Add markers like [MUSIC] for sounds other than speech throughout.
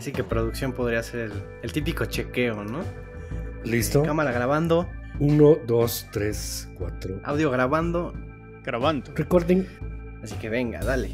Así que producción podría ser el típico chequeo, ¿no? Listo. Eh, cámara grabando. Uno, dos, tres, cuatro. Audio grabando. Grabando. Recording. Así que venga, dale.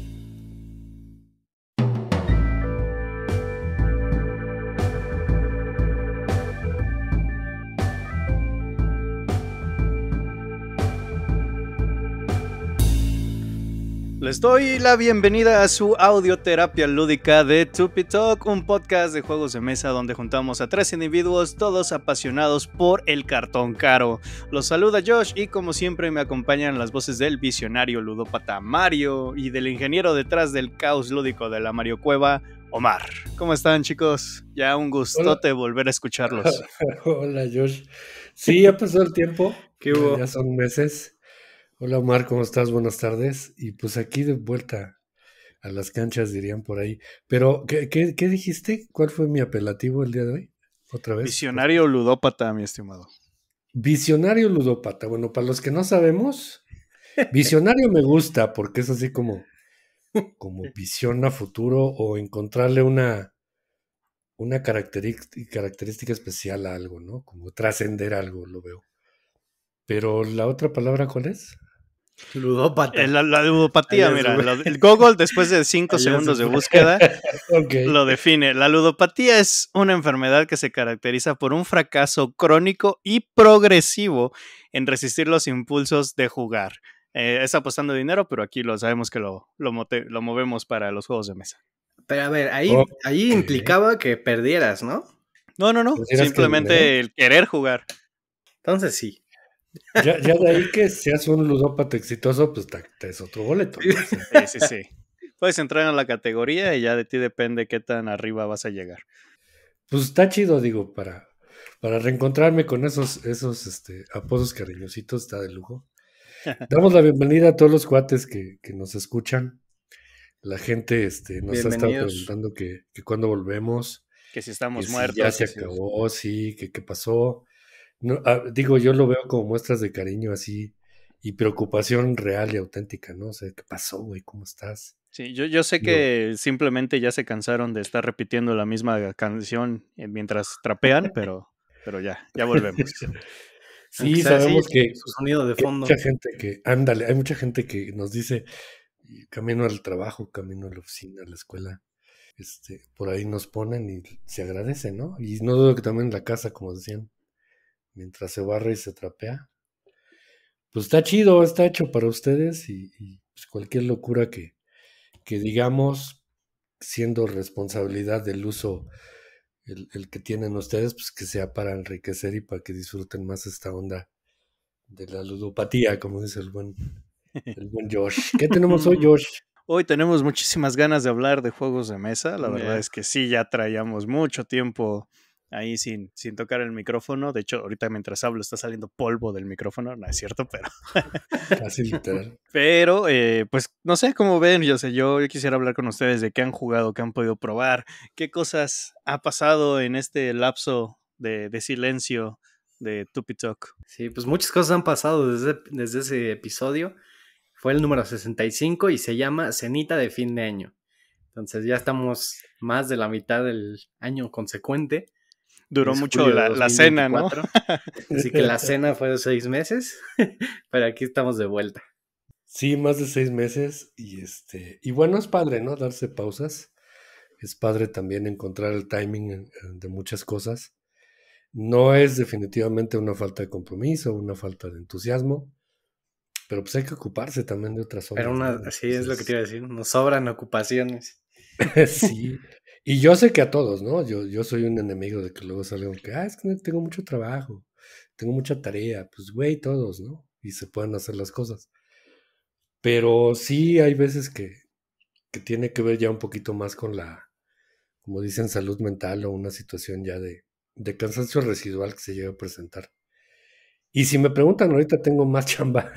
Les doy la bienvenida a su audioterapia lúdica de Tupi Talk, un podcast de juegos de mesa donde juntamos a tres individuos, todos apasionados por el cartón caro. Los saluda Josh y como siempre me acompañan las voces del visionario ludópata Mario y del ingeniero detrás del caos lúdico de la Mario Cueva, Omar. ¿Cómo están chicos? Ya un gustote de volver a escucharlos. [LAUGHS] Hola Josh. Sí, ha pasado el tiempo. ¿Qué hubo? Ya son meses. Hola Omar, ¿cómo estás? Buenas tardes. Y pues aquí de vuelta a las canchas, dirían por ahí. Pero, ¿qué, dijiste? ¿Cuál fue mi apelativo el día de hoy? Otra vez. Visionario ludópata, mi estimado. Visionario ludópata. Bueno, para los que no sabemos, visionario me gusta porque es así como, como visión a futuro o encontrarle una, una característica, característica especial a algo, ¿no? Como trascender algo, lo veo. Pero la otra palabra, ¿cuál es? La, ludopatía, mira, el Google después de 5 segundos de búsqueda [LAUGHS] lo define. La ludopatía es una enfermedad que se caracteriza por un fracaso crónico y progresivo en resistir los impulsos de jugar. Eh, es apostando dinero, pero aquí lo sabemos que lo, lo, movemos para los juegos de mesa. Pero a ver, ahí, ahí implicaba que perdieras, ¿no? No, no, no. Pues simplemente el querer jugar. Entonces sí. Ya, de ahí que seas un ludópata exitoso, pues te, es otro boleto. [LAUGHS] Sí, sí, sí. Puedes entrar en la categoría y ya de ti depende qué tan arriba vas a llegar. Pues está chido, digo, para, para reencontrarme con esos, esos este, cariñositos, está de lujo. [LAUGHS] Damos la bienvenida a todos los cuates que, nos escuchan. La gente este, nos ha estado preguntando que, que cuándo volvemos. Que si estamos muertos. Si ya se acabó, sí, que qué pasó. Ah, digo, yo lo veo como muestras de cariño así y preocupación real y auténtica, ¿no? O sea, ¿qué pasó, güey? ¿Cómo estás? Sí, yo, yo sé que simplemente ya se cansaron de estar repitiendo la misma canción eh, mientras trapean, [LAUGHS] pero, pero ya, ya volvemos. [LAUGHS] sí, sabemos que Hay mucha gente que, ándale, hay mucha gente que nos dice camino al trabajo, camino a la oficina, a la escuela. Este, por ahí nos ponen y se agradecen, ¿no? Y no dudo que también en la casa, como decían, mientras se barra y se trapea. Pues está chido, está hecho para ustedes y, pues, cualquier locura que, que, digamos, siendo responsabilidad del uso el, que tienen ustedes, pues que sea para enriquecer y para que disfruten más esta onda de la ludopatía, como dice el buen, el buen Josh. ¿Qué tenemos hoy, [LAUGHS] Josh? Hoy tenemos muchísimas ganas de hablar de juegos de mesa. La verdad es que sí, ya traíamos mucho tiempo ahí sin, sin tocar el micrófono. De hecho, ahorita mientras hablo está saliendo polvo del micrófono, no es cierto, pero... [LAUGHS] Casi literal. [LAUGHS] Pero, eh, pues, no sé cómo ven, yo sé, yo, quisiera hablar con ustedes de qué han jugado, qué han podido probar, qué cosas ha pasado en este lapso de, silencio de Tupi Talk. Sí, pues muchas cosas han pasado desde, desde ese episodio. Fue el número 65 y se llama Cenita de fin de año. Entonces ya estamos más de la mitad del año consecuente duró mucho la, cena, ¿no? [LAUGHS] Así que la cena fue de seis meses, [LAUGHS] pero aquí estamos de vuelta. Sí, más de seis meses y este y bueno es padre, ¿no? Darse pausas. Es padre también encontrar el timing eh, eh, de muchas cosas. No es definitivamente una falta de compromiso, una falta de entusiasmo, pero pues hay que ocuparse también de otras cosas. sí, es lo que te iba a decir, nos sobran ocupaciones. [LAUGHS] sí. Y yo sé que a todos, ¿no? Yo, yo soy un enemigo de que luego salgan que, ah, es que tengo mucho trabajo, tengo mucha tarea, pues güey, todos, ¿no? Y se pueden hacer las cosas. Pero sí hay veces que, que tiene que ver ya un poquito más con la, como dicen, salud mental o una situación ya de, de cansancio residual que se llega a presentar. Y si me preguntan, ahorita tengo más [LAUGHS] chamba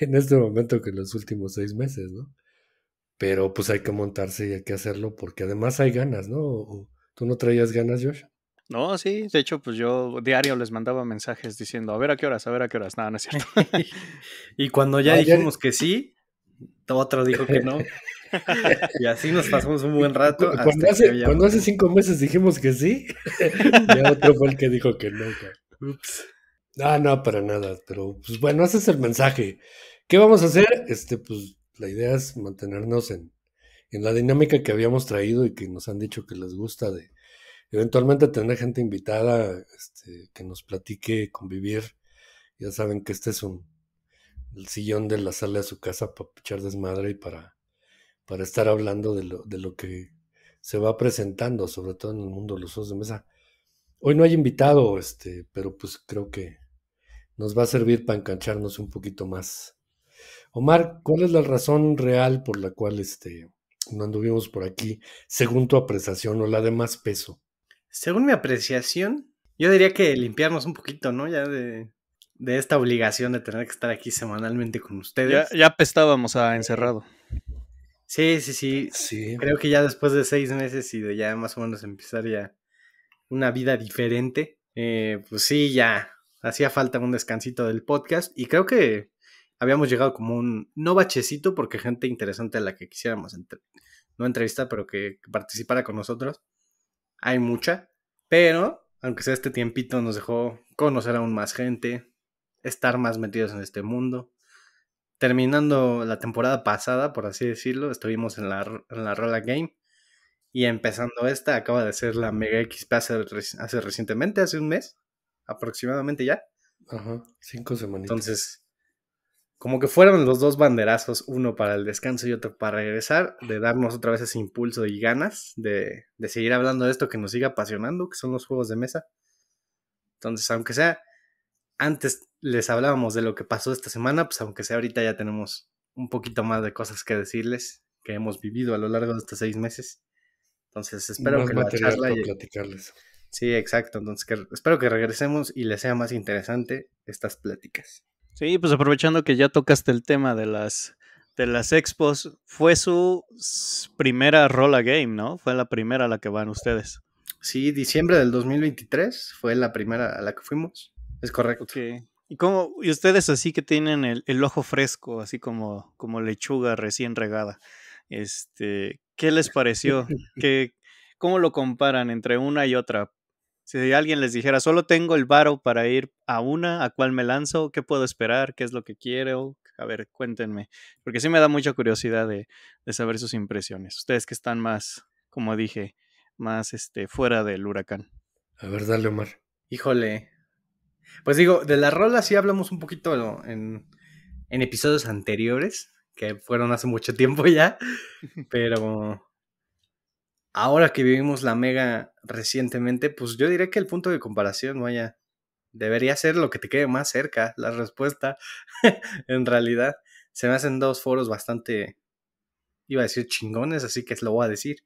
en este momento que en los últimos seis meses, ¿no? pero pues hay que montarse y hay que hacerlo porque además hay ganas, ¿no? ¿Tú no traías ganas, Josh? No, sí, de hecho, pues yo diario les mandaba mensajes diciendo, a ver a qué horas, a ver a qué horas, nada, no, es cierto. [LAUGHS] y cuando ya dijimos que sí, otro dijo que no. [LAUGHS] y así nos pasamos un buen rato. Cuando, hace, cinco meses dijimos que sí, [LAUGHS] ya otro fue el que dijo que no. Ups. Ah, no, para nada, pero pues bueno, ese es el mensaje. ¿Qué vamos a hacer? Este, pues la idea es mantenernos en, la dinámica que habíamos traído y que nos han dicho que les gusta de eventualmente tener gente invitada este, que nos platique, convivir. Ya saben que este es un el sillón de la sala de su casa para echar desmadre y para, para estar hablando de lo, de lo que se va presentando, sobre todo en el mundo los ojos de mesa. Hoy no hay invitado, este, pero pues creo que nos va a servir para engancharnos un poquito más Omar, ¿cuál es la razón real por la cual este, no anduvimos por aquí, según tu apreciación o la de más peso? Según mi apreciación, yo diría que limpiarnos un poquito, ¿no? Ya de, esta obligación de tener que estar aquí semanalmente con ustedes. Ya, ya pestábamos a encerrado. Sí, sí, sí, sí. Creo que ya después de seis meses y de ya más o menos empezar ya una vida diferente, eh, pues sí, ya hacía falta un descansito del podcast y creo que habíamos llegado como un, no bachecito, porque gente interesante a la que quisiéramos, entre, no entrevistar, pero que participara con nosotros, hay mucha, pero aunque sea este tiempito nos dejó conocer aún más gente, estar más metidos en este mundo. Terminando la temporada pasada, por así decirlo, estuvimos en la, en la Rola Game. Y empezando esta, acaba de ser la Mega XP hace, hace recientemente, hace un mes aproximadamente ya. Ajá, cinco semanitas. Entonces, como que fueron los dos banderazos, uno para el descanso y otro para regresar, de darnos otra vez ese impulso y ganas de, seguir hablando de esto que nos sigue apasionando, que son los juegos de mesa. Entonces, aunque sea, antes les hablábamos de lo que pasó esta semana, pues aunque sea ahorita ya tenemos un poquito más de cosas que decirles que hemos vivido a lo largo de estos seis meses. Entonces, espero que la charla... y... platicarles. Sí, exacto. Entonces, espero que regresemos y les sea más interesante estas pláticas. Sí, pues aprovechando que ya tocaste el tema de las de las expos, fue su primera rola game, ¿no? Fue la primera a la que van ustedes. Sí, diciembre del 2023 fue la primera a la que fuimos. Es correcto. Sí. ¿Y, como y ustedes así que tienen el, ojo fresco, así como, como lechuga recién regada. Este, ¿Qué les pareció? [LAUGHS] ¿Qué, ¿Cómo lo comparan entre una y otra? Si alguien les dijera, solo tengo el varo para ir a una, ¿a cuál me lanzo? ¿Qué puedo esperar? ¿Qué es lo que quiero? A ver, cuéntenme. Porque sí me da mucha curiosidad de, saber sus impresiones. Ustedes que están más, como dije, más este, fuera del huracán. A ver, dale, Omar. Híjole. Pues digo, de la rola sí hablamos un poquito en, en episodios anteriores, que fueron hace mucho tiempo ya, [LAUGHS] pero ahora que vivimos la mega recientemente, pues yo diré que el punto de comparación, vaya, debería ser lo que te quede más cerca, la respuesta, [LAUGHS] en realidad. Se me hacen dos foros bastante, iba a decir chingones, así que lo voy a decir.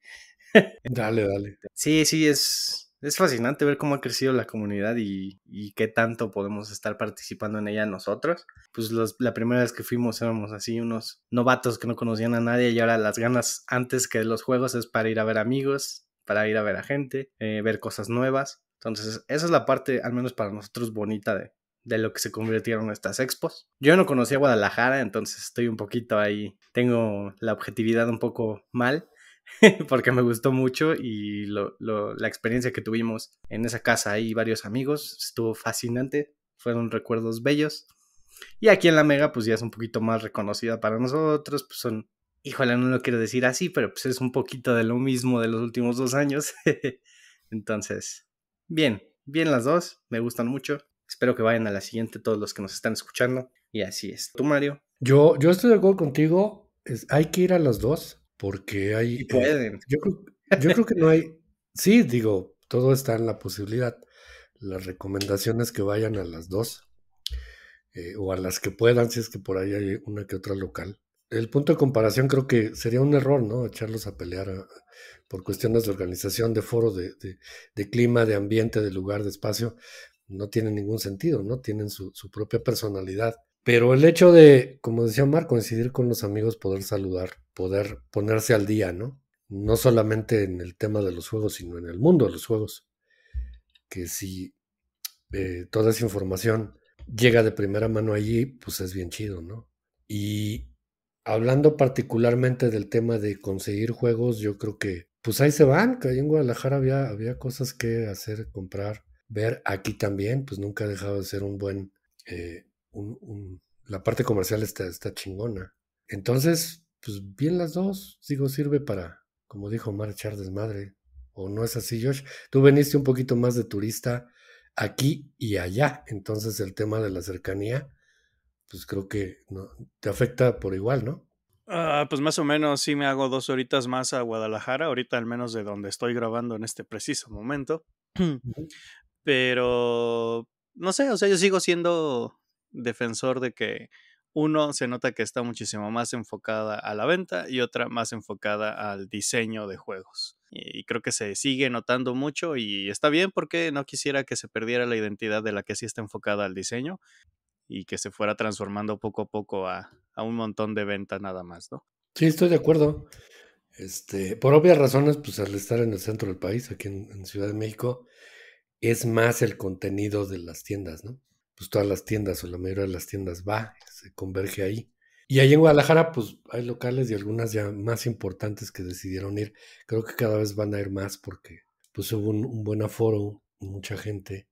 dale, dale. Sí, sí, es, es fascinante ver cómo ha crecido la comunidad y, qué tanto podemos estar participando en ella nosotros. Pues la primera vez que fuimos éramos así unos novatos que no conocían a nadie y ahora las ganas antes que los juegos es para ir a ver amigos, para ir a ver a gente, eh, ver cosas nuevas. Entonces esa es la parte, al menos para nosotros, bonita de, de lo que se convirtieron estas expos. Yo no conocía Guadalajara, entonces estoy un poquito ahí, tengo la objetividad un poco mal, [LAUGHS] porque me gustó mucho y la experiencia que tuvimos en esa casa y varios amigos estuvo fascinante, fueron recuerdos bellos. Y aquí en la Mega, pues ya es un poquito más reconocida para nosotros, pues son, híjole, no lo quiero decir así, pero pues es un poquito de lo mismo de los últimos dos años. [LAUGHS] Entonces, bien, bien las dos, me gustan mucho. Espero que vayan a la siguiente todos los que nos están escuchando. Y así es. ¿Tú, Mario? Yo, yo estoy de acuerdo contigo. Es, hay que ir a las dos. Porque hay... Eh, yo, creo que no hay... Sí, digo, todo está en la posibilidad. Las recomendaciones que vayan a las dos eh, o a las que puedan, si es que por ahí hay una que otra local. El punto de comparación creo que sería un error, ¿no? Echarlos a pelear ah, por cuestiones de organización, de foro, de, de, clima, de ambiente, de lugar, de espacio. No tiene ningún sentido, ¿no? Tienen su, propia personalidad. Pero el hecho de, como decía Marco coincidir con los amigos, poder saludar, poder ponerse al día, ¿no? No solamente en el tema de los juegos, sino en el mundo de los juegos. Que si eh, toda esa información llega de primera mano allí, pues es bien chido, ¿no? Y hablando particularmente del tema de conseguir juegos, yo creo que pues ahí se van, que ahí en Guadalajara había, había cosas que hacer, comprar, ver aquí también, pues nunca ha dejado de ser un buen, eh, un, la parte comercial está, está chingona. Entonces, pues bien las dos, digo, sirve para, como dijo Omar, echar desmadre. ¿O no es así, Josh? Tú veniste un poquito más de turista aquí y allá, entonces el tema de la cercanía, pues creo que no, te afecta por igual, ¿no? Ah, pues más o menos sí me hago dos horitas más a Guadalajara, ahorita al menos de donde estoy grabando en este preciso momento. [CLEARS THROAT] Pero, no sé, o sea, yo sigo siendo defensor de que uno se nota que está muchísimo más enfocada a la venta y otra más enfocada al diseño de juegos. Y creo que se sigue notando mucho y está bien porque no quisiera que se perdiera la identidad de la que sí está enfocada al diseño y que se fuera transformando poco a poco a, un montón de venta nada más, ¿no? Sí, estoy de acuerdo. Este, por obvias razones, pues al estar en el centro del país, aquí en, en Ciudad de México, es más el contenido de las tiendas, ¿no? Pues, todas las tiendas o la mayoría de las tiendas va, se converge ahí. Y ahí en Guadalajara, pues hay locales y algunas ya más importantes que decidieron ir. Creo que cada vez van a ir más porque pues hubo un, buen aforo, mucha gente.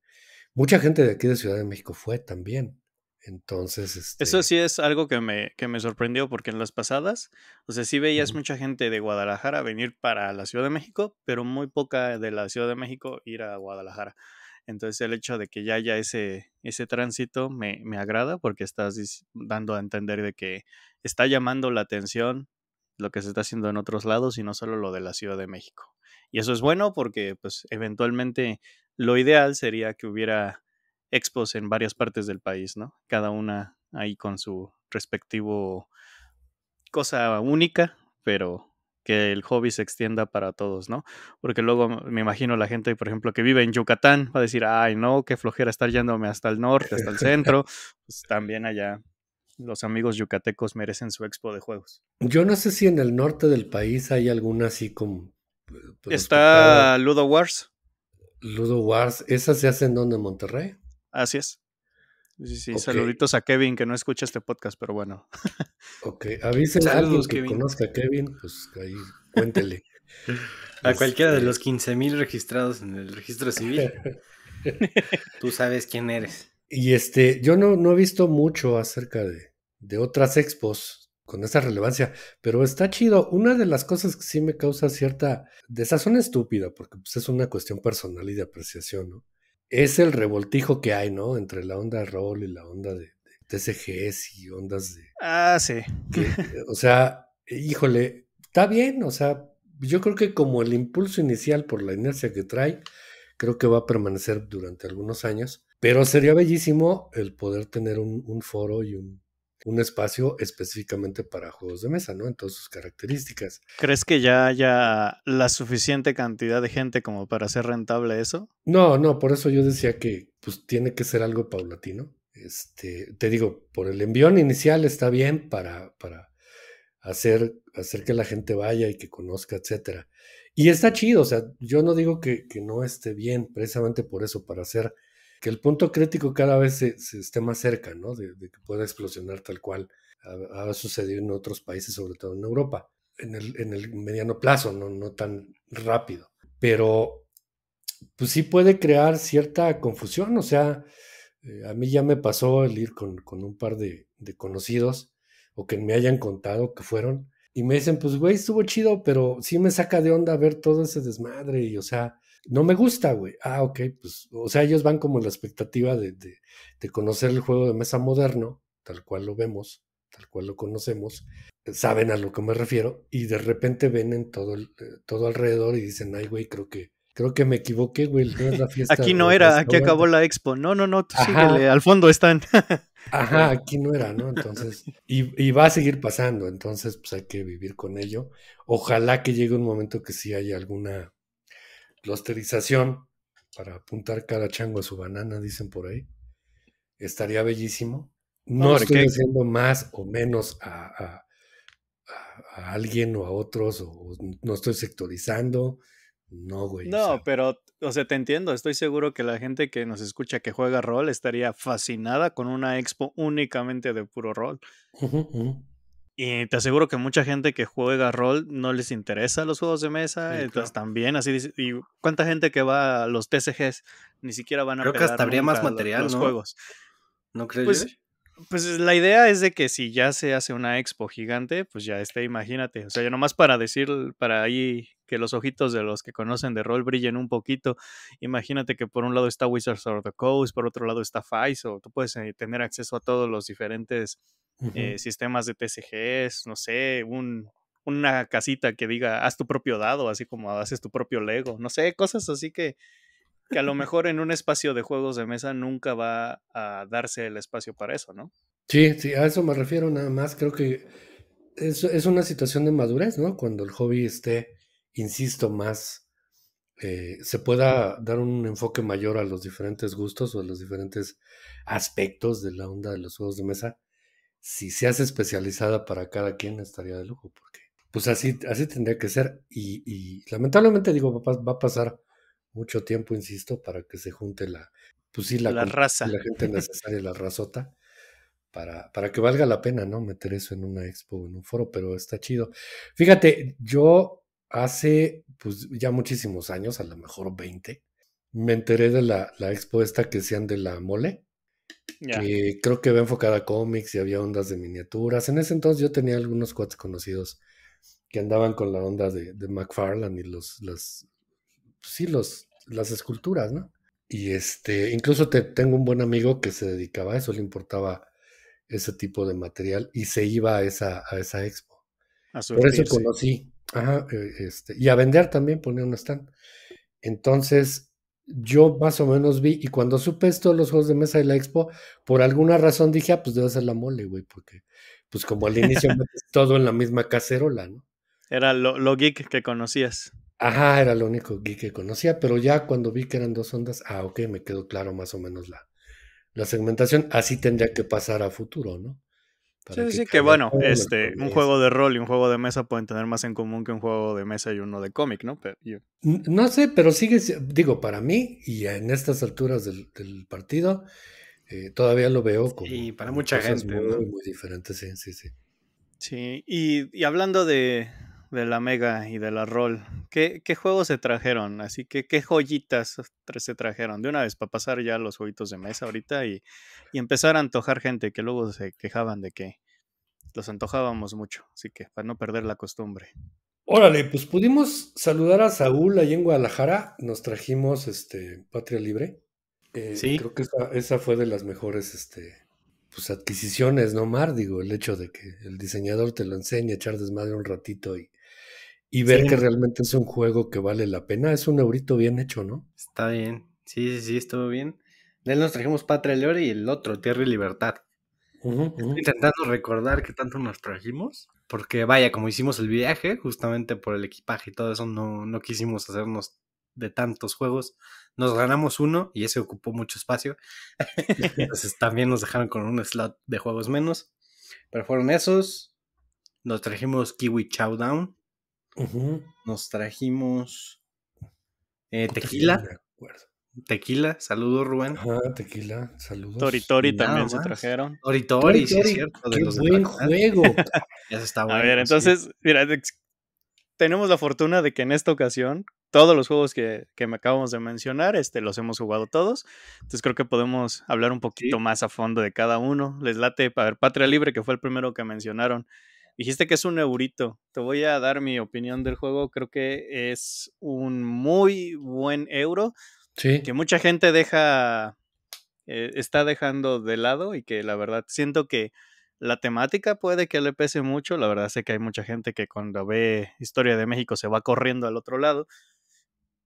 Mucha gente de aquí de Ciudad de México fue también. Entonces, eso este sí es algo que me, que me sorprendió porque en las pasadas, o sea, sí veías mucha gente de Guadalajara venir para la Ciudad de México, pero muy poca de la Ciudad de México ir a Guadalajara. Entonces el hecho de que ya haya ese, ese tránsito me, me agrada porque estás dando a entender de que está llamando la atención lo que se está haciendo en otros lados y no solo lo de la Ciudad de México. Y eso es bueno porque pues eventualmente lo ideal sería que hubiera expos en varias partes del país, ¿no? Cada una ahí con su respectivo cosa única, pero que el hobby se extienda para todos, ¿no? Porque luego me imagino la gente, por ejemplo, que vive en Yucatán, va a decir, ay, no, qué flojera estar yéndome hasta el norte, hasta el [LAUGHS] centro. pues también allá los amigos yucatecos merecen su expo de juegos. Yo no sé si en el norte del país hay alguna así como... Eh, pues, Está Ludo Wars. Ludo Wars, ¿esas se hacen donde? ¿En Monterrey? Así es. Sí, sí, saluditos a Kevin que no escucha este podcast, pero bueno. Ok, [LAUGHS] avisen a alguien que conozca a Kevin, pues ahí cuéntele. a este, cualquiera de eh, los 15 mil registrados en el registro civil. [LAUGHS] Tú sabes quién eres. Y este, yo no, no he visto mucho acerca de, de otras expos con esa relevancia, pero está chido. Una de las cosas que sí me causa cierta desazón estúpida, porque pues, es una cuestión personal y de apreciación, ¿no? es el revoltijo que hay, ¿no? Entre la onda roll y la onda de, TCGs y ondas de... Ah, sí. [LAUGHS] Eh, o sea, híjole, está bien, o sea, yo creo que como el impulso inicial por la inercia que trae, creo que va a permanecer durante algunos años, pero sería bellísimo el poder tener un foro y un, un espacio específicamente para juegos de mesa, ¿no? En todas sus características. ¿Crees que ya haya la suficiente cantidad de gente como para ser rentable eso? No, no, por eso yo decía que pues tiene que ser algo paulatino. Este, te digo, por el envión inicial está bien para, para hacer, hacer que la gente vaya y que conozca, etcétera. Y está chido, o sea, yo no digo que, que no esté bien, precisamente por eso, para hacer que el punto crítico cada vez se, esté más cerca, ¿no? De, que pueda explosionar tal cual ha, sucedido en otros países, sobre todo en Europa, en el, mediano plazo, ¿no? tan rápido. Pero, pues sí puede crear cierta confusión, o sea, eh, a mí ya me pasó el ir con, un par de, de, conocidos o que me hayan contado que fueron y me dicen, pues güey, estuvo chido, pero sí me saca de onda ver todo ese desmadre y, o sea, no me gusta, güey. Ah, ok, pues, o sea, ellos van como en la expectativa de, conocer el juego de mesa moderno, tal cual lo vemos, tal cual lo conocemos, saben a lo que me refiero, y de repente ven en todo, eh, todo alrededor y dicen, ay, güey, creo que, creo que me equivoqué, güey, no es la [LAUGHS] fiesta. aquí no era, aquí acabó la expo. No, no, no, tú síguele, al fondo están. [LAUGHS] Ajá, aquí no era, ¿no? Entonces, y, y, va a seguir pasando, entonces, pues hay que vivir con ello. Ojalá que llegue un momento que sí haya alguna clusterización, para apuntar cada chango a su banana, dicen por ahí, estaría bellísimo. No, estoy diciendo más o menos a, alguien o a otros, o, no estoy sectorizando. No, güey. No, pero, o sea, te entiendo. Estoy seguro que la gente que nos escucha que juega rol estaría fascinada con una expo únicamente de puro rol. Y te aseguro que mucha gente que juega rol no les interesa los juegos de mesa. entonces también, así dice, y cuánta gente que va a los TCGs ni siquiera van a Creo que hasta habría más material, los juegos. ¿No crees? Pues, pues, la idea es de que si ya se hace una expo gigante, pues ya está, imagínate. O sea, ya nomás para decir, para ahí que los ojitos de los que conocen de rol brillen un poquito. Imagínate que por un lado está Wizards of the Coast, por otro lado está Faiso, o tú puedes eh, tener acceso a todos los diferentes eh, sistemas de TCGs, no sé, un, una casita que diga haz tu propio dado, así como haces tu propio Lego, no sé, cosas así que, a lo [LAUGHS] mejor en un espacio de juegos de mesa nunca va a darse el espacio para eso, ¿no? Sí, sí, a eso me refiero nada más, creo que es, es una situación de madurez, ¿no? Cuando el hobby esté insisto, más, eh, se pueda dar un enfoque mayor a los diferentes gustos o a los diferentes aspectos de la onda de los juegos de mesa, si se hace especializada para cada quien, estaría de lujo, porque pues así, así tendría que ser. Y, lamentablemente, digo, va, va, a pasar mucho tiempo, insisto, para que se junte la, pues sí, la, raza. La gente necesaria, la razota. Para, para, que valga la pena, ¿no? Meter eso en una expo o en un foro, pero está chido. Fíjate, yo hace pues ya muchísimos años, a lo mejor 20, me enteré de la, la expo esta que hacían de la mole. Que creo que había enfocada a cómics y había ondas de miniaturas. En ese entonces yo tenía algunos cuates conocidos que andaban con la onda de, de McFarlane y los, sí, los, las esculturas, ¿no? Y este, incluso te, tengo un buen amigo que se dedicaba a eso, le importaba ese tipo de material y se iba a esa, a esa expo. Por eso conocí, Ajá, e, este, y a vender también ponía un stand. Entonces, yo más o menos vi, y cuando supe esto los juegos de mesa y la expo, por alguna razón dije, ah, pues debe ser la mole, güey, porque pues como al inicio [LAUGHS] metes todo en la misma cacerola, ¿no? Era lo, lo, geek que conocías. Ajá, era lo único geek que conocía, pero ya cuando vi que eran dos ondas, ah, ok, me quedó claro más o menos la, la segmentación. Así tendría que pasar a futuro, ¿no? Sí, que, bueno, este, un juego de rol y un juego de mesa pueden tener más en común que un juego de mesa y uno de cómic, ¿no? Pero, No sé, pero sigue, digo, para mí y en estas alturas del, partido, eh, todavía lo veo como... Y para mucha gente, muy, diferente, sí, sí, sí. Sí, y hablando de, de la Mega y de la Roll. ¿Qué, ¿Qué, juegos se trajeron? Así que, ¿qué joyitas se trajeron? De una vez, para pasar ya los jueguitos de mesa ahorita y, y empezar a antojar gente que luego se quejaban de que los antojábamos mucho. Así que, para no perder la costumbre. Órale, pues pudimos saludar a Saúl ahí en Guadalajara. Nos trajimos este Patria Libre. Eh, sí. Creo que esa, fue de las mejores este, pues adquisiciones, ¿no, Mar? Digo, el hecho de que el diseñador te lo enseñe, echar desmadre un ratito y, y ver que realmente es un juego que vale la pena. Es un eurito bien hecho, ¿no? Está bien. Sí, sí, sí, estuvo bien. De nos trajimos Patria Leore y el otro, Tierra y Libertad. intentando recordar qué tanto nos trajimos, porque vaya, como hicimos el viaje, justamente por el equipaje y todo eso, no, no quisimos hacernos de tantos juegos. Nos ganamos uno y ese ocupó mucho espacio. [LAUGHS] Entonces también nos dejaron con un slot de juegos menos. Pero fueron esos. Nos trajimos Kiwi Chowdown, nos trajimos eh, tequila. tequila, saludos Rubén. tequila, saludos. Toritori también se trajeron. Toritori, sí es buen juego. ya está bueno. A ver, entonces, mira, tenemos la fortuna de que en esta ocasión todos los juegos que, que, me acabamos de mencionar, este, los hemos jugado todos. Entonces creo que podemos hablar un poquito más a fondo de cada uno. Les late, para ver, Patria Libre, que fue el primero que mencionaron. Dijiste que es un eurito. Te voy a dar mi opinión del juego. Creo que es un muy buen euro. Sí. Que mucha gente deja. Eh, está dejando de lado y que la verdad siento que la temática puede que le pese mucho. La verdad sé que hay mucha gente que cuando ve Historia de México se va corriendo al otro lado.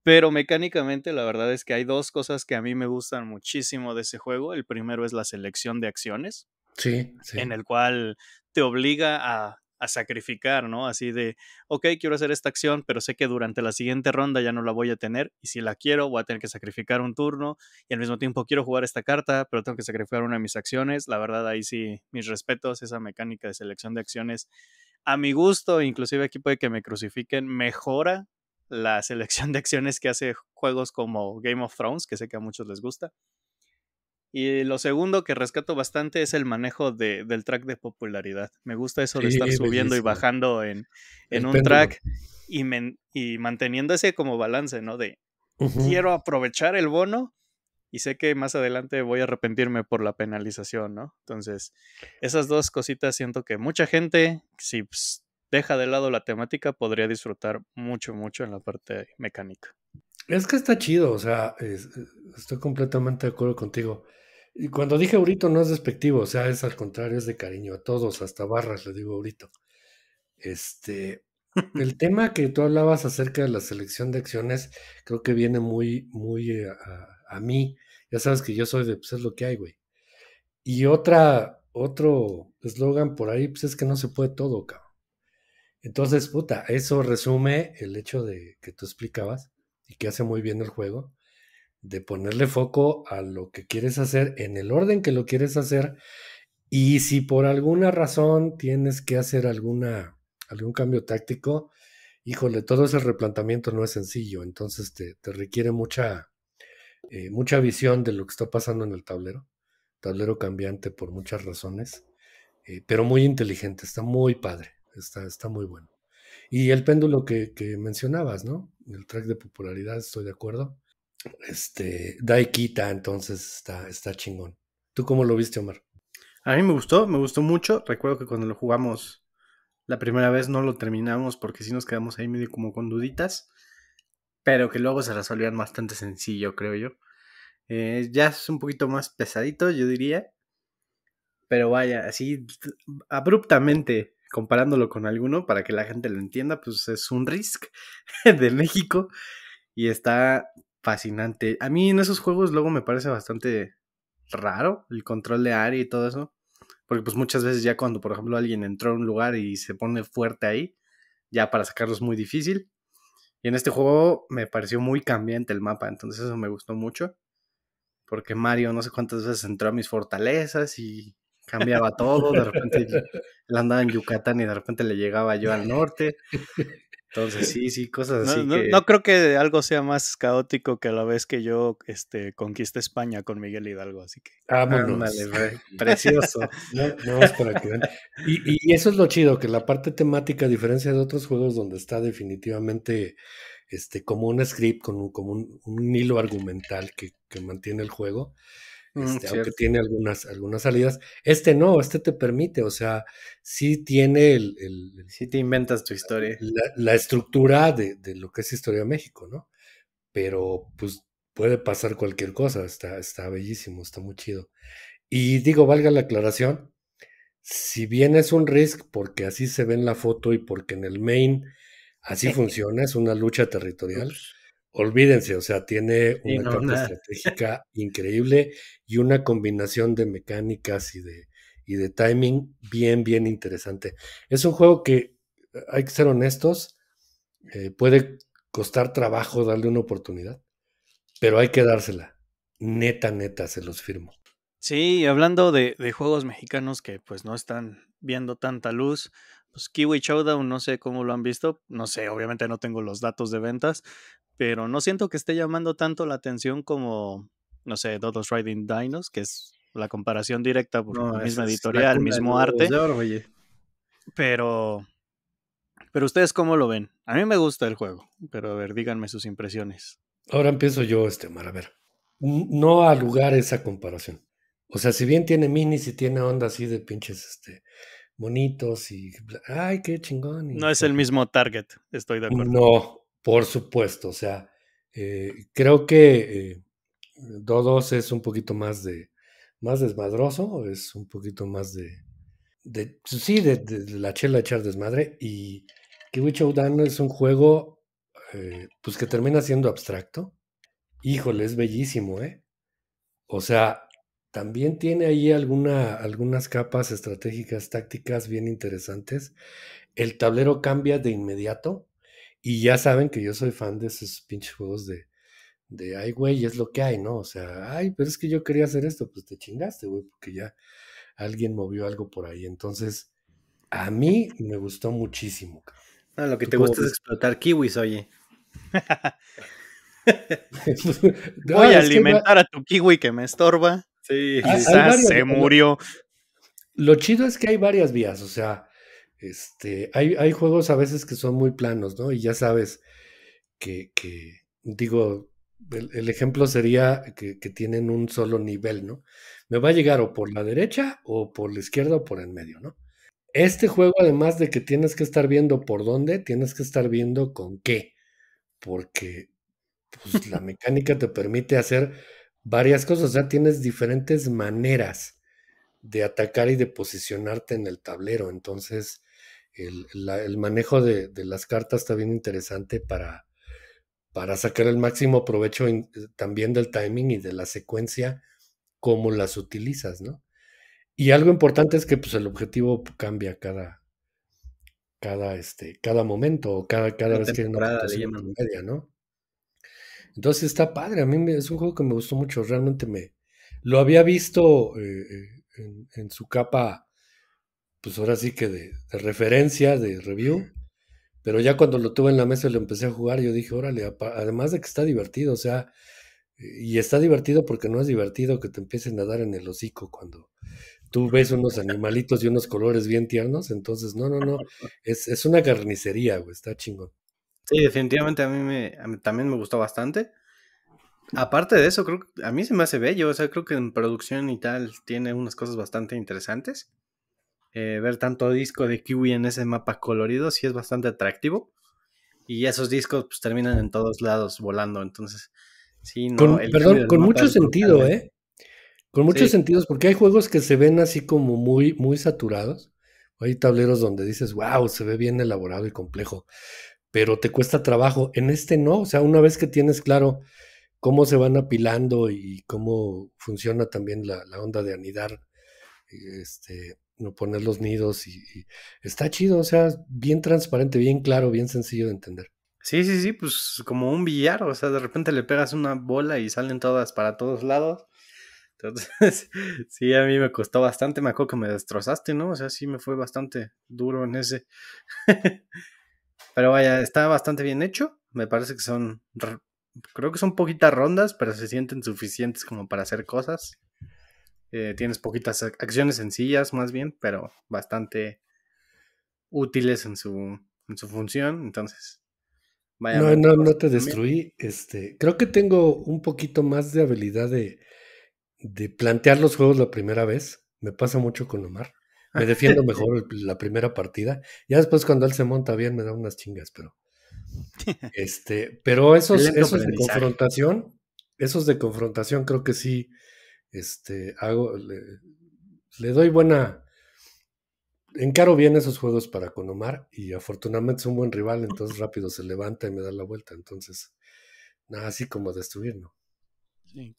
Pero mecánicamente la verdad es que hay dos cosas que a mí me gustan muchísimo de ese juego. El primero es la selección de acciones. sí. En el cual te obliga a, sacrificar, ¿no? Así de, ok, quiero hacer esta acción, pero sé que durante la siguiente ronda ya no la voy a tener y si la quiero voy a tener que sacrificar un turno y al mismo tiempo quiero jugar esta carta, pero tengo que sacrificar una de mis acciones. La verdad, ahí sí, mis respetos, esa mecánica de selección de acciones, a mi gusto, inclusive aquí puede que me crucifiquen, mejora la selección de acciones que hace juegos como Game of Thrones, que sé que a muchos les gusta. Y lo segundo que rescato bastante es el manejo de, del track de popularidad. Me gusta eso de estar subiendo y bajando en, en un track y, y, manteniendo ese como balance, ¿no? De quiero aprovechar el bono y sé que más adelante voy a arrepentirme por la penalización, ¿no? Entonces, esas dos cositas siento que mucha gente, si pues, deja de lado la temática, podría disfrutar mucho, mucho en la parte mecánica. Es que está chido, o sea, estoy completamente de acuerdo contigo. Y cuando dije urito no es despectivo, o sea, es al contrario, es de cariño a todos, hasta barras le digo urito. Este, el [LAUGHS] tema que tú hablabas acerca de la selección de acciones, creo que viene muy, muy eh, a, mí. Ya sabes que yo soy de, pues es lo que hay, güey. Y otra, otro eslogan por ahí, pues es que no se puede todo, cabrón. Entonces, puta, eso resume el hecho de que tú explicabas y que hace muy bien el juego, de ponerle foco a lo que quieres hacer, en el orden que lo quieres hacer, y si por alguna razón tienes que hacer alguna, algún cambio táctico, híjole, todo ese replantamiento no es sencillo, entonces te, requiere mucha, eh, mucha visión de lo que está pasando en el tablero, tablero cambiante por muchas razones, eh, pero muy inteligente, está muy padre, está, está muy bueno. Y el péndulo que, que mencionabas, ¿no? El track de popularidad, estoy de acuerdo este, da entonces está, está chingón. ¿Tú cómo lo viste, Omar? A mí me gustó, me gustó mucho. Recuerdo que cuando lo jugamos la primera vez no lo terminamos porque sí nos quedamos ahí medio como con duditas, pero que luego se resolvían bastante sencillo, creo yo. Eh, ya es un poquito más pesadito, yo diría. Pero vaya, así abruptamente comparándolo con alguno para que la gente lo entienda, pues es un Risk [LAUGHS] de México y está fascinante. A mí en esos juegos luego me parece bastante raro el control de área y todo eso. Porque pues muchas veces ya cuando, por ejemplo, alguien entró a un lugar y se pone fuerte ahí, ya para sacarlo es muy difícil. Y en este juego me pareció muy cambiante el mapa, entonces eso me gustó mucho. Porque Mario no sé cuántas veces entró a mis fortalezas y cambiaba todo. De repente [LAUGHS] él andaba en Yucatán y de repente le llegaba yo al norte. Entonces, sí, sí, cosas así. No, no, creo que algo sea más caótico que la vez que yo este, España con Miguel Hidalgo, así que. ah bueno, precioso. [LAUGHS] no, para que y, y, eso es lo chido, que la parte temática, a diferencia de otros juegos donde está definitivamente este, como un script, con un, como un, un hilo argumental que, que mantiene el juego Mm, este, aunque tiene algunas, algunas salidas. Este no, este te permite, o sea, sí tiene el... te inventas tu historia. La, estructura de, lo que es Historia de México, ¿no? Pero pues puede pasar cualquier cosa, está, está bellísimo, está muy chido. Y digo, valga la aclaración, si bien es un risk porque así se ve en la foto y porque en el main así [LAUGHS] funciona, es una lucha territorial olvídense, o sea, tiene una carta estratégica increíble y una combinación de mecánicas y de, y de timing bien, bien interesante. Es un juego que, hay que ser honestos, eh, puede costar trabajo darle una oportunidad, pero hay que dársela. Neta, neta, se los firmo. Sí, hablando de, de juegos mexicanos que pues no están viendo tanta luz, pues Kiwi Showdown, no sé cómo lo han visto, no sé, obviamente no tengo los datos de ventas, pero no siento que esté llamando tanto la atención como, no sé, Dodos Riding Dinos, que es la comparación directa por la misma editorial, el mismo arte. Pero, pero ustedes cómo lo ven. A mí me gusta el juego, pero a ver, díganme sus impresiones. Ahora empiezo yo, este, Mar, a ver. No a lugar esa comparación. O sea, si bien tiene minis y tiene onda así de pinches, este, bonitos y, ay, qué chingón. no es el mismo target, estoy de acuerdo. No, por supuesto, o sea, eh, creo que eh, Dodos es un poquito más de más desmadroso, es un poquito más de, sí, de, la chela echar desmadre y Kiwi Showdown es un juego eh, pues que termina siendo abstracto. Híjole, es bellísimo, ¿eh? O sea, también tiene ahí algunas capas estratégicas, tácticas bien interesantes. El tablero cambia de inmediato. Y ya saben que yo soy fan de esos pinches juegos de, de ay, güey, es lo que hay, ¿no? O sea, ay, pero es que yo quería hacer esto, pues te chingaste, güey, porque ya alguien movió algo por ahí. Entonces, a mí me gustó muchísimo. lo que te gusta es explotar kiwis, oye. [LAUGHS] [LAUGHS] Voy a alimentar a tu kiwi que me estorba. Sí, quizás se murió. lo chido es que hay varias vías, o sea, este, hay, juegos a veces que son muy planos, ¿no? Y ya sabes que, digo, el, ejemplo sería que, tienen un solo nivel, ¿no? Me va a llegar o por la derecha o por la izquierda o por el medio, ¿no? Este juego, además de que tienes que estar viendo por dónde, tienes que estar viendo con qué, porque pues, la [LAUGHS] mecánica te permite hacer varias cosas, Ya tienes diferentes maneras de atacar y de posicionarte en el tablero, entonces el, manejo de, las cartas está bien interesante para, para sacar el máximo provecho eh, también del timing y de la secuencia, cómo las utilizas, ¿no? Y algo importante es que pues, el objetivo cambia cada, cada, este, cada momento o cada, cada vez que hay una media, ¿no? Entonces está padre, a mí me, es un juego que me gustó mucho, realmente me lo había visto eh, eh, en, en, su capa pues ahora sí que de, referencia, de review. Pero ya cuando lo tuve en la mesa y lo empecé a jugar, yo dije, órale, además de que está divertido, o sea, y está divertido porque no es divertido que te empiecen a dar en el hocico cuando tú ves unos animalitos y unos colores bien tiernos, entonces, no, no, no, es, una carnicería, güey, está chingón. Sí, definitivamente a mí, me, también me gustó bastante. Aparte de eso, creo que a mí se me hace bello, o sea, creo que en producción y tal tiene unas cosas bastante interesantes. Eh, ver tanto disco de Kiwi en ese mapa colorido, sí es bastante atractivo. Y esos discos pues terminan en todos lados volando, entonces sí, no, con, perdón, ¿eh? ¿eh? con mucho sentido, ¿eh? Con muchos sentidos, porque hay juegos que se ven así como muy, muy saturados. Hay tableros donde dices, wow, se ve bien elaborado y complejo, pero te cuesta trabajo. En este no, o sea, una vez que tienes claro cómo se van apilando y cómo funciona también la, la onda de anidar este, no poner los nidos y, está chido, o sea, bien transparente, bien claro, bien sencillo de entender. Sí, sí, sí, pues como un billar, o sea, de repente le pegas una bola y salen todas para todos lados. Entonces, [LAUGHS] sí, a mí me costó bastante, me acuerdo que me destrozaste, ¿no? O sea, sí me fue bastante duro en ese. [LAUGHS] pero vaya, está bastante bien hecho, me parece que son, creo que son poquitas rondas, pero se sienten suficientes como para hacer cosas. Eh, tienes poquitas acciones sencillas, más bien, pero bastante útiles en su, en su función. Entonces, vaya. No, no, no te destruí. Este, creo que tengo un poquito más de habilidad de, de plantear los juegos la primera vez. Me pasa mucho con Omar. Me defiendo [LAUGHS] mejor la primera partida. Ya después cuando él se monta bien me da unas chingas, pero. [LAUGHS] Este, pero esos, esos de confrontación, esos de confrontación creo que sí este, hago, le, doy buena, encaro bien esos juegos para Conomar y afortunadamente es un buen rival, entonces rápido se levanta y me da la vuelta, entonces, nada, así como destruirlo.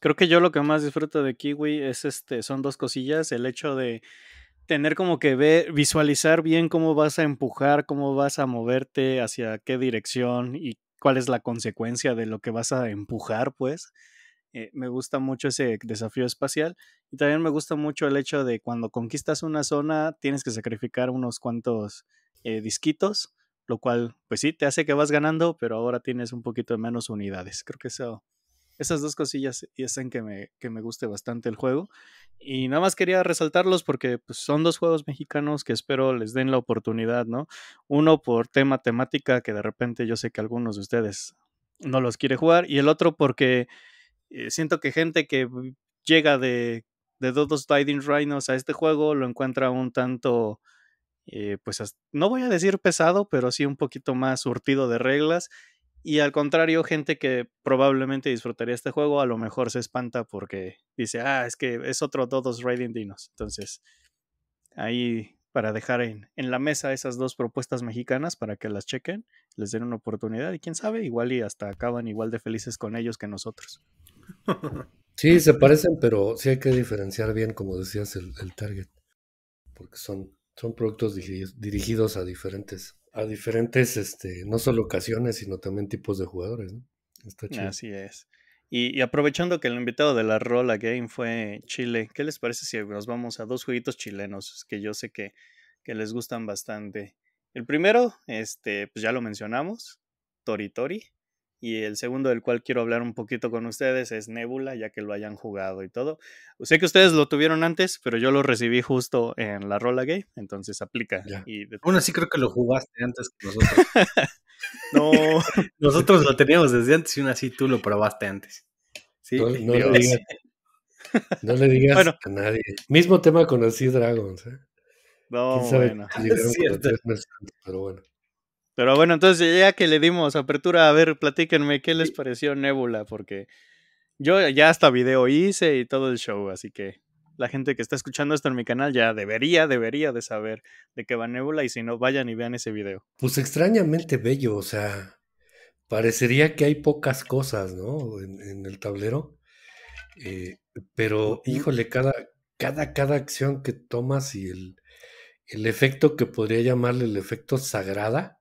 creo que yo lo que más disfruto de Kiwi es este, son dos cosillas, el hecho de tener como que ver, visualizar bien cómo vas a empujar, cómo vas a moverte, hacia qué dirección y cuál es la consecuencia de lo que vas a empujar, pues. Eh, me gusta mucho ese desafío espacial y también me gusta mucho el hecho de cuando conquistas una zona tienes que sacrificar unos cuantos eh, disquitos, lo cual pues sí, te hace que vas ganando, pero ahora tienes un poquito de menos unidades. Creo que eso, esas dos cosillas hacen que me, que me guste bastante el juego. Y nada más quería resaltarlos porque pues, son dos juegos mexicanos que espero les den la oportunidad, ¿no? Uno por tema temática, que de repente yo sé que algunos de ustedes no los quiere jugar, y el otro porque eh, siento que gente que llega de, de Dodos Riding Rhinos a este juego lo encuentra un tanto, eh, pues no voy a decir pesado, pero sí un poquito más surtido de reglas. Y al contrario, gente que probablemente disfrutaría este juego a lo mejor se espanta porque dice, ah, es que es otro Dodos Riding Dinos. Entonces, ahí para dejar en, en, la mesa esas dos propuestas mexicanas para que las chequen, les den una oportunidad y quién sabe, igual y hasta acaban igual de felices con ellos que nosotros. Sí, se parecen, pero sí hay que diferenciar bien, como decías, el, target. Porque son, son productos dirigidos a diferentes, a diferentes, este, no solo ocasiones, sino también tipos de jugadores, Está chido. Así es. Y, aprovechando que el invitado de la Rola Game fue Chile, ¿qué les parece si nos vamos a dos jueguitos chilenos que yo sé que, que les gustan bastante? El primero, este, pues ya lo mencionamos, Tori Tori y el segundo del cual quiero hablar un poquito con ustedes es Nebula, ya que lo hayan jugado y todo. Sé que ustedes lo tuvieron antes, pero yo lo recibí justo en la Rola Game, entonces aplica. Y Aún así creo que lo jugaste antes que nosotros. [LAUGHS] no, [LAUGHS] nosotros lo teníamos desde antes y aún así tú lo probaste antes. Sí, no, le digas, a nadie. Mismo tema con el Sea Dragons. ¿eh? No, bueno. [LAUGHS] cierto. pero bueno. Pero bueno, entonces ya que le dimos apertura, a ver, platíquenme qué les pareció Nebula, porque yo ya hasta video hice y todo el show, así que la gente que está escuchando esto en mi canal ya debería, debería de saber de qué va Nebula y si no, vayan y vean ese video. Pues extrañamente bello, o sea, parecería que hay pocas cosas, ¿no? En, el tablero. Eh, pero, híjole, cada, cada, cada acción que tomas y el efecto que podría llamarle el efecto sagrada,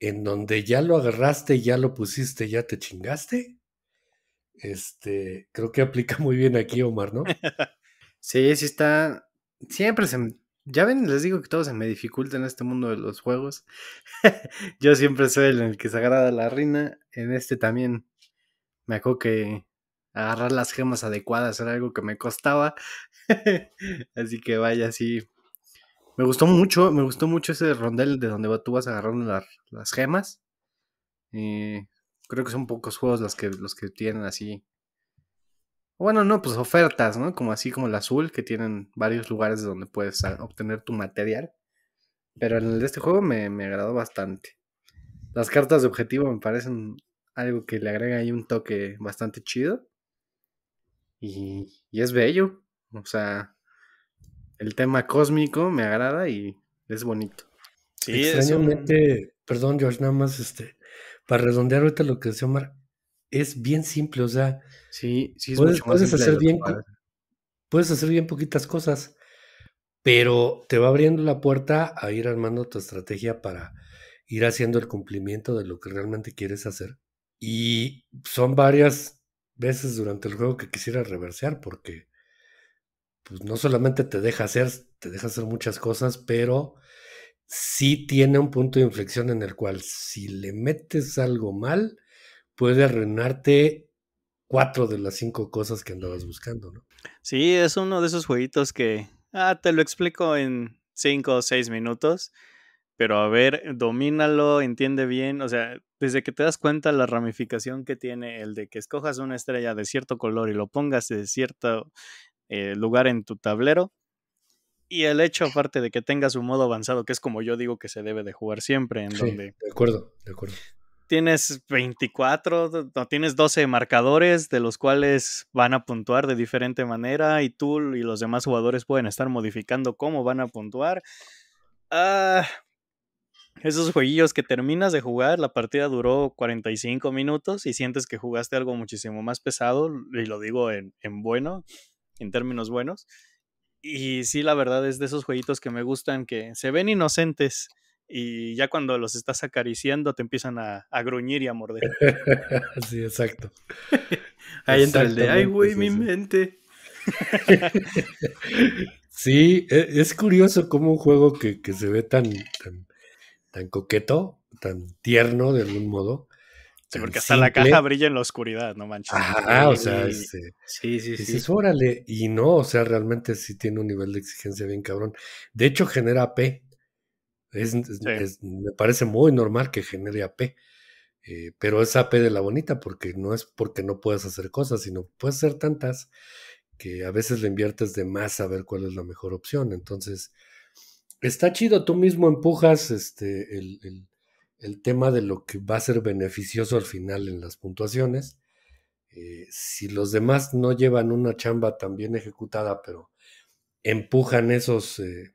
en donde ya lo agarraste, ya lo pusiste, ya te chingaste. Este, creo que aplica muy bien aquí, Omar, ¿no? [LAUGHS] sí, sí está. Siempre se. Ya ven, les digo que todo se me dificulta en este mundo de los juegos. [LAUGHS] Yo siempre soy el en el que se agrada la rina. En este también me acuerdo que agarrar las gemas adecuadas era algo que me costaba. [LAUGHS] Así que vaya, sí, me gustó mucho, me gustó mucho ese rondel de donde tú vas agarrando las gemas. Eh, creo que son pocos juegos los que, los que tienen así. Bueno, no, pues ofertas, ¿no? Como así como el azul, que tienen varios lugares de donde puedes obtener tu material. Pero en el de este juego me, me agradó bastante. Las cartas de objetivo me parecen algo que le agrega ahí un toque bastante chido. Y, y es bello. O sea, el tema cósmico me agrada y es bonito. Extrañamente, perdón, George, nada más este, para redondear ahorita lo que decía Omar, es bien simple, o sea, sí, sí hacer bien, puedes hacer bien poquitas cosas, pero te va abriendo la puerta a ir armando tu estrategia para ir haciendo el cumplimiento de lo que realmente quieres hacer. Y son varias veces durante el juego que quisiera reversear porque pues no solamente te deja hacer, te deja hacer muchas cosas, pero sí tiene un punto de inflexión en el cual si le metes algo mal, puede arruinarte cuatro de las cinco cosas que andabas buscando, ¿no? Sí, es uno de esos jueguitos que, ah, te lo explico en cinco o seis minutos, pero a ver, domínalo, entiende bien, o sea, desde que te das cuenta la ramificación que tiene el de que escojas una estrella de cierto color y lo pongas de cierto eh, lugar en tu tablero. Y el hecho, aparte de que tenga su modo avanzado, que es como yo digo que se debe de jugar siempre, en donde. De acuerdo, de acuerdo. Tienes 24, no, tienes 12 marcadores de los cuales van a puntuar de diferente manera y tú y los demás jugadores pueden estar modificando cómo van a puntuar. Ah, esos jueguillos que terminas de jugar, la partida duró 45 minutos y sientes que jugaste algo muchísimo más pesado, y lo digo en, en bueno, en términos buenos. Y sí, la verdad es de esos jueguitos que me gustan, que se ven inocentes y ya cuando los estás acariciando te empiezan a, gruñir y a morder. [LAUGHS] sí, exacto. [LAUGHS] Ahí entra el de, ay, güey, mi mente. [LAUGHS] sí, e, es curioso cómo un juego que, que se ve tan, tan coqueto, tan tierno de algún modo, porque hasta la caja brilla en la oscuridad, no manches. Ah, o sea, este, sí, sí, dices, sí. órale, y no, o sea, realmente sí tiene un nivel de exigencia bien cabrón. De hecho, genera AP. me parece muy normal que genere AP. Eh, pero es AP de la bonita, porque no es porque no puedas hacer cosas, sino puedes hacer tantas que a veces le inviertes de más a ver cuál es la mejor opción. Entonces, está chido, tú mismo empujas este, el el tema de lo que va a ser beneficioso al final en las puntuaciones. Eh, si los demás no llevan una chamba tan bien ejecutada, pero empujan esos, eh,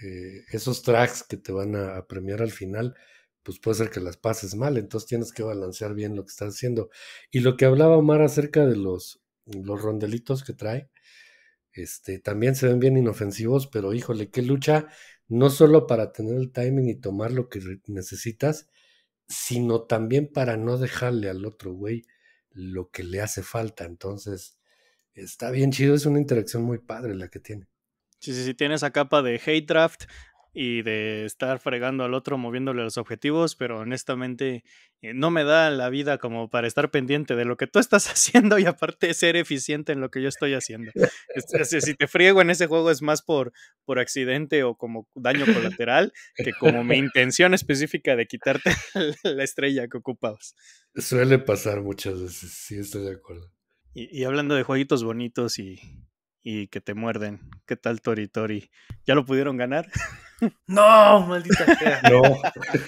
eh, esos tracks que te van a, premiar al final, pues puede ser que las pases mal, entonces tienes que balancear bien lo que estás haciendo. Y lo que hablaba Omar acerca de los, los rondelitos que trae, este, también se ven bien inofensivos, pero híjole, qué lucha no solo para tener el timing y tomar lo que necesitas, sino también para no dejarle al otro güey lo que le hace falta. Entonces, está bien chido, es una interacción muy padre la que tiene. Sí, sí, sí, tiene esa capa de hate draft, y de estar fregando al otro moviéndole los objetivos, pero honestamente eh, no me da la vida como para estar pendiente de lo que tú estás [LAUGHS] haciendo y aparte ser eficiente en lo que yo estoy haciendo. si te friego en ese juego es más por, por accidente o como daño colateral que como mi [LAUGHS] intención específica de quitarte [LAUGHS] la estrella que ocupabas. Suele pasar muchas veces, sí, estoy de acuerdo. y hablando de jueguitos bonitos y, y que te muerden. ¿Qué tal Tori Tori? ¿Ya lo pudieron ganar? [LAUGHS] No, maldita sea. No.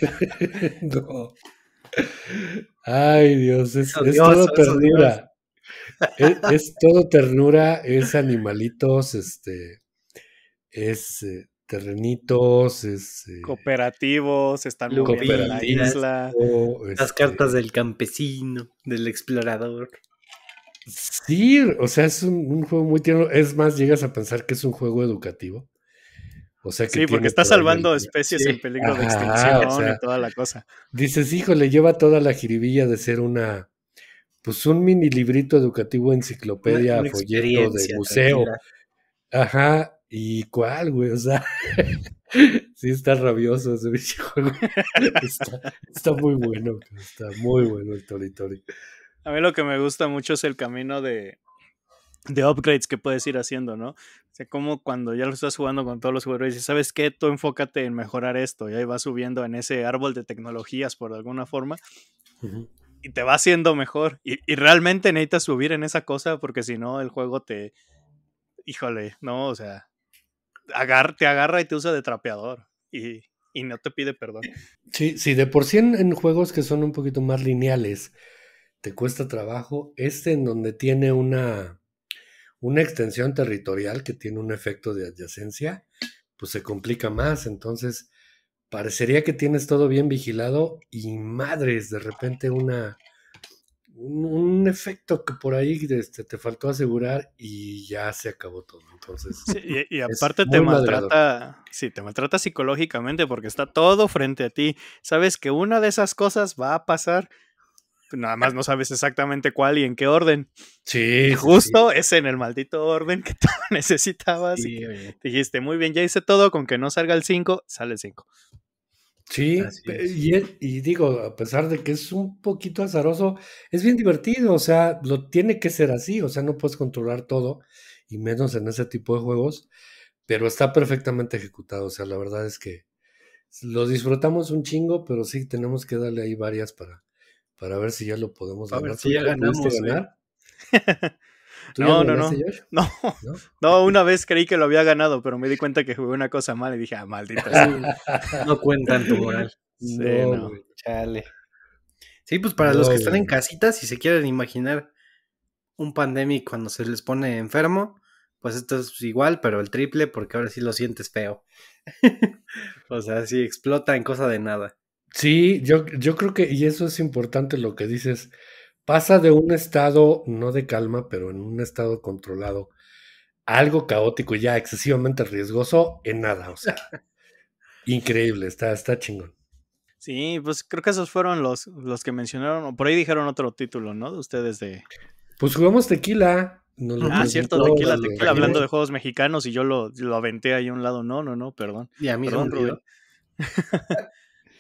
[LAUGHS] no. Ay, Dios, es, todo ternura. Es, todo ternura, es animalitos, este, es ternitos eh, terrenitos, es... Eh, cooperativos, están cooperativas, en la isla. Este, Las cartas del campesino, del explorador. Sí, o sea, es un, juego muy tierno. Es más, llegas a pensar que es un juego educativo. O sea, sí, porque está salvando especies en peligro de extinción y toda la cosa. Dices, híjole, lleva toda la jiribilla de ser una, pues un mini librito educativo, enciclopedia, folleto de museo. Ajá, y cuál, güey, o sea, [LAUGHS] sí está rabioso ese bicho, [LAUGHS] está, muy bueno, está muy bueno el Tori Tori. A mí lo que me gusta mucho es el camino de, de upgrades que puedes ir haciendo, ¿no? O sea, como cuando ya lo estás jugando con todos los jugadores y sabes qué, tú enfócate en mejorar esto y ahí vas subiendo en ese árbol de tecnologías por alguna forma y te va haciendo mejor y, y, realmente necesitas subir en esa cosa porque si no el juego te, híjole, no, o sea, te agarra y te usa de trapeador y, y no te pide perdón. Sí, sí, de por sí en juegos que son un poquito más lineales te cuesta trabajo, este en donde tiene una, una extensión territorial que tiene un efecto de adyacencia, pues se complica más. Entonces, parecería que tienes todo bien vigilado y madres, de repente una, un, efecto que por ahí este, te faltó asegurar y ya se acabó todo. Entonces, y, aparte te maltrata, sí, te maltrata psicológicamente porque está todo frente a ti. Sabes que una de esas cosas va a pasar pues, nada más no sabes exactamente cuál y en qué orden. Sí. justo es en el maldito orden que [LAUGHS] tú necesitabas. y dijiste, muy bien, ya hice todo, con que no salga el 5, sale el 5. Sí, y, y, digo, a pesar de que es un poquito azaroso, es bien divertido, o sea, lo tiene que ser así, o sea, no puedes controlar todo, y menos en ese tipo de juegos, pero está perfectamente ejecutado, o sea, la verdad es que lo disfrutamos un chingo, pero sí tenemos que darle ahí varias para, para ver si ya lo podemos ganar. si ya ganamos. [LAUGHS] no, no, no. no, [LAUGHS] no. una vez creí que lo había ganado, pero me di cuenta que jugué una cosa mal y dije, ah, maldita. [LAUGHS] no cuentan tu moral. Sí, Chale. Sí, pues para los que están en casita, si se quieren imaginar un pandemic cuando se les pone enfermo, pues esto es igual, pero el triple, porque ahora sí lo sientes feo. o sea, sí explota en cosa de nada. Sí, yo, yo creo que, y eso es importante lo que dices, pasa de un estado, no de calma, pero en un estado controlado, algo caótico y ya excesivamente riesgoso en nada, o sea, increíble, está, está chingón. Sí, pues creo que esos fueron los, los que mencionaron, o por ahí dijeron otro título, ¿no? De ustedes de... Pues jugamos tequila. ah, cierto, tequila, tequila, hablando de juegos mexicanos y yo lo, lo aventé ahí a un lado, no, no, no, perdón. Y a mí perdón, [LAUGHS]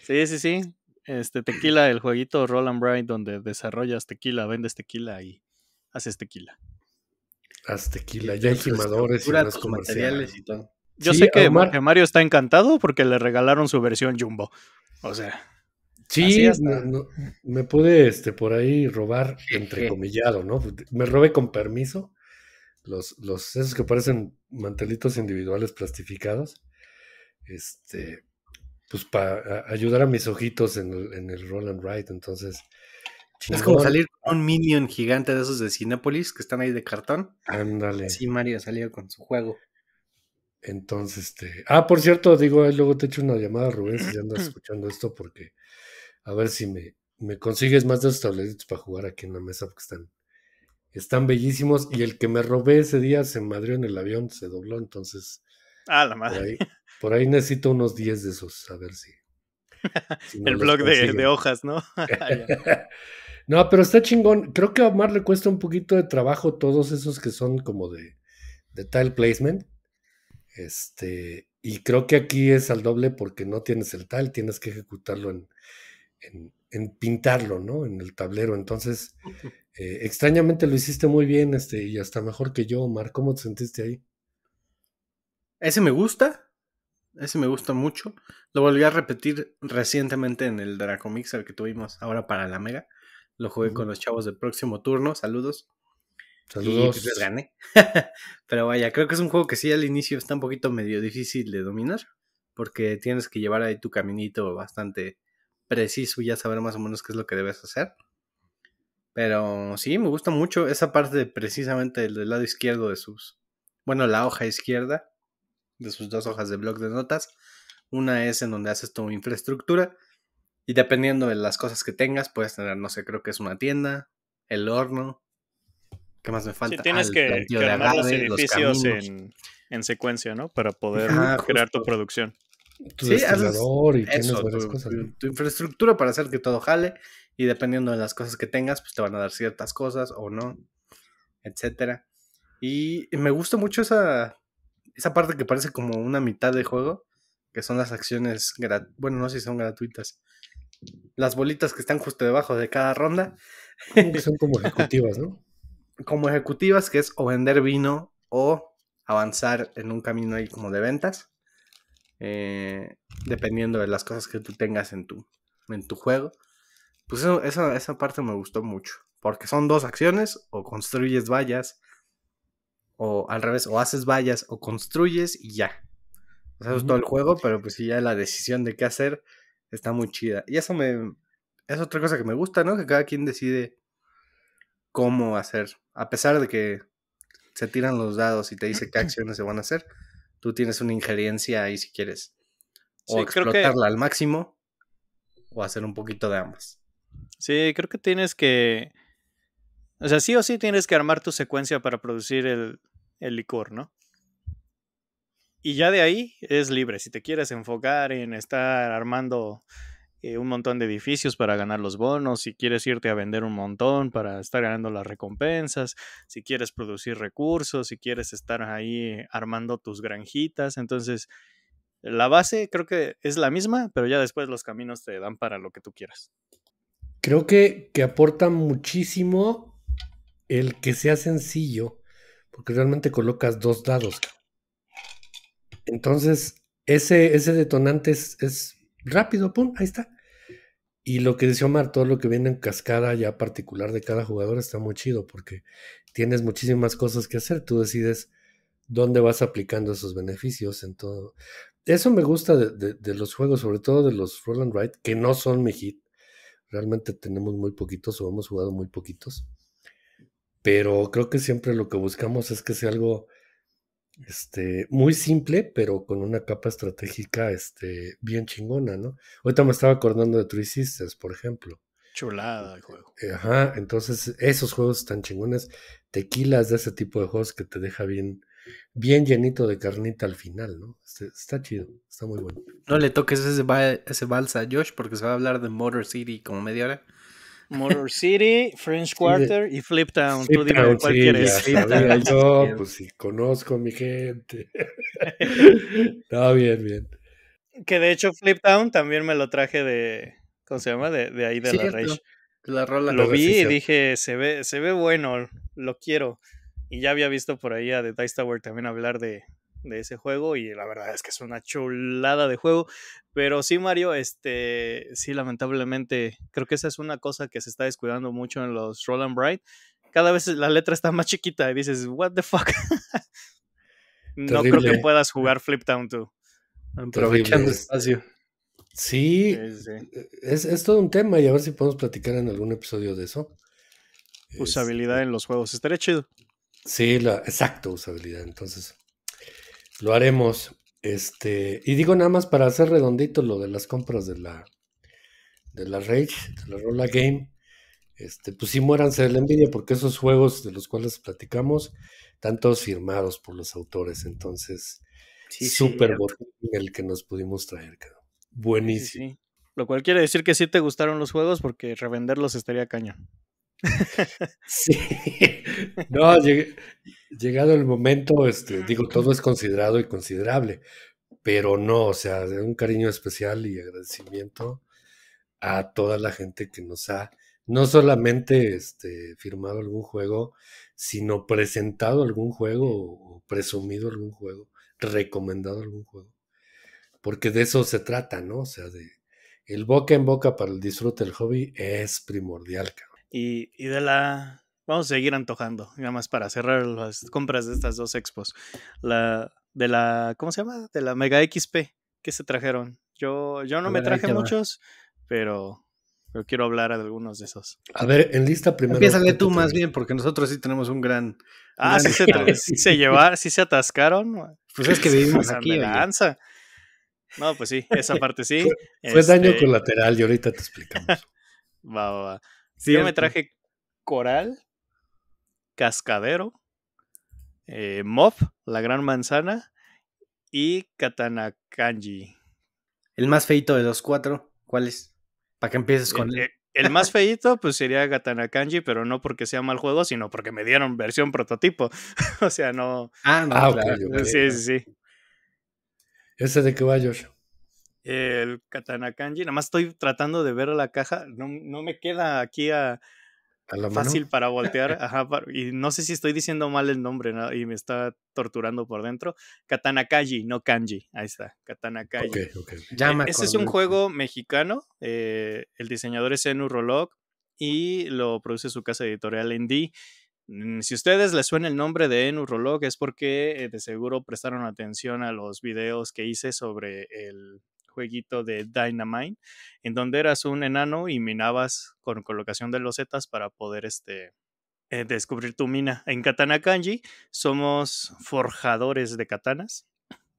Sí, sí, sí. Este tequila, el jueguito Roland and Bright, donde desarrollas tequila, vendes tequila y haces tequila. Haz tequila, ya hay filmadores pues, y más comerciales y todo. Yo sé que Mario está encantado porque le regalaron su versión Jumbo. O sea. Sí, me pude este, por ahí robar entrecomillado, [LAUGHS] ¿no? Pues, me robé con permiso los, los esos que parecen mantelitos individuales plastificados. Este, pues para ayudar a mis ojitos en el, en el roll and Entonces, Es como salir con un minion gigante de esos de Cinépolis que están ahí de cartón. Ándale. Sí, Mario salió con su juego. Entonces, este. Ah, por cierto, digo, luego te echo una llamada, Rubén, si ya andas [CLEARS THROAT] escuchando esto, porque a ver si me, me consigues más de esos tabletitos para jugar aquí en la mesa, porque están, están bellísimos. Y el que me robé ese día se madrió en el avión, se dobló, entonces. Ah, la madre. [LAUGHS] Por ahí necesito unos 10 de esos, a ver si. [LAUGHS] el blog de, hojas, ¿no? [LAUGHS] [LAUGHS] Ah, no, pero está chingón. Creo que a Omar le cuesta un poquito de trabajo todos esos que son como de, de tile placement. Este, y creo que aquí es al doble porque no tienes el tile, tienes que ejecutarlo en, en, pintarlo, ¿no? En el tablero. Entonces, eh, extrañamente lo hiciste muy bien, este, y hasta mejor que yo, Omar. ¿Cómo te sentiste ahí? Ese me gusta. Ese me gusta mucho. Lo volví a repetir recientemente en el Mixer que tuvimos ahora para la Mega. Lo jugué con los chavos del próximo turno. Saludos. Pues, Saludos. les gané. [LAUGHS] Pero vaya, creo que es un juego que sí al inicio está un poquito medio difícil de dominar. Porque tienes que llevar ahí tu caminito bastante preciso y ya saber más o menos qué es lo que debes hacer. Pero sí, me gusta mucho esa parte precisamente del lado izquierdo de sus. Bueno, la hoja izquierda de sus dos hojas de blog de notas. Una es en donde haces tu infraestructura y dependiendo de las cosas que tengas, puedes tener, no sé, creo que es una tienda, el horno. ¿Qué más me falta? Sí, tienes ah, que, que los edificios en, secuencia, ¿no? Para poder crear tu producción. sí, tu infraestructura para hacer que todo jale y dependiendo de las cosas que tengas, pues te van a dar ciertas cosas o no, etcétera. Y me gusta mucho esa esa parte que parece como una mitad de juego, que son las acciones, bueno, no sé si son gratuitas, las bolitas que están justo debajo de cada ronda. que son como [LAUGHS] ejecutivas, ¿no? como ejecutivas, que es o vender vino o avanzar en un camino ahí como de ventas, eh, dependiendo de las cosas que tú tengas en tu, en tu juego. Pues esa, esa parte me gustó mucho, porque son dos acciones, o construyes vallas, o al revés, o haces vallas o construyes y ya. O sea, es todo el juego, pero pues sí, ya la decisión de qué hacer está muy chida. Y eso me. Es otra cosa que me gusta, ¿no? Que cada quien decide cómo hacer. A pesar de que se tiran los dados y te dice qué [CLEARS THROAT] acciones se van a hacer, tú tienes una injerencia ahí si quieres. O explotarla al máximo, o hacer un poquito de ambas. Sí, creo que tienes que o sea, sí o sí tienes que armar tu secuencia para producir el, licor, ¿no? Y ya de ahí es libre. Si te quieres enfocar en estar armando eh, un montón de edificios para ganar los bonos, si quieres irte a vender un montón para estar ganando las recompensas, si quieres producir recursos, si quieres estar ahí armando tus granjitas, entonces la base creo que es la misma, pero ya después los caminos te dan para lo que tú quieras. Creo que, que aporta muchísimo el que sea sencillo, porque realmente colocas dos dados. Entonces, ese, ese detonante es, rápido, pum, ahí está. Y lo que decía Omar, todo lo que viene en cascada ya particular de cada jugador está muy chido porque tienes muchísimas cosas que hacer. Tú decides dónde vas aplicando esos beneficios en todo. Eso me gusta de, de los juegos, sobre todo de los Roll and Ride, que no son mi hit. Realmente tenemos muy poquitos o hemos jugado muy poquitos pero creo que siempre lo que buscamos es que sea algo este, muy simple, pero con una capa estratégica este, bien chingona, ¿no? Ahorita me estaba acordando de Three Sisters, por ejemplo. Chulada el este, juego. Eh, ajá, entonces esos juegos tan chingones, tequilas de ese tipo de juegos que te deja bien, bien llenito de carnita al final, ¿no? Este, está chido, está muy bueno. No le toques ese, ba ese balsa a Josh porque se va a hablar de Motor City como media hora. Motor City, French Quarter y Flip Town. Tú dime cuál quieres. [LAUGHS] yo, pues sí, conozco a mi gente. está [LAUGHS] bien, bien. Que de hecho Flip Town también me lo traje de, ¿cómo se llama? De, ahí de la Rage. La lo ah, vi y dije, se ve, se ve bueno, lo quiero. Y ya había visto por ahí a The Dice Tower también hablar de, de ese juego y la verdad es que es una chulada de juego. Pero sí, Mario, este, sí, lamentablemente, creo que esa es una cosa que se está descuidando mucho en los Roll Bright. Cada vez la letra está más chiquita y dices, what the fuck. [LAUGHS] no creo que puedas jugar Flip Town 2. Aprovechando espacio. Sí, eh, Es, todo un tema y a ver si podemos platicar en algún episodio de eso. Usabilidad este, en los juegos, estaría chido. Sí, la, exacto, usabilidad. Entonces, lo haremos. Este, y digo nada más para hacer redondito lo de las compras de la de la Rage, de la Rola Game. Este, pues sí muéranse de la envidia, porque esos juegos de los cuales platicamos, están todos firmados por los autores, entonces súper sí, el que nos pudimos traer, Buenísimo. Lo cual quiere decir que sí te gustaron los juegos, porque revenderlos estaría cañón. [LAUGHS] Sí, no, llegado el momento, este, digo, todo es considerado y considerable, pero no, o sea, un cariño especial y agradecimiento a toda la gente que nos ha no solamente este, firmado algún juego, sino presentado algún juego o presumido algún juego, recomendado algún juego. Porque de eso se trata, ¿no? O sea, de el boca en boca para el disfrute del hobby es primordial, y, de la... Vamos a seguir antojando, nada más para cerrar las compras de estas dos expos. La de la, ¿cómo se llama? De la Mega XP que se trajeron. Yo, yo no me traje muchos, pero, pero, quiero hablar de algunos de esos. A ver, en lista primero. Empieza tú más bien, porque nosotros sí tenemos un gran. Ah, Sí, se se atascaron. Pues es que vivimos aquí. danza No, pues sí, esa [LAUGHS] parte sí. fue, daño este colateral y ahorita te explicamos. [LAUGHS] va, va. Yo me traje coral, cascadero, eh, Mop, la gran manzana y katana kanji. El más feito de los cuatro, ¿cuál es? Para que empieces con el, él. Eh, el más [LAUGHS] feito, pues sería Katana Kanji, pero no porque sea mal juego, sino porque me dieron versión prototipo. [LAUGHS] o sea, no. Ah, no, ah, Sí, sí, sí. ¿Ese de qué va, el katana kanji. Nada más estoy tratando de ver la caja. No, no me queda aquí a, fácil para voltear. [LAUGHS] Ajá, y no sé si estoy diciendo mal el nombre y me está torturando por dentro. kanji no kanji. Ahí está, katana Okay, okay. Eh, ese es un juego mexicano. Eh, el diseñador es Enu y lo produce su casa editorial Indie mm, Si ustedes les suena el nombre de Enu es porque eh, de seguro prestaron atención a los videos que hice sobre el jueguito de Dynamite, en donde eras un enano y minabas con colocación de losetas para poder este, eh, descubrir tu mina. En Katana Kanji somos forjadores de katanas,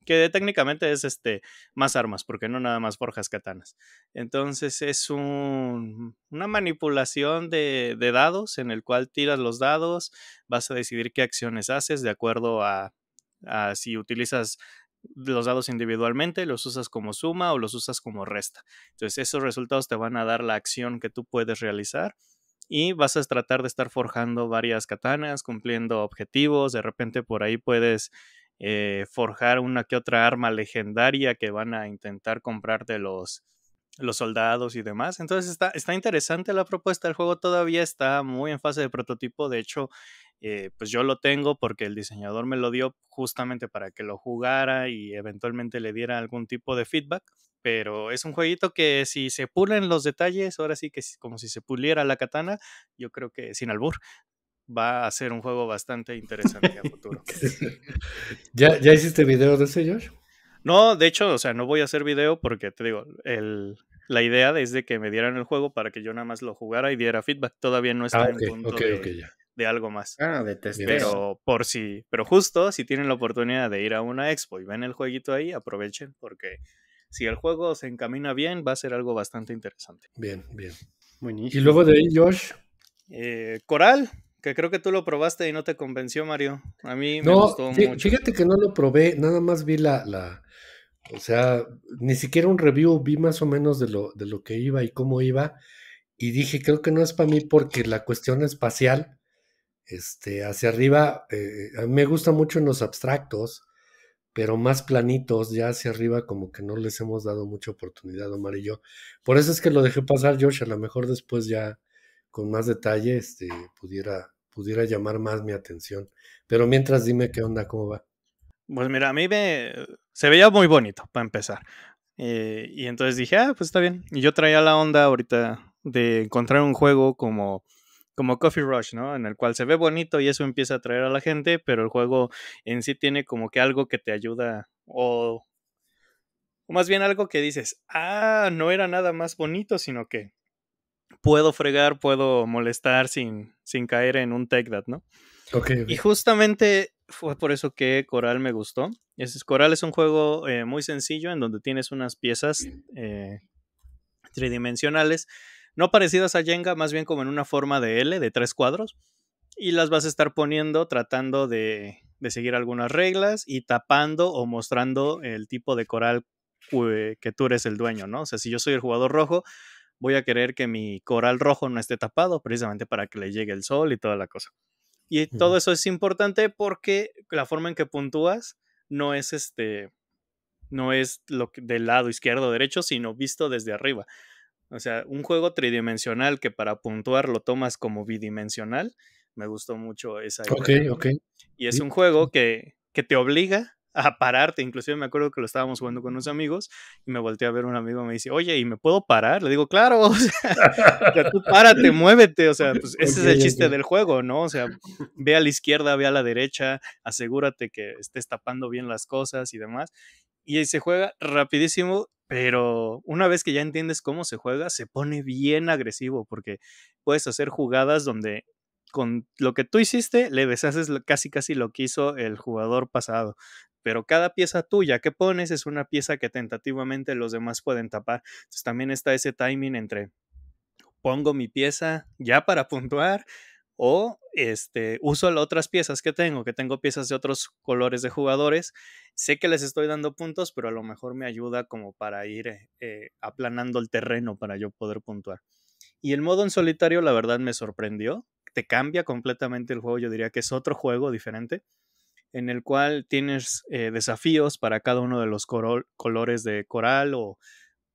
que técnicamente es este, más armas, porque no nada más forjas katanas. Entonces es un, una manipulación de, dados en el cual tiras los dados, vas a decidir qué acciones haces de acuerdo a si utilizas los dados individualmente, los usas como suma o los usas como resta. Entonces esos resultados te van a dar la acción que tú puedes realizar y vas a tratar de estar forjando varias katanas, cumpliendo objetivos, de repente por ahí puedes eh, forjar una que otra arma legendaria que van a intentar comprarte los, los soldados y demás. Entonces está, está interesante la propuesta, el juego todavía está muy en fase de prototipo, de hecho eh, pues yo lo tengo porque el diseñador me lo dio justamente para que lo jugara y eventualmente le diera algún tipo de feedback. Pero es un jueguito que si se pulen los detalles, ahora sí que es como si se puliera la katana, yo creo que sin albur va a ser un juego bastante interesante a [LAUGHS] futuro. ¿Ya, hiciste video de ese, Josh? No, de hecho, o sea, no voy a hacer video porque te digo, la idea es de que me dieran el juego para que yo nada más lo jugara y diera feedback. Todavía no ah, está en punto okay, ya de algo más. Ah, de Pero por si, pero justo si tienen la oportunidad de ir a una expo y ven el jueguito ahí, aprovechen porque si el juego se encamina bien, va a ser algo bastante interesante. Bien, bien. Y luego de ahí, Josh. Eh, Coral, que creo que tú lo probaste y no te convenció, Mario. A mí me no, gustó mucho. Fíjate que no lo probé, nada más vi la, la, o sea, ni siquiera un review, vi más o menos de lo, de lo que iba y cómo iba. Y dije, creo que no es para mí porque la cuestión espacial este, hacia arriba, eh, a mí me gusta mucho en los abstractos, pero más planitos, ya hacia arriba como que no les hemos dado mucha oportunidad, Omar y yo. Por eso es que lo dejé pasar, Josh, a lo mejor después ya con más detalle este, pudiera, pudiera llamar más mi atención. Pero mientras dime qué onda, cómo va. Pues mira, a mí me... se veía muy bonito, para empezar. Eh, y entonces dije, ah, pues está bien. Y yo traía la onda ahorita de encontrar un juego como como Coffee Rush, ¿no? En el cual se ve bonito y eso empieza a atraer a la gente, pero el juego en sí tiene como que algo que te ayuda o, más bien algo que dices, ah, no era nada más bonito, sino que puedo fregar, puedo molestar sin, sin caer en un take that, ¿no? Okay, Y justamente fue por eso que Coral me gustó. Coral es un juego eh, muy sencillo en donde tienes unas piezas eh, tridimensionales no parecidas a Jenga, más bien como en una forma de L, de tres cuadros, y las vas a estar poniendo tratando de, de seguir algunas reglas y tapando o mostrando el tipo de coral que tú eres el dueño, ¿no? O sea, si yo soy el jugador rojo, voy a querer que mi coral rojo no esté tapado precisamente para que le llegue el sol y toda la cosa. Y todo eso es importante porque la forma en que puntúas no es este no es lo que, del lado izquierdo o derecho, sino visto desde arriba. O sea, un juego tridimensional que para puntuar lo tomas como bidimensional. Me gustó mucho esa idea. Ok, Y es un juego que, que te obliga a pararte. Inclusive me acuerdo que lo estábamos jugando con unos amigos y me volteé a ver un amigo y me dice, oye, ¿y me puedo parar? Le digo, claro, [LAUGHS] o sea, tú párate, [LAUGHS] muévete. O sea, pues ese es el chiste del juego, ¿no? O sea, ve a la izquierda, ve a la derecha, asegúrate que estés tapando bien las cosas y demás. Y ahí se juega rapidísimo pero una vez que ya entiendes cómo se juega, se pone bien agresivo porque puedes hacer jugadas donde con lo que tú hiciste le deshaces casi casi lo que hizo el jugador pasado. Pero cada pieza tuya que pones es una pieza que tentativamente los demás pueden tapar. Entonces también está ese timing entre pongo mi pieza ya para [LAUGHS] puntuar o este, uso otras piezas que tengo, que tengo piezas de otros colores de jugadores, sé que les estoy dando puntos, pero a lo mejor me ayuda como para ir eh, eh, aplanando el terreno para yo poder puntuar. Y el modo en solitario, la verdad, me sorprendió, te cambia completamente el juego, yo diría que es otro juego diferente, en el cual tienes eh, desafíos para cada uno de los colores de coral o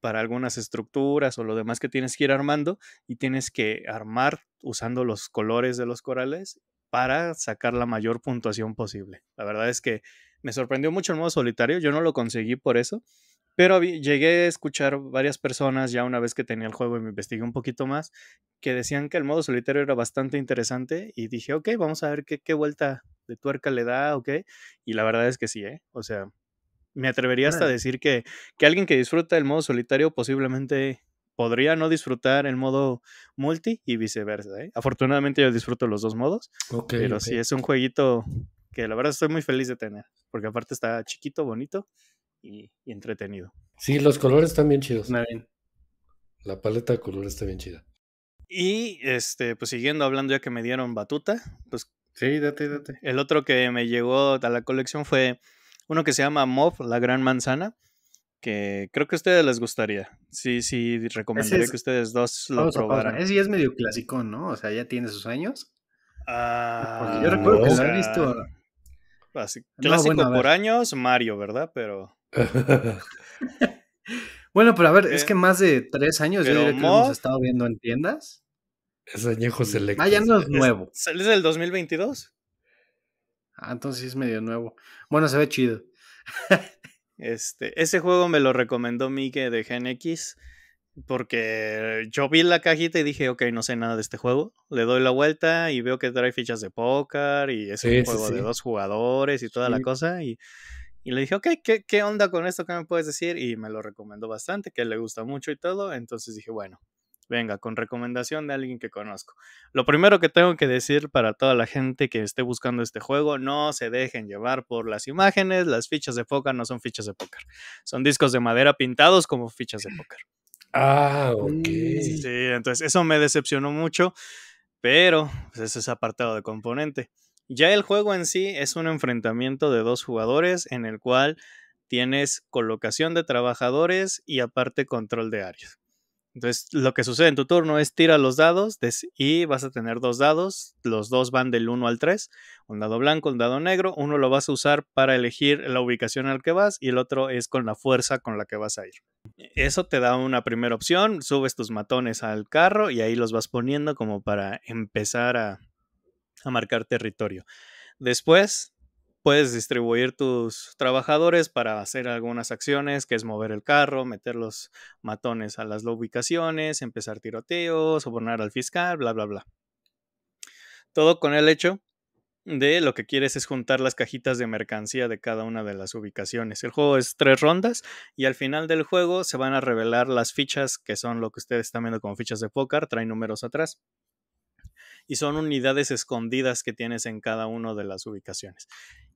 para algunas estructuras o lo demás que tienes que ir armando y tienes que armar usando los colores de los corales para sacar la mayor puntuación posible. La verdad es que me sorprendió mucho el modo solitario, yo no lo conseguí por eso, pero llegué a escuchar varias personas ya una vez que tenía el juego y me investigué un poquito más, que decían que el modo solitario era bastante interesante y dije, ok, vamos a ver qué, vuelta de tuerca le da, ok, y la verdad es que sí, ¿eh? o sea, me atrevería hasta a decir que, que alguien que disfruta el modo solitario posiblemente podría no disfrutar el modo multi y viceversa. ¿eh? Afortunadamente yo disfruto los dos modos, pero sí es un jueguito que la verdad estoy muy feliz de tener, porque aparte está chiquito, bonito y, entretenido. Sí, los colores están bien chidos. La paleta de colores está bien chida. Y este, pues siguiendo hablando ya que me dieron batuta, pues Sí, date, date. El otro que me llegó a la colección fue uno que se llama Moff, La Gran Manzana, que creo que a ustedes les gustaría. Sí, sí, recomendaría que ustedes dos lo probaran. Ese ya es medio clásico, ¿no? O sea, ya tiene sus años. Ah, yo recuerdo que lo he visto. clásico por años, Mario, ¿verdad? Pero. [LAUGHS] bueno, pero a ver, es eh, que más de tres años yo diría hemos estado viendo en tiendas. Es añejo selecto. Mm, ah, ya no es nuevo. ¿Es del 2022? Ah, entonces es medio nuevo. Bueno, se ve chido. [LAUGHS] este, ese juego me lo recomendó Mike de Gen X. Porque yo vi la cajita y dije, ok, no sé nada de este juego. Le doy la vuelta y veo que trae fichas de póker y es un juego de dos jugadores y toda la cosa. Y, y, le dije, ok, ¿qué onda con esto? ¿Qué me puedes decir? Y me lo recomendó bastante, que le gusta mucho y todo. Entonces dije, bueno, Venga, con recomendación de alguien que conozco. Lo primero que tengo que decir para toda la gente que esté buscando este juego, no se dejen llevar por las imágenes, las fichas de póker no son fichas de póker, son discos de madera pintados como fichas de póker. Ah, ok. Mm. Sí, entonces eso me decepcionó mucho, pero ese pues, es apartado de componente. Ya el juego en sí es un enfrentamiento de dos jugadores en el cual tienes colocación de trabajadores y aparte control de áreas. Entonces, lo que sucede en tu turno es tira los dados y vas a tener dos dados. Los dos van del 1 al 3. Un dado blanco, un dado negro. Uno lo vas a usar para elegir la ubicación al que vas y el otro es con la fuerza con la que vas a ir. Eso te da una primera opción. Subes tus matones al carro y ahí los vas poniendo como para empezar a, a marcar territorio. Después puedes distribuir tus trabajadores para hacer algunas acciones, que es mover el carro, meter los matones a las ubicaciones, empezar tiroteos, sobornar al fiscal, bla, bla, bla. Todo con el hecho de lo que quieres es juntar las cajitas de mercancía de cada una de las ubicaciones. El juego es tres rondas y al final del juego se van a revelar las fichas, que son lo que ustedes están viendo como fichas de póker, trae números atrás. Y son unidades escondidas que tienes en cada una de las ubicaciones.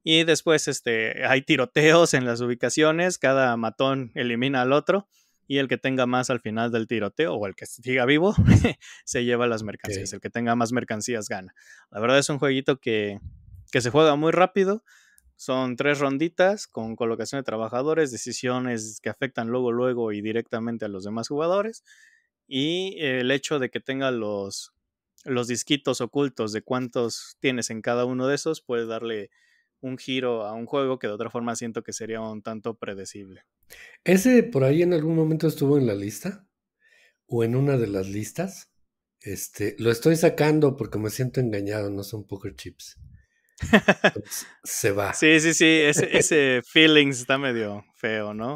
Y después este, hay tiroteos en las ubicaciones, cada matón elimina al otro y el que tenga más al final del tiroteo o el que siga vivo [LAUGHS] se lleva las mercancías, el que tenga más mercancías gana. La verdad es un jueguito que, que se juega muy rápido, son tres ronditas con colocación de trabajadores, decisiones que afectan luego, luego y directamente a los demás jugadores. Y el hecho de que tenga los, los disquitos ocultos de cuántos tienes en cada uno de esos puede darle un giro a un juego que de otra forma siento que sería un tanto predecible. ¿Ese por ahí en algún momento estuvo en la lista? ¿O en una de las listas? Este, lo estoy sacando porque me siento engañado, no son poker chips. [LAUGHS] se va. Sí, sí, sí, ese, [LAUGHS] ese feeling está medio feo, ¿no?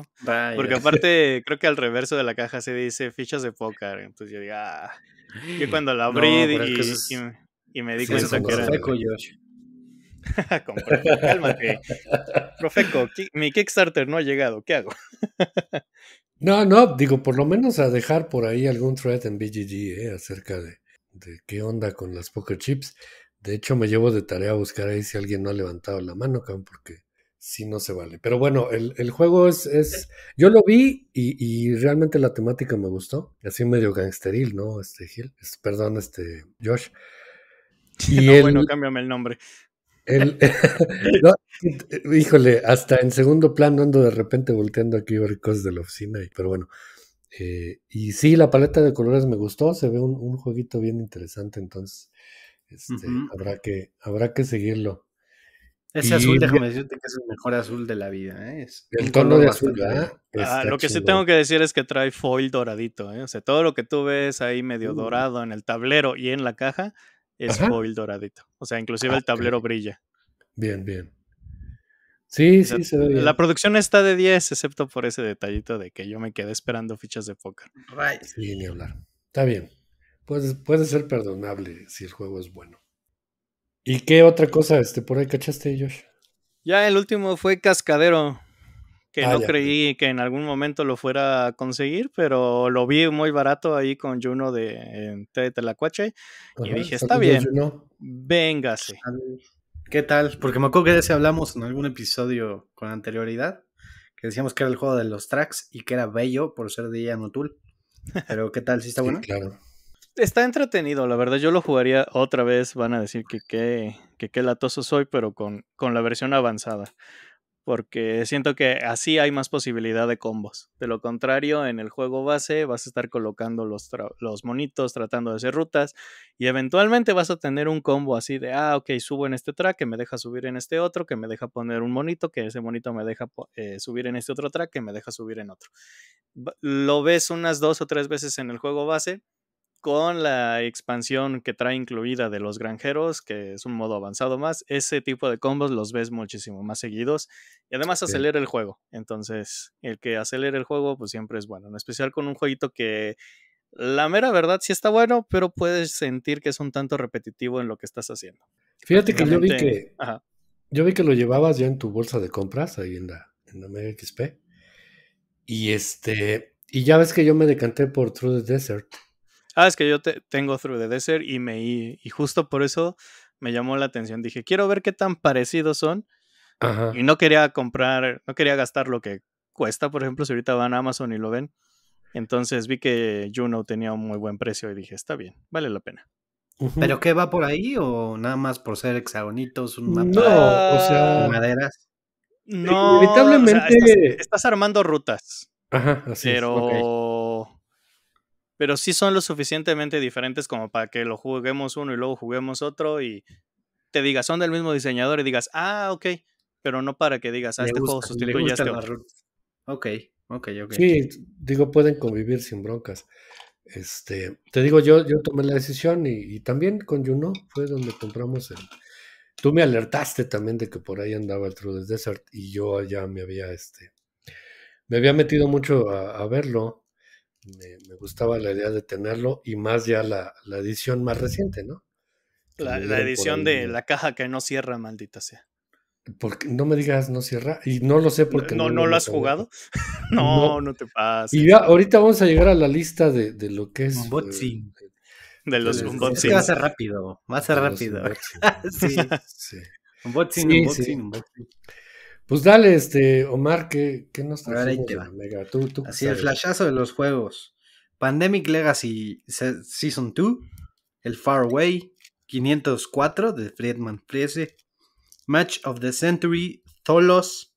Porque aparte creo que al reverso de la caja se dice fichas de póker, entonces yo digo, ah, cuando la abrí y, me di cuenta que era... [LAUGHS] Profeco, mi Kickstarter no ha llegado, ¿qué hago? [LAUGHS] no, no, digo, por lo menos a dejar por ahí algún thread en BGG eh, acerca de, qué onda con las poker chips. De hecho, me llevo de tarea a buscar ahí si alguien no ha levantado la mano, porque si no se vale. Pero bueno, el, juego es, Yo lo vi y, realmente la temática me gustó. Así medio gangsteril, ¿no? Este Gil. perdón, este Josh. [LAUGHS] bueno, cámbiame el nombre. El, [LAUGHS] eh, híjole, hasta en segundo plano ando de repente volteando aquí ver cosas de la oficina, pero bueno. Eh, y sí, la paleta de colores me gustó, se ve un, jueguito bien interesante, entonces este, habrá, que, habrá que seguirlo. Ese azul, déjame decirte que es el mejor azul de la vida. ¿eh? el tono de azul, ah, lo que sí tengo que decir es que trae foil doradito. O sea, todo lo que tú ves ahí medio uh. dorado en el tablero y en la caja es foil doradito. O sea, inclusive el tablero brilla. Bien, bien. Sí, sí, se ve bien. La producción está de 10, excepto por ese detallito de que yo me quedé esperando fichas de póker. Right. Sí, ni hablar. Está bien. Puede, puede ser perdonable si el juego es bueno. ¿Y qué otra cosa este, por ahí cachaste, Josh? Ya el último fue Cascadero que no creí que en algún momento lo fuera a conseguir, pero lo vi muy barato ahí con Juno de, T y dije, está bien, véngase. ¿Qué tal? Porque me acuerdo que ya se hablamos en algún episodio con anterioridad, que decíamos que era el juego de los tracks y que era bello por ser de Ian O'Toole. Pero ¿qué tal? si está [LAUGHS] bueno? claro. Está entretenido, la verdad yo lo jugaría otra vez, van a decir que qué que, latoso soy, pero con, con la versión avanzada porque siento que así hay más posibilidad de combos. De lo contrario, en el juego base vas a estar colocando los, monitos, tratando de hacer rutas, y eventualmente vas a tener un combo así de, ah, ok, subo en este track, que me deja subir en este otro, que me deja poner un monito, que ese monito me deja eh, subir en este otro track, que me deja subir en otro. Lo ves unas dos o tres veces en el juego base, con la expansión que trae incluida de los granjeros, que es un modo avanzado más, ese tipo de combos los ves muchísimo más seguidos y además acelera el juego. Entonces, el que acelera el juego, pues siempre es bueno, en especial con un jueguito que la mera verdad sí está bueno, pero puedes sentir que es un tanto repetitivo en lo que estás haciendo. Fíjate que yo vi que, yo vi que lo llevabas ya en tu bolsa de compras ahí en la, XP. Y este, y ya ves que yo me decanté por True Desert. Ah, es que yo te, tengo Through the Desert y, me, y, justo por eso me llamó la atención. Dije, quiero ver qué tan parecidos son. Ajá. Y no quería comprar, no quería gastar lo que cuesta, por ejemplo, si ahorita van a Amazon y lo ven. Entonces vi que Juno tenía un muy buen precio y dije, está bien, vale la pena. ¿Pero qué va por ahí o nada más por ser hexagonitos, un mapa o maderas? No, inevitablemente. estás, armando rutas. Ajá, así pero sí son lo suficientemente diferentes como para que lo juguemos uno y luego juguemos otro y te digas, son del mismo diseñador y digas, ah, ok, pero no para que digas, ah, este juego este Ok, ok, ok. Sí, digo, pueden convivir sin broncas. Este, te digo, yo, yo tomé la decisión y, también con Juno fue donde compramos el. Tú me alertaste también de que por ahí andaba el True Desert y yo allá me había, este, me había metido mucho a verlo me, gustaba la idea de tenerlo y más ya la, edición más reciente, ¿no? La, edición de la caja que no cierra, maldita sea. Porque, no me digas no cierra, y no lo sé porque no. ¿No, lo has jugado? [LAUGHS] no, no, te pasa. Y ya, ahorita vamos a llegar a la lista de, lo que es. Un eh, de los de, Es que va a ser rápido, va a ser rápido. [LAUGHS] sí, sí. Pues dale, este, Omar, que qué nos traes? Así el flashazo de los juegos. Pandemic Legacy Season 2, El Far Away, 504 de Friedman Friese, Match of the Century, Tholos,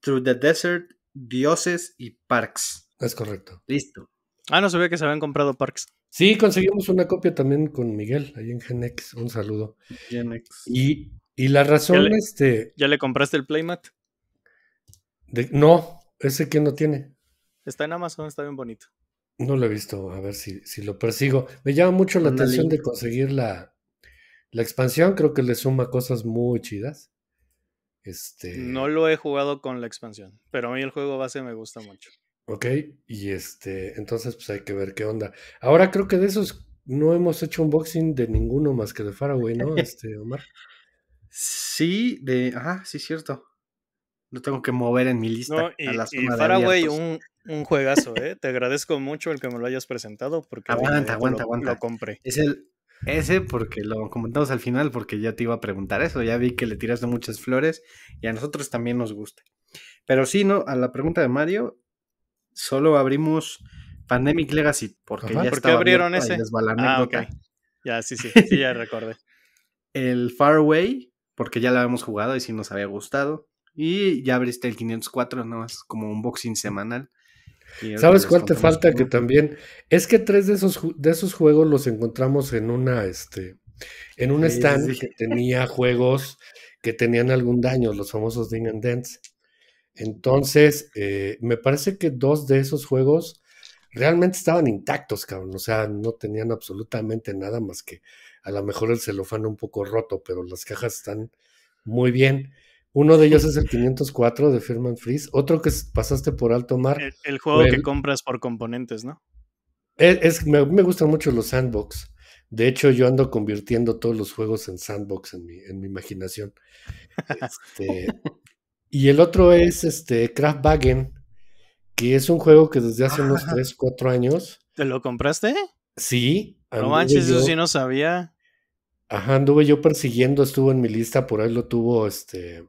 Through the Desert, Dioses y Parks. Es correcto. Listo. Ah, no sabía que se habían comprado Parks. Sí, conseguimos una copia también con Miguel, ahí en Genex. Un saludo. Genex. Y, y la razón, este. ¿Ya le compraste el Playmat? no, ese que no tiene. Está en Amazon, está bien bonito. No lo he visto, a ver si, si lo persigo. Me llama mucho la atención de conseguir la, la expansión, creo que le suma cosas muy chidas. Este... No lo he jugado con la expansión, pero a mí el juego base me gusta mucho. Ok, y este, entonces pues hay que ver qué onda. Ahora creo que de esos no hemos hecho un unboxing de ninguno más que de Faraway, ¿no? [LAUGHS] Este, Omar. Sí, de, ajá, ah, sí, cierto. Lo tengo que mover en mi lista. a la Faraway, un, un juegazo, ¿eh? Te agradezco mucho el que me lo hayas presentado porque aguanta, aguanta, aguanta. compré. Es el, ese porque lo comentamos al final porque ya te iba a preguntar eso, ya vi que le tiraste muchas flores y a nosotros también nos gusta. Pero sí, no, a la pregunta de Mario, solo abrimos Pandemic Legacy porque ya ¿por qué abrieron ese? Ah, ya, sí, sí, [LAUGHS] sí, ya recordé. el Faraway porque ya lo habíamos jugado y sí nos había gustado. Y ya abriste el 504 es como un boxing semanal. ¿Sabes cuál te falta? Que también. Es que tres de esos, de esos juegos los encontramos en una, este, en un stand que tenía juegos que tenían algún daño, los famosos Ding and Dance. Entonces, eh, me parece que dos de esos juegos realmente estaban intactos, cabrón. O sea, no tenían absolutamente nada más que a lo mejor el celofán un poco roto, pero las cajas están muy bien. Uno de ellos es el 504 de Firman Freeze. Otro que pasaste por alto mar. El, juego que compras por componentes, ¿no? Es, me, gustan mucho los sandbox. De hecho, yo ando convirtiendo todos los juegos en sandbox en mi, en mi imaginación. Este, [LAUGHS] y el otro es este Wagon. que es un juego que desde hace unos 3, ah. 4 años. ¿Te lo compraste? Sí. No manches, yo, eso sí no sabía. Ajá, anduve yo persiguiendo, estuvo en mi lista, por ahí lo tuvo este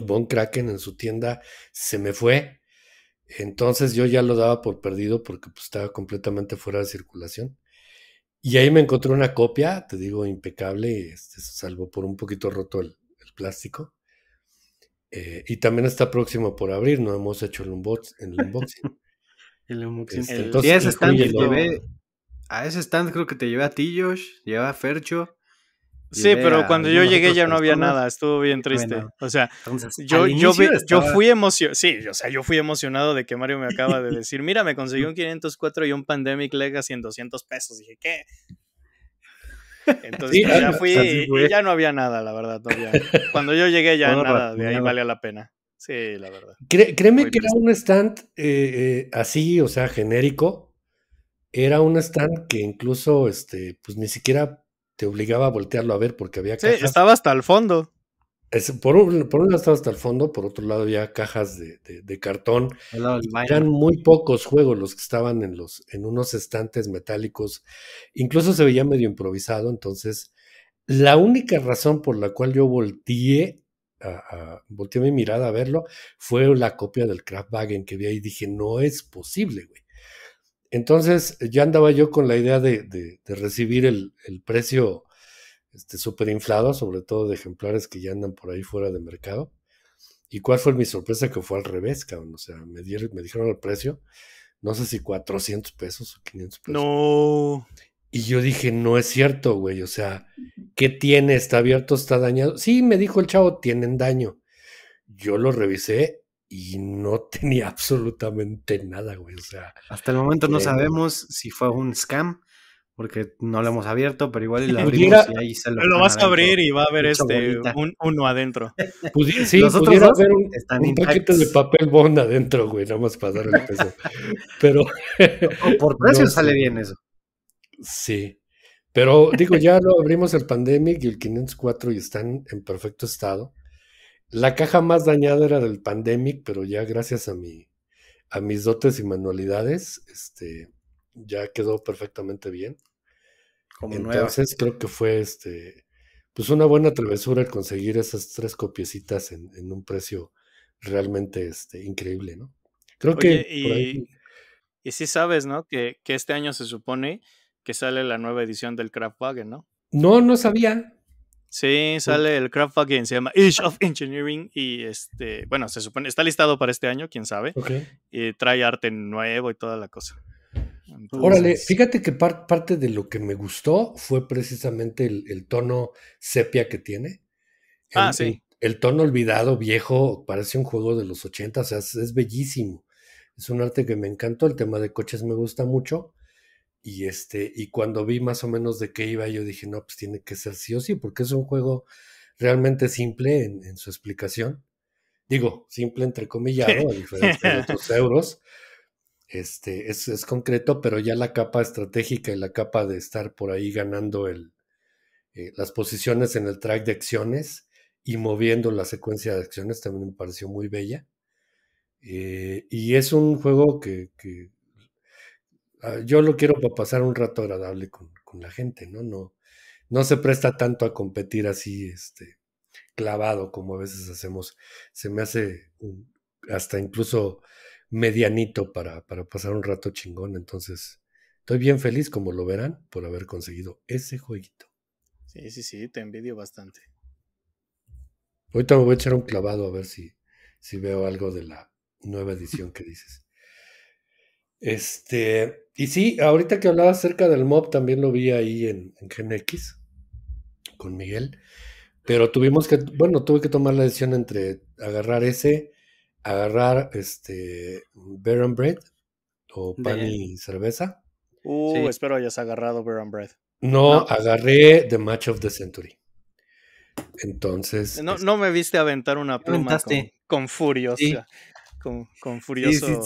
Von Kraken en su tienda se me fue. Entonces yo ya lo daba por perdido porque pues, estaba completamente fuera de circulación. Y ahí me encontré una copia, te digo, impecable, este, salvo por un poquito roto el, plástico. Eh, y también está próximo por abrir, no hemos hecho el, unboxing. el unboxing. [LAUGHS] Este, y a ese stand creo que te llevé a ti, Josh, a Fercho. Sí, pero cuando yo llegué ya no había nada, estuvo bien triste. o sea, yo, yo, fui emocionado, sí, o sea, yo fui emocionado de que Mario me acaba de decir, mira, me conseguí un 504 [LAUGHS] y un Pandemic Legacy en 200 pesos. Dije, ¿qué? Entonces pues, ya fui ya no había nada, la verdad. Cuando yo llegué ya nada, de ahí valía la pena. Sí, la verdad. créeme que era un stand eh, eh, así, o sea, genérico. Era un stand que incluso, este, pues ni siquiera te obligaba a voltearlo a ver porque había cajas. estaba hasta el fondo. por, un, lado estaba hasta el fondo, por otro lado había cajas de, cartón. Eran muy pocos juegos los que estaban en, los, en unos estantes metálicos. Incluso se veía medio improvisado, entonces la única razón por la cual yo volteé, a, volteé mi mirada a verlo fue la copia del Kraftwagen que vi ahí. Dije, no es posible, güey. Entonces ya andaba yo con la idea de, recibir el, precio súper este, inflado, sobre todo de ejemplares que ya andan por ahí fuera de mercado. ¿Y cuál fue mi sorpresa? Que fue al revés, cabrón. O sea, me, me dijeron el precio, no sé si 400 pesos o 500 pesos. No. Y yo dije, no es cierto, güey. O sea, ¿qué tiene? ¿Está abierto? ¿Está dañado? Sí, me dijo el chavo, tienen daño. Yo lo revisé y no [LAUGHS] tenía absolutamente nada, güey. O sea, hasta el momento no eh, sabemos si fue un scam, porque no lo hemos abierto, pero igual lo [LAUGHS] abrimos y ahí se lo. Lo vas a abrir y va a haber este uno adentro. [LAUGHS] Pues sí, pudiera haber un, paquete de papel bond adentro, güey, nada más para dar el peso. pero. por precio sale bien eso. Sí. Pero digo, ya lo abrimos el Pandemic y el 504 y están en perfecto estado. La caja más dañada era del Pandemic, pero ya gracias a mi a mis dotes y manualidades, este ya quedó perfectamente bien. Entonces creo que fue este pues una buena travesura el conseguir esas tres copiecitas en, un precio realmente este, increíble, ¿no? Creo que. Y, si sí sabes, ¿no? Que, este año se supone que sale la nueva edición del Kraftwagen, ¿no? No, no sabía. Sí, sale el craft fucking, se llama Ish of Engineering y este, bueno, se supone, está listado para este año, quién sabe. Y trae arte nuevo y toda la cosa. Órale, fíjate que parte de lo que me gustó fue precisamente el, tono sepia que tiene. Ah, el, El, tono olvidado, viejo, parece un juego de los 80, o sea, es bellísimo. Es un arte que me encantó, el tema de coches me gusta mucho. Y, este, y cuando vi más o menos de qué iba, yo dije, no, pues tiene que ser sí o sí, porque es un juego realmente simple en, su explicación. Digo, simple entre comillas, a diferencia de otros [LAUGHS] euros. Este, es, concreto, pero ya la capa estratégica y la capa de estar por ahí ganando el, eh, las posiciones en el track de acciones y moviendo la secuencia de acciones también me pareció muy bella. Eh, y es un juego que Ah, yo lo quiero para pasar un rato agradable con, con, la gente, ¿no? No, no se presta tanto a competir así, este, clavado como a veces hacemos. Se me hace un, hasta incluso medianito para, para pasar un rato chingón. Entonces, estoy bien feliz, como lo verán, por haber conseguido ese jueguito. Sí, sí, sí, te envidio bastante. Ahorita me voy a echar un clavado a ver si, si veo algo de la nueva edición que dices. Este, y sí, ahorita que hablaba acerca del mob, también lo vi ahí en, Gen X con Miguel. Pero tuvimos que, bueno, tuve que tomar la decisión entre agarrar ese, agarrar este Baron Bread o pan y cerveza. Uh, espero hayas agarrado Baron Bread. No, agarré The Match of the Century. Entonces. No, me viste aventar una pluma con, con, con, con furioso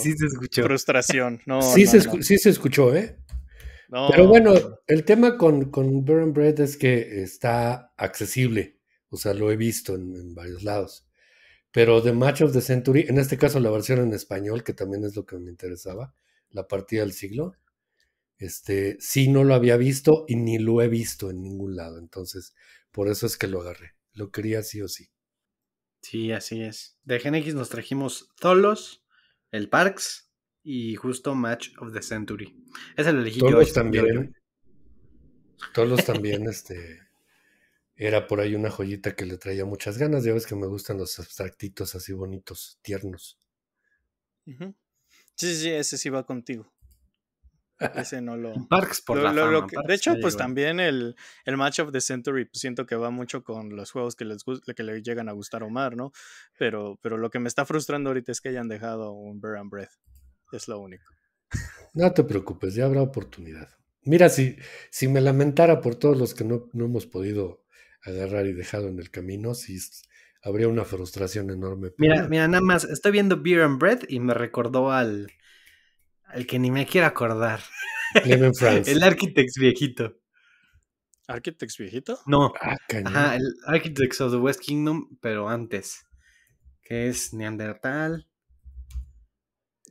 frustración. No, sí, se escuchó, ¿eh? Pero bueno, el tema con, con Burn Bread es que está accesible. O sea, lo he visto en, varios lados. Pero The Match of the Century, en este caso la versión en español, que también es lo que me interesaba, la partida del siglo, este, sí no lo había visto y ni lo he visto en ningún lado. Entonces, por eso es que lo agarré. Lo quería sí o sí. Sí, así es. De X nos trajimos Zolos, el Parks y justo Match of the Century. Ese el elegí también. Zolos [LAUGHS] también, este. Era por ahí una joyita que le traía muchas ganas. Ya ves que me gustan los abstractitos así bonitos, tiernos. Sí, sí, ese sí va contigo. Ese no por de hecho, pues también el, el match of the century pues, siento que va mucho con los juegos que les que le llegan a gustar a Omar, ¿no? Pero, pero lo que me está frustrando ahorita es que hayan dejado un Bear and Breath. Es lo único. No te preocupes, ya habrá oportunidad. Mira, si, si me lamentara por todos los que no, hemos podido agarrar y dejado en el camino, sí habría una frustración enorme. Mira, mira, nada más, estoy viendo Beer and Bread y me recordó al, el que ni me quiero acordar. [LAUGHS] el Architect viejito. ¿Architects viejito? No. Ah, Ajá, el Architects of the West Kingdom, pero antes. Que es Neandertal.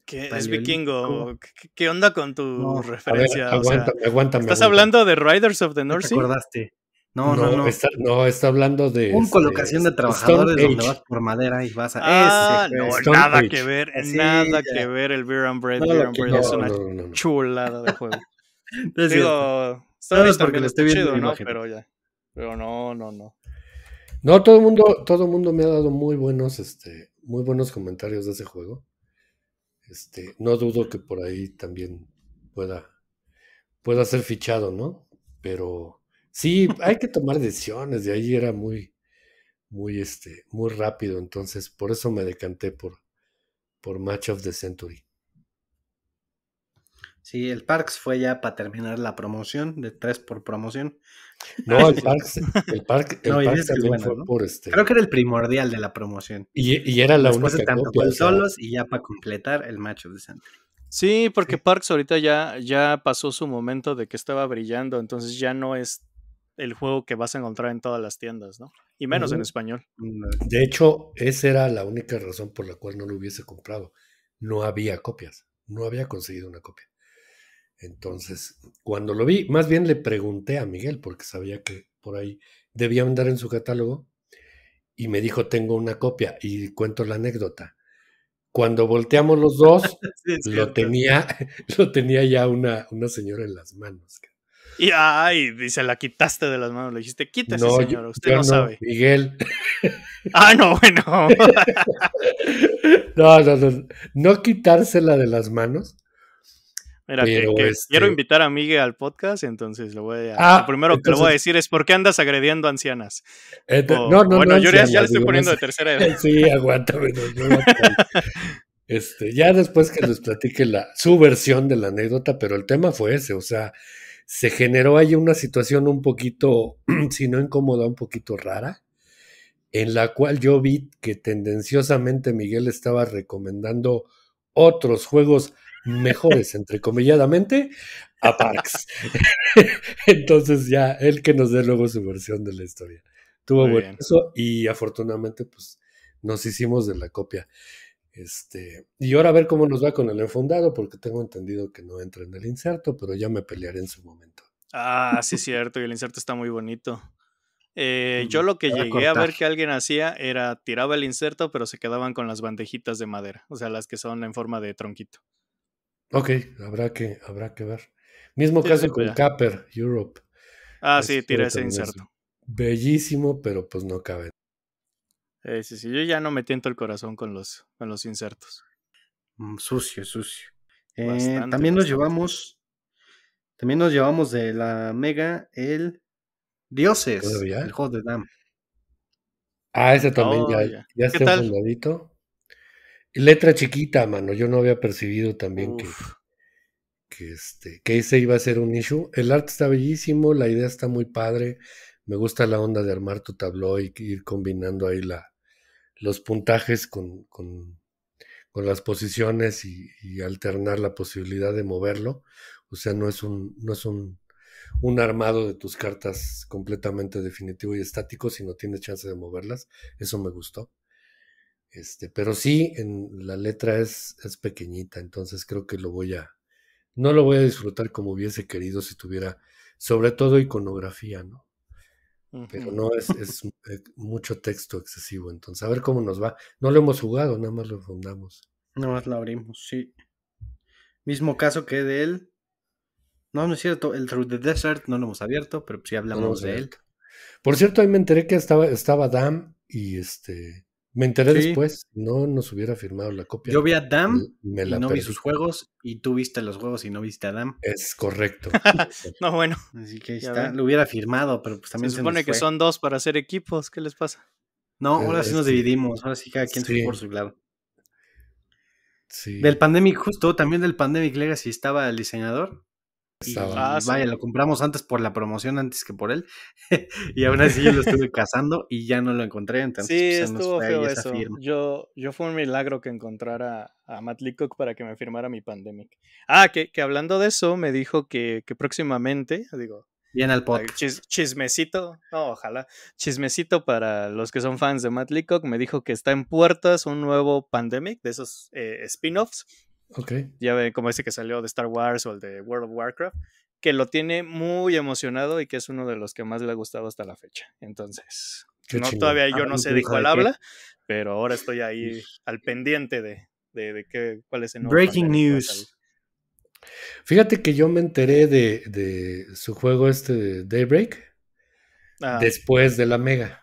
Que es vikingo. ¿Qué onda con tu referencia? ¿Estás hablando de Riders of the North ¿Te acordaste? No, no, no. No. Está, no, está, hablando de. Un este, colocación de, trabajadores donde vas por madera y vas a. Ah, ese, no, nada que ver, nada que ver el Beer and Bread. Beer and Bread es una chulada de juego. Digo, es porque lo estoy viendo, chido, ¿no? Pero ya. Pero no, no, no. No, todo el mundo, todo mundo me ha dado muy buenos, este, muy buenos comentarios de ese juego. Este, no dudo que por ahí también pueda, pueda ser fichado, ¿no? Pero Sí, hay que tomar decisiones, de ahí era muy, muy, este, muy rápido, entonces por eso me decanté por, por Match of the Century. Sí, el Parks fue ya para terminar la promoción, de tres por promoción. No, el Parks, el Park, [LAUGHS] Parks este Creo que era el primordial de la promoción. Y, era la única solos y ya para completar el Match of the Century. Sí, porque Parks ahorita ya, ya pasó su momento de que estaba brillando, entonces ya no es el juego que vas a encontrar en todas las tiendas, ¿no? Y menos en español. Mm, de hecho, esa era la única razón por la cual no lo hubiese comprado. No había copias, no había conseguido una copia. Entonces, cuando lo vi, más bien le pregunté a Miguel, porque sabía que por ahí debía andar en su catálogo, y me dijo, tengo una copia, y cuento la anécdota. Cuando volteamos los dos, [LAUGHS] lo, tenía, [LAUGHS] lo tenía ya una, una señora en las manos. Y, ay, la quitaste de las manos, le dijiste, quítese, señor usted no, sabe. Miguel. [LAUGHS] Ah, no, bueno. [LAUGHS] no, no, no, no quitársela de las manos. Mira, que, este quiero invitar a Miguel al podcast, entonces lo voy a. Ah, lo primero que le voy a decir es: ¿por qué andas agrediendo a ancianas? no, no, bueno, yo ya, le estoy poniendo de tercera [LAUGHS] edad. sí, aguántame. No, este, ya después que les platique la, su versión de la anécdota, pero el tema fue ese: o sea, se generó ahí una situación un poquito, [CLEARS THROAT] si no incómoda, un poquito rara, en la cual yo vi que tendenciosamente Miguel estaba recomendando otros juegos mejores, entrecomilladamente, a Parks. [LAUGHS] [LAUGHS] Entonces ya, él que nos dé luego su versión de la historia. Tuvo buen eso y afortunadamente pues nos hicimos de la copia. Este, y ahora a ver cómo nos va con el enfundado, porque tengo entendido que no entra en el inserto, pero ya me pelearé en su momento. Ah, sí, es cierto, y el inserto está muy bonito. Eh, yo mm, lo que llegué a, ver que alguien hacía era tiraba el inserto, pero se quedaban con las bandejitas de madera, o sea, las que son en forma de tronquito. Ok, habrá que, habrá que ver. Mismo caso con Capper, Europe. Ah, sí, tira este, ese inserto. bellísimo, pero pues no cabe. Eh, sí, sí, yo ya no me tiento el corazón con los, con los insertos. Mm, sucio, sucio. Eh, también nos llevamos, también nos llevamos de la Mega el Dioses, el Ah, ese también ya, oh, está ya está Letra chiquita, mano, yo no había percibido también que, que, este, que ese iba a ser un issue. El arte está bellísimo, la idea está muy padre. Me gusta la onda de armar tu tabló y ir combinando ahí la, los puntajes con, con, con las posiciones y, alternar la posibilidad de moverlo. O sea, no es un, no es un, armado de tus cartas completamente definitivo y estático, sino tienes chance de moverlas. Eso me gustó. Este, pero sí, en, la letra es, es pequeñita, entonces creo que lo voy a. No lo voy a disfrutar como hubiese querido si tuviera, sobre todo, iconografía, ¿no? pero no es, es eh, mucho texto excesivo. Entonces, a ver cómo nos va. No lo hemos jugado, nada más lo fundamos. Nada más lo abrimos, sí. Mismo caso que de él. No, no es cierto. El Through the Desert no lo hemos abierto, pero sí hablamos de él. Por cierto, ahí me enteré que estaba, estaba Dam y este me enteré después, no nos hubiera firmado la copia. Yo vi a Dam, y no vi sus juegos, y tú viste los juegos y no viste a Dam. Es correcto. [LAUGHS] [LAUGHS] no, bueno. Así que ahí está. Lo hubiera firmado, pero pues también se, supone que son dos para hacer equipos. ¿Qué les pasa? No, ahora sí nos dividimos. Ahora sí cada quien por su lado. Sí. Del Pandemic, justo también del Pandemic Legacy estaba el diseñador. Ah, vaya, lo compramos antes por la promoción antes que por él. [LAUGHS] y aún [LAUGHS] así yo lo estuve cazando y ya no lo encontré. Entonces, sí, pues, estuvo feo eso. Yo, yo fue un milagro que encontrara a Matt Leacock para que me firmara mi Pandemic. Ah, que, que hablando de eso, me dijo que, próximamente, digo. Bien al podcast. chismecito, ojalá. Chismecito para los que son fans de Matt Leacock. Me dijo que está en puertas un nuevo Pandemic de esos eh, spin-offs ya ve como ese que salió de Star Wars o el de World of Warcraft, que lo tiene muy emocionado y que es uno de los que más le ha gustado hasta la fecha. Entonces, no, todavía yo ah, no sé de cuál habla, pero ahora estoy ahí al pendiente de, de, cuál es el nombre. Breaking news. Fíjate que yo me enteré de, su juego este de Daybreak después de la Mega.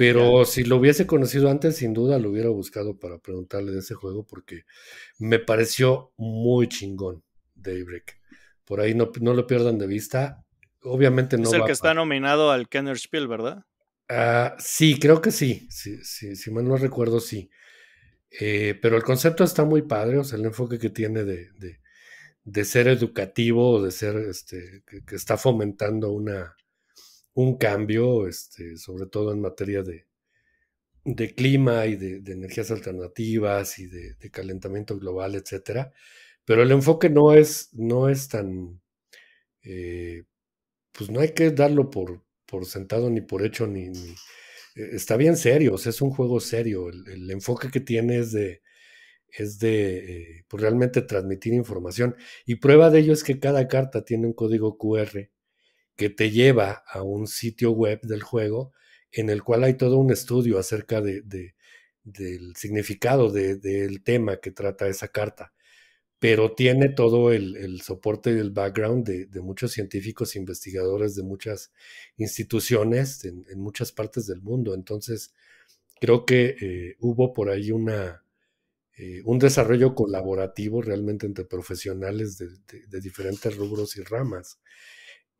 Pero si lo hubiese conocido antes, sin duda lo hubiera buscado para preguntarle de ese juego porque me pareció muy chingón Daybreak. Por ahí no, lo pierdan de vista. Obviamente no. Es el que está nominado al Kenner Spiel, ¿verdad? Ah, sí, creo que sí. si mal no recuerdo, sí. Eh, pero el concepto está muy padre, o sea, el enfoque que tiene de, de, ser educativo, de ser, este, que está fomentando una, un cambio, este, sobre todo en materia de, de clima y de, energías alternativas y de, calentamiento global, etcétera. Pero el enfoque no es, no es tan. Eh, pues no hay que darlo por, por sentado ni por hecho, ni. Eh, está bien serio, es un juego serio. El, enfoque que tiene es de es de eh, pues realmente transmitir información y prueba de ello es que cada carta tiene un código QR que te lleva a un sitio web del juego en el cual hay todo un estudio acerca de, del significado del tema que trata esa carta. Pero tiene todo el, el soporte y el background de, muchos científicos, investigadores de muchas instituciones en, muchas partes del mundo. Entonces, creo que eh, hubo por ahí una, eh, un desarrollo colaborativo realmente entre profesionales de, de diferentes rubros y ramas.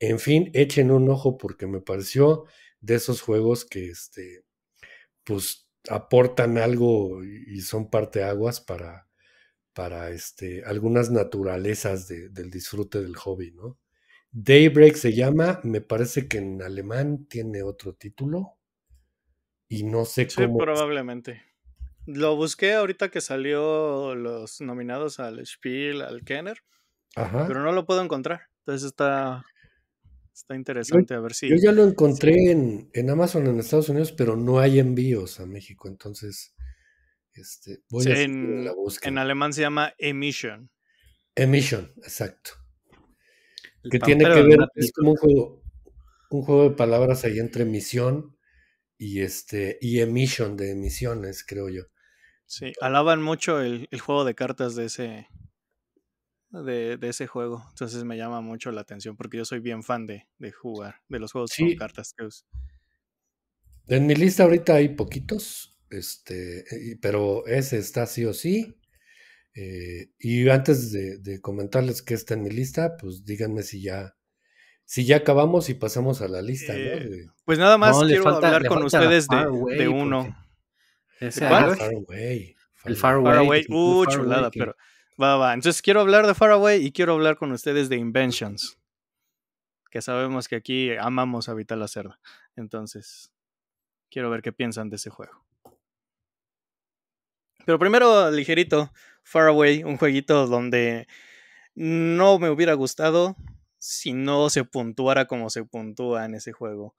En fin, echen un ojo porque me pareció de esos juegos que este, pues aportan algo y son parteaguas para, para este, algunas naturalezas del disfrute del hobby, ¿no? Daybreak se llama, me parece que en alemán tiene otro título y no sé cómo. Sí, probablemente. Lo busqué ahorita que salió los nominados al Spiel, al Kenner, pero no lo puedo encontrar. Entonces está Está interesante, a ver si. Yo ya lo encontré en, Amazon en Estados Unidos, pero no hay envíos a México, entonces este, voy a en, la búsqueda. En alemán se llama Emission. Emission, exacto. que tiene que ver, es como un juego, de palabras ahí entre emisión y este y emission de emisiones, creo yo. Sí, alaban mucho el juego de cartas de ese, de, ese juego. Entonces me llama mucho la atención porque yo soy bien fan de, de jugar, de los juegos con cartas que uso. En mi lista ahorita hay poquitos, este, pero ese está sí o sí. Eh, y antes de, comentarles que está en mi lista, pues díganme si ya, si ya acabamos y pasamos a la lista. Eh, pues nada más quiero hablar con ustedes de, uno. el, far away, el uh, chulada, pero. Va, va. Entonces quiero hablar de Faraway y quiero hablar con ustedes de Inventions. Que sabemos que aquí amamos habitar la cerda. Entonces, quiero ver qué piensan de ese juego. Pero primero, ligerito, Faraway, un jueguito donde no me hubiera gustado si no se puntuara como se puntúa en ese juego.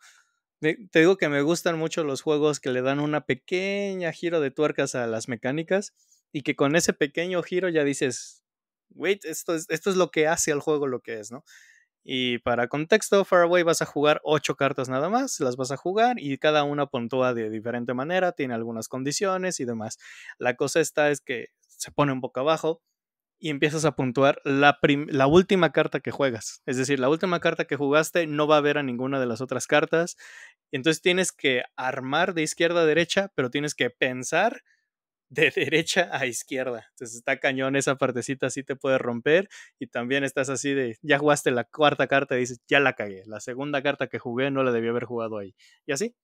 Te digo que me gustan mucho los juegos que le dan una pequeña giro de tuercas a las mecánicas y que con ese pequeño giro ya dices, wait, esto es, esto es lo que hace al juego lo que es, ¿no? Y para contexto, Faraway vas a jugar ocho cartas nada más, las vas a jugar y cada una puntúa de diferente manera, tiene algunas condiciones y demás. La cosa está es que se pone un poco abajo y empiezas a puntuar la, la última carta que juegas. Es decir, la última carta que jugaste no va a ver a ninguna de las otras cartas. Entonces tienes que armar de izquierda a derecha, pero tienes que pensar de derecha a izquierda. Entonces está cañón esa partecita, así te puede romper. Y también estás así de, ya jugaste la cuarta carta y dices, ya la cagué. La segunda carta que jugué no la debí haber jugado ahí. Y así.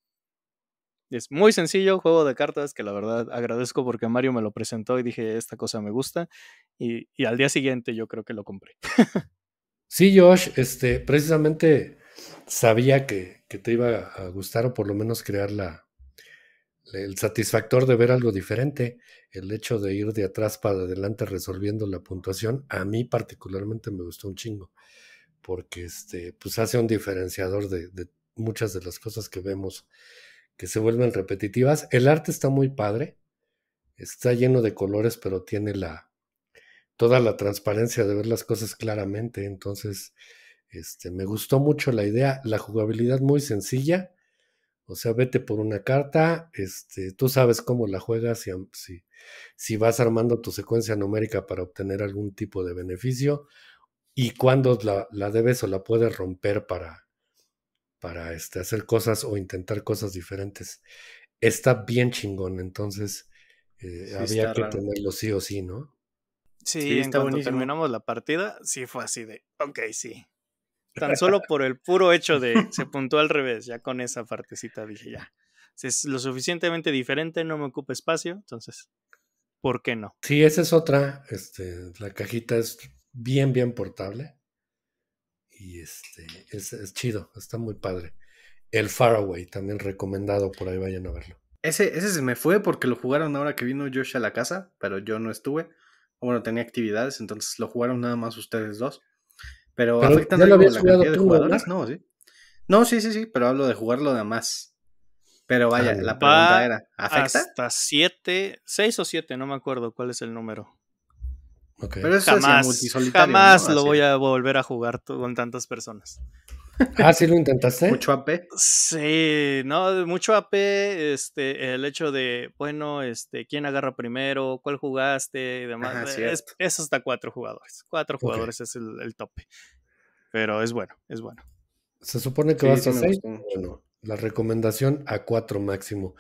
Es muy sencillo, juego de cartas que la verdad agradezco porque Mario me lo presentó y dije, esta cosa me gusta. Y, al día siguiente yo creo que lo compré. [LAUGHS] sí, Josh, este, precisamente sabía que, que te iba a gustar o por lo menos crear la, el satisfactor de ver algo diferente, el hecho de ir de atrás para adelante resolviendo la puntuación, a mí particularmente me gustó un chingo, porque este, pues hace un diferenciador de, de muchas de las cosas que vemos que se vuelven repetitivas. El arte está muy padre, está lleno de colores, pero tiene la toda la transparencia de ver las cosas claramente, entonces este, me gustó mucho la idea, la jugabilidad muy sencilla o sea, vete por una carta, este, tú sabes cómo la juegas, si, si, vas armando tu secuencia numérica para obtener algún tipo de beneficio y cuándo la, la debes o la puedes romper para, para este, hacer cosas o intentar cosas diferentes. Está bien chingón, entonces eh, había que tenerlo sí o sí, ¿no? Sí, sí en cuanto terminamos la partida, sí fue así de, ok, sí, Tan solo por el puro hecho de se puntó al revés, ya con esa partecita dije ya. es lo suficientemente diferente, no me ocupa espacio, entonces, ¿por qué no? Sí, esa es otra. Este, la cajita es bien, bien portable. Y este, es, es chido, está muy padre. El Faraway, también recomendado, por ahí vayan a verlo. Ese, ese se me fue porque lo jugaron ahora que vino Josh a la casa, pero yo no estuve. Bueno, tenía actividades, entonces lo jugaron nada más ustedes dos. Pero, pero afectan algo la de jugadores, ¿no? ¿sí? No, sí, sí, sí, pero hablo de jugarlo de más. Pero vaya, la pregunta era, ¿afecta? Hasta siete, seis o siete, no me acuerdo cuál es el número. Okay. Pero jamás, es jamás lo voy a volver a jugar con tantas personas. [LAUGHS] Ah, sí lo intentaste. Mucho AP. Sí, no, mucho AP, este, el hecho de, bueno, este, quién agarra primero, cuál jugaste y demás. Eso es, hasta cuatro jugadores. Cuatro jugadores es el, tope. Pero es bueno, es bueno. Se supone que vas a seis. Bueno, la recomendación a cuatro máximo.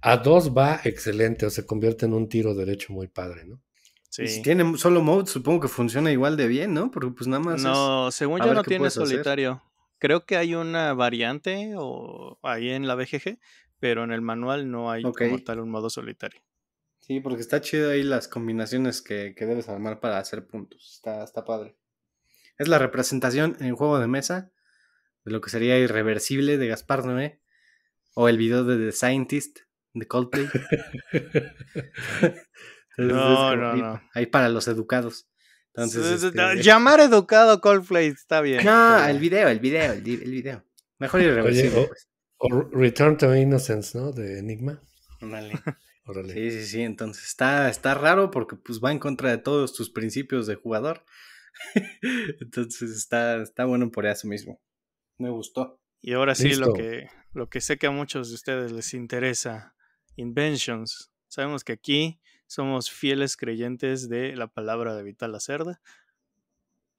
A dos va excelente, o se convierte en un tiro derecho muy padre, ¿no? Sí. si tiene solo mode, supongo que funciona igual de bien, ¿no? Porque pues nada más. No, según yo no tiene solitario. Creo que hay una variante o ahí en la BGG, pero en el manual no hay que como un modo solitario. Sí, porque está chido ahí las combinaciones que, debes armar para hacer puntos. Está, está padre. Es la representación en juego de mesa de lo que sería Irreversible de Gaspar Noé o el video de The Scientist de Coldplay. [LAUGHS] [LAUGHS] no, no, no. Ahí para los educados. Entonces, este, eh, Llamar educado Coldplay está bien. No, el video, el video, el, video. Mejor irreversible. Pues. o, Return to Innocence, ¿no? De Enigma. [LAUGHS] Órale. Sí, sí, sí. Entonces está, está raro porque pues va en contra de todos tus principios de jugador. [LAUGHS] Entonces está, está bueno por eso mismo. Me gustó. Y ahora sí, lo que, lo que sé que a muchos de ustedes les interesa, Inventions. Sabemos que aquí somos fieles creyentes de la palabra de Vital Acerda.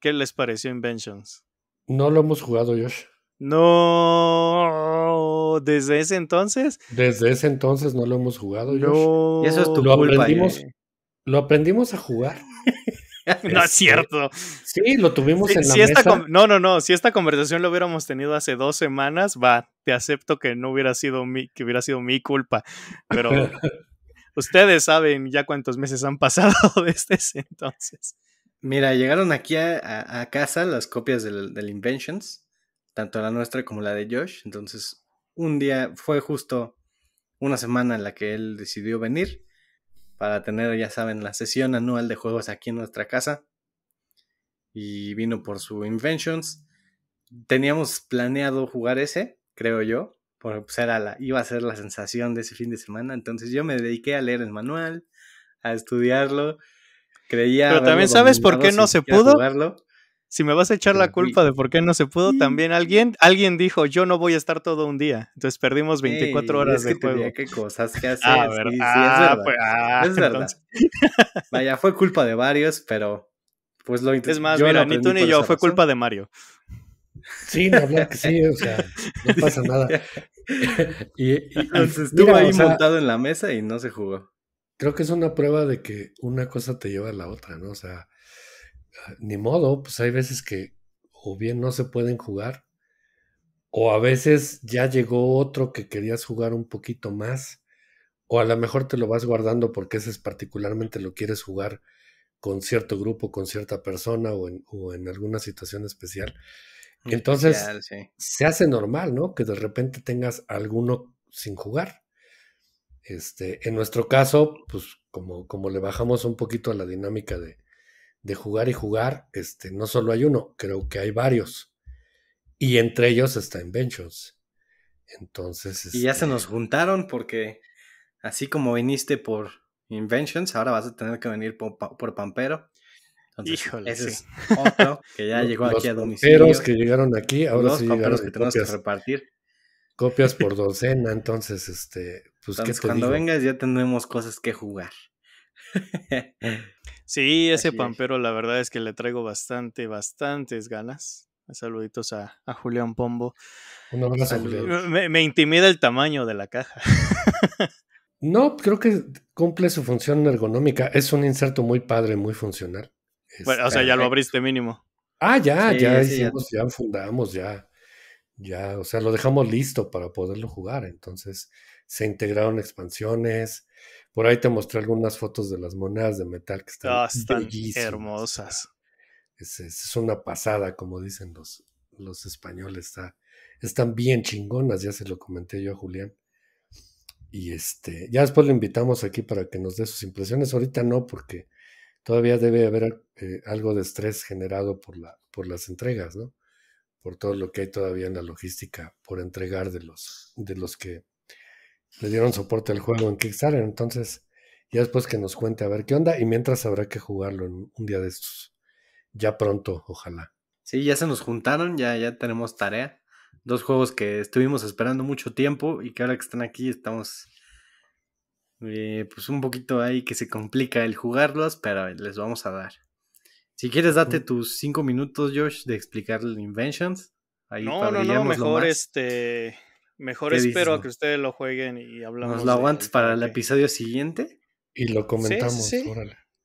¿Qué les pareció Inventions? No lo hemos jugado, Josh. No, desde ese entonces. Desde ese entonces no lo hemos jugado, Josh. eso es tu lo culpa, Aprendimos, eh. Lo aprendimos a jugar. [LAUGHS] no es este, cierto. Sí, lo tuvimos en la mesa. no, no, no. Si esta conversación lo hubiéramos tenido hace dos semanas, va, te acepto que no hubiera sido mi, que hubiera sido mi culpa. Pero [LAUGHS] ustedes saben ya cuántos meses han pasado [LAUGHS] desde ese entonces. Mira, llegaron aquí a, casa las copias del, Inventions, tanto la nuestra como la de Josh. Entonces, un día fue justo una semana en la que él decidió venir para tener, ya saben, la sesión anual de juegos aquí en nuestra casa. Y vino por su Inventions. Teníamos planeado jugar ese, creo yo, pues era la, iba a ser la sensación de ese fin de semana. Entonces yo me dediqué a leer el manual, a estudiarlo. Creía. Pero también sabes por qué no se pudo. Si me vas a echar la culpa de por qué no se pudo, también alguien, alguien dijo, yo no voy a estar todo un día. Entonces perdimos 24 horas de juego. cosas que [LAUGHS] ah, hacer. Ah, verdad. Pues, ah, es verdad. [LAUGHS] Vaya, fue culpa de varios, pero pues lo intenté. Es más, mira, ni tú ni yo, fue culpa de Mario. Sí, que sí, o sea, no [LAUGHS] pasa nada. [LAUGHS] y, estuvo ahí montado en la mesa y no se jugó. Creo que es una prueba de que una cosa te lleva a la otra, ¿no? O sea, ah, ni modo, pues hay veces que o bien no se pueden jugar, o a veces ya llegó otro que querías jugar un poquito más, o a lo mejor te lo vas guardando porque ese es particularmente lo quieres jugar con cierto grupo, con cierta persona o en, o en alguna situación especial. Entonces, se hace normal, ¿no? Que de repente tengas alguno sin jugar. Este, en nuestro caso, pues como, como le bajamos un poquito a la dinámica de, jugar y jugar, este, no solo hay uno, creo que hay varios. Y entre ellos está Inventions. Entonces. Y ya se nos este juntaron porque así como viniste por Inventions, ahora vas a tener que venir por Pampero. Híjole, ese es otro que ya llegó aquí a domicilio. Los que llegaron aquí, ahora sí llegaron que copias, repartir. Copias por [LAUGHS] docena, entonces, este, pues, cuando vengas ya tenemos cosas que jugar. [LAUGHS] sí, ese pampero, la verdad es que le traigo bastante, bastantes ganas. Saluditos a, Julián Pombo. Un abrazo, Julián. me intimida el tamaño de la caja. no, creo que cumple su función ergonómica. Es un inserto muy padre, muy funcional. Bueno, o sea, ya lo este, abriste mínimo. Ah, ya, ya hicimos, ya. fundamos, ya, ya, o sea, lo dejamos listo para poderlo jugar. Entonces, se integraron expansiones. Por ahí te mostré algunas fotos de las monedas de metal que están, oh, están hermosas. Es, es, una pasada, como dicen los, los españoles. Está, están bien chingonas, ya se lo comenté yo a Julián. Y este, ya después lo invitamos aquí para que nos dé sus impresiones. Ahorita no, porque todavía debe haber eh, algo de estrés generado por, la, por las entregas, ¿no? Por todo lo que hay todavía en la logística por entregar de los, de los que le dieron soporte al juego en Kickstarter. Entonces, ya después que nos cuente a ver qué onda y mientras habrá que jugarlo en un día de estos. Ya pronto, ojalá. Sí, ya se nos juntaron, ya, ya tenemos tarea. Dos juegos que estuvimos esperando mucho tiempo y que ahora que están aquí estamos eh, pues un poquito ahí que se complica el jugarlos, pero les vamos a dar. Si quieres, date mm. tus cinco minutos, Josh, de explicar el Inventions. Ahí no, no, no, mejor este. Mejor espero que ustedes lo jueguen y hablamos. ¿Nos lo aguantes para el episodio siguiente? Y lo comentamos, sí,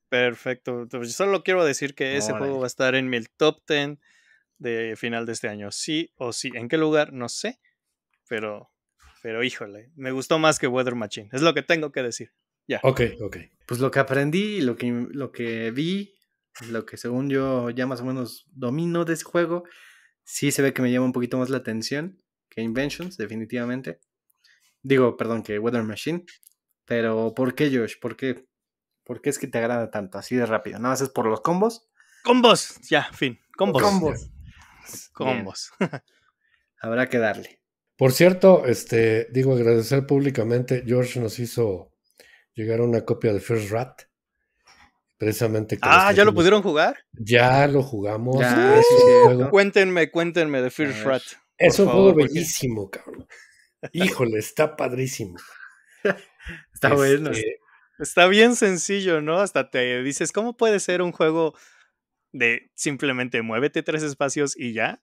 Perfecto. Pues, solo quiero decir que ese juego va a estar en mi top ten de final de este año. Sí o sí. ¿En qué lugar? No sé. Pero pero híjole, me gustó más que Weather Machine. Es lo que tengo que decir. Ya. Ok, ok. Pues lo que aprendí, lo que, lo que vi, lo que según yo ya más o menos domino de ese juego, sí se ve que me llama un poquito más la atención que Inventions, definitivamente. Digo, perdón, que Weather Machine. Pero ¿por qué, Josh? ¿Por qué? ¿Por qué es que te agrada tanto? Así de rápido. ¿Nada ¿No más es por los combos? Combos, ya, fin. Combos. Combos. Combos. [LAUGHS] Habrá que darle. Por cierto, este, digo agradecer públicamente, George nos hizo llegar una copia de First Rat. Precisamente. Ah, ¿ya lo pudieron jugar? Ya lo jugamos. cuéntenme, cuéntenme de First Rat. Es un juego bellísimo, cabrón. Híjole, está padrísimo. [LAUGHS] está bueno. Este, está bien sencillo, ¿no? Hasta te dices, ¿cómo puede ser un juego de simplemente muévete tres espacios y ya?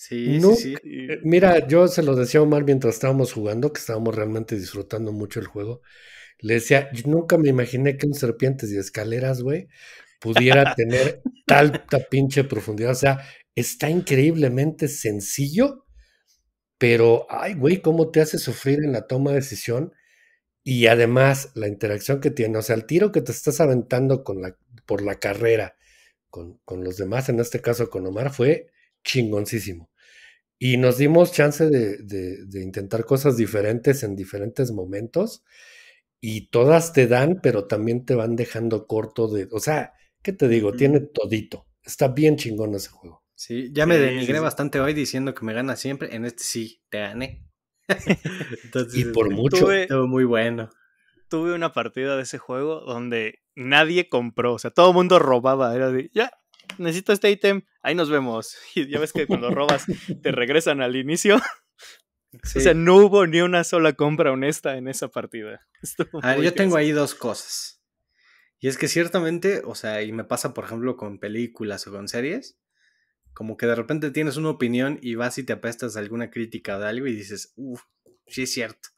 Sí, sí, eh, Mira, yo se lo decía a Omar mientras estábamos jugando, que estábamos realmente disfrutando mucho el juego. Le decía, yo nunca me imaginé que un serpientes y escaleras, güey, pudiera tener [LAUGHS] tal pinche profundidad. O sea, está increíblemente sencillo, pero, ay, güey, cómo te hace sufrir en la toma de decisión. Y además, la interacción que tiene, o sea, el tiro que te estás aventando con la, por la carrera con, con los demás, en este caso con Omar, fue chingoncísimo. Y nos dimos chance de, intentar cosas diferentes en diferentes momentos y todas te dan, pero también te van dejando corto de, o sea, ¿qué te digo? Tiene todito. Está bien chingón ese juego. Sí, ya me denigré bastante hoy diciendo que me gana siempre. En este sí, te gané. [LAUGHS] y por este, mucho. estuvo muy bueno. Tuve una partida de ese juego donde nadie compró, o sea, todo el mundo robaba. Era de, ya, necesito este ítem, ahí nos vemos. [LAUGHS] Y ya ves que cuando robas te regresan al inicio. [LAUGHS] O sea, no hubo ni una sola compra honesta en esa partida. [LAUGHS] Ah, yo tengo ahí dos cosas. Y es que ciertamente, o sea, y me pasa por ejemplo con películas o con series, como que de repente tienes una opinión y vas y te apestas a alguna crítica de algo y dices, uff, sí es cierto.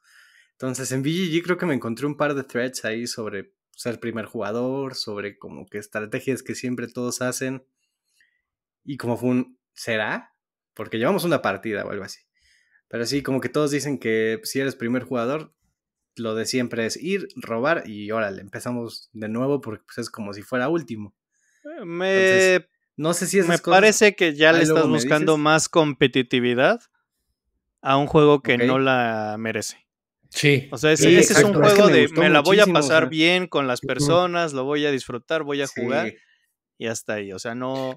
Entonces en VGG creo que me encontré un par de threads ahí sobre ser primer jugador, sobre como que estrategias que siempre todos hacen. Y como fue un, ¿será? Porque llevamos una partida o algo así. Pero sí, como que todos dicen que si eres primer jugador, lo de siempre es ir, robar y órale, empezamos de nuevo porque pues, es como si fuera último. Eh, me, no sé si es... Me parece que ya le estás buscando más competitividad a un juego que no la merece. Sí. O sea, ese, es un juego de me la voy a pasar bien con las personas, lo voy a disfrutar, voy a jugar y hasta ahí. O sea, no,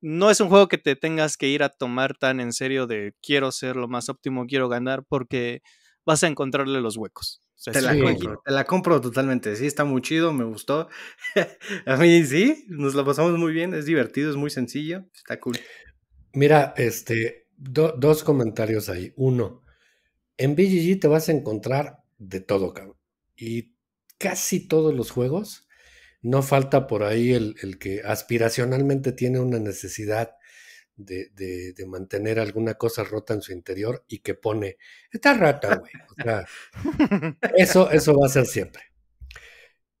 no es un juego que te tengas que ir a tomar tan en serio de quiero ser lo más óptimo, quiero ganar, porque vas a encontrarle los huecos. te, la compro, totalmente. Sí, está muy chido, me gustó. [LAUGHS] a mí sí, nos la pasamos muy bien, es divertido, es muy sencillo, está cool. Mira, este, dos comentarios ahí. Uno, en BGG te vas a encontrar de todo, cabrón. Y casi todos los juegos, no falta por ahí el, que aspiracionalmente tiene una necesidad de, mantener alguna cosa rota en su interior y que pone, está rata, güey. eso, eso va a ser siempre.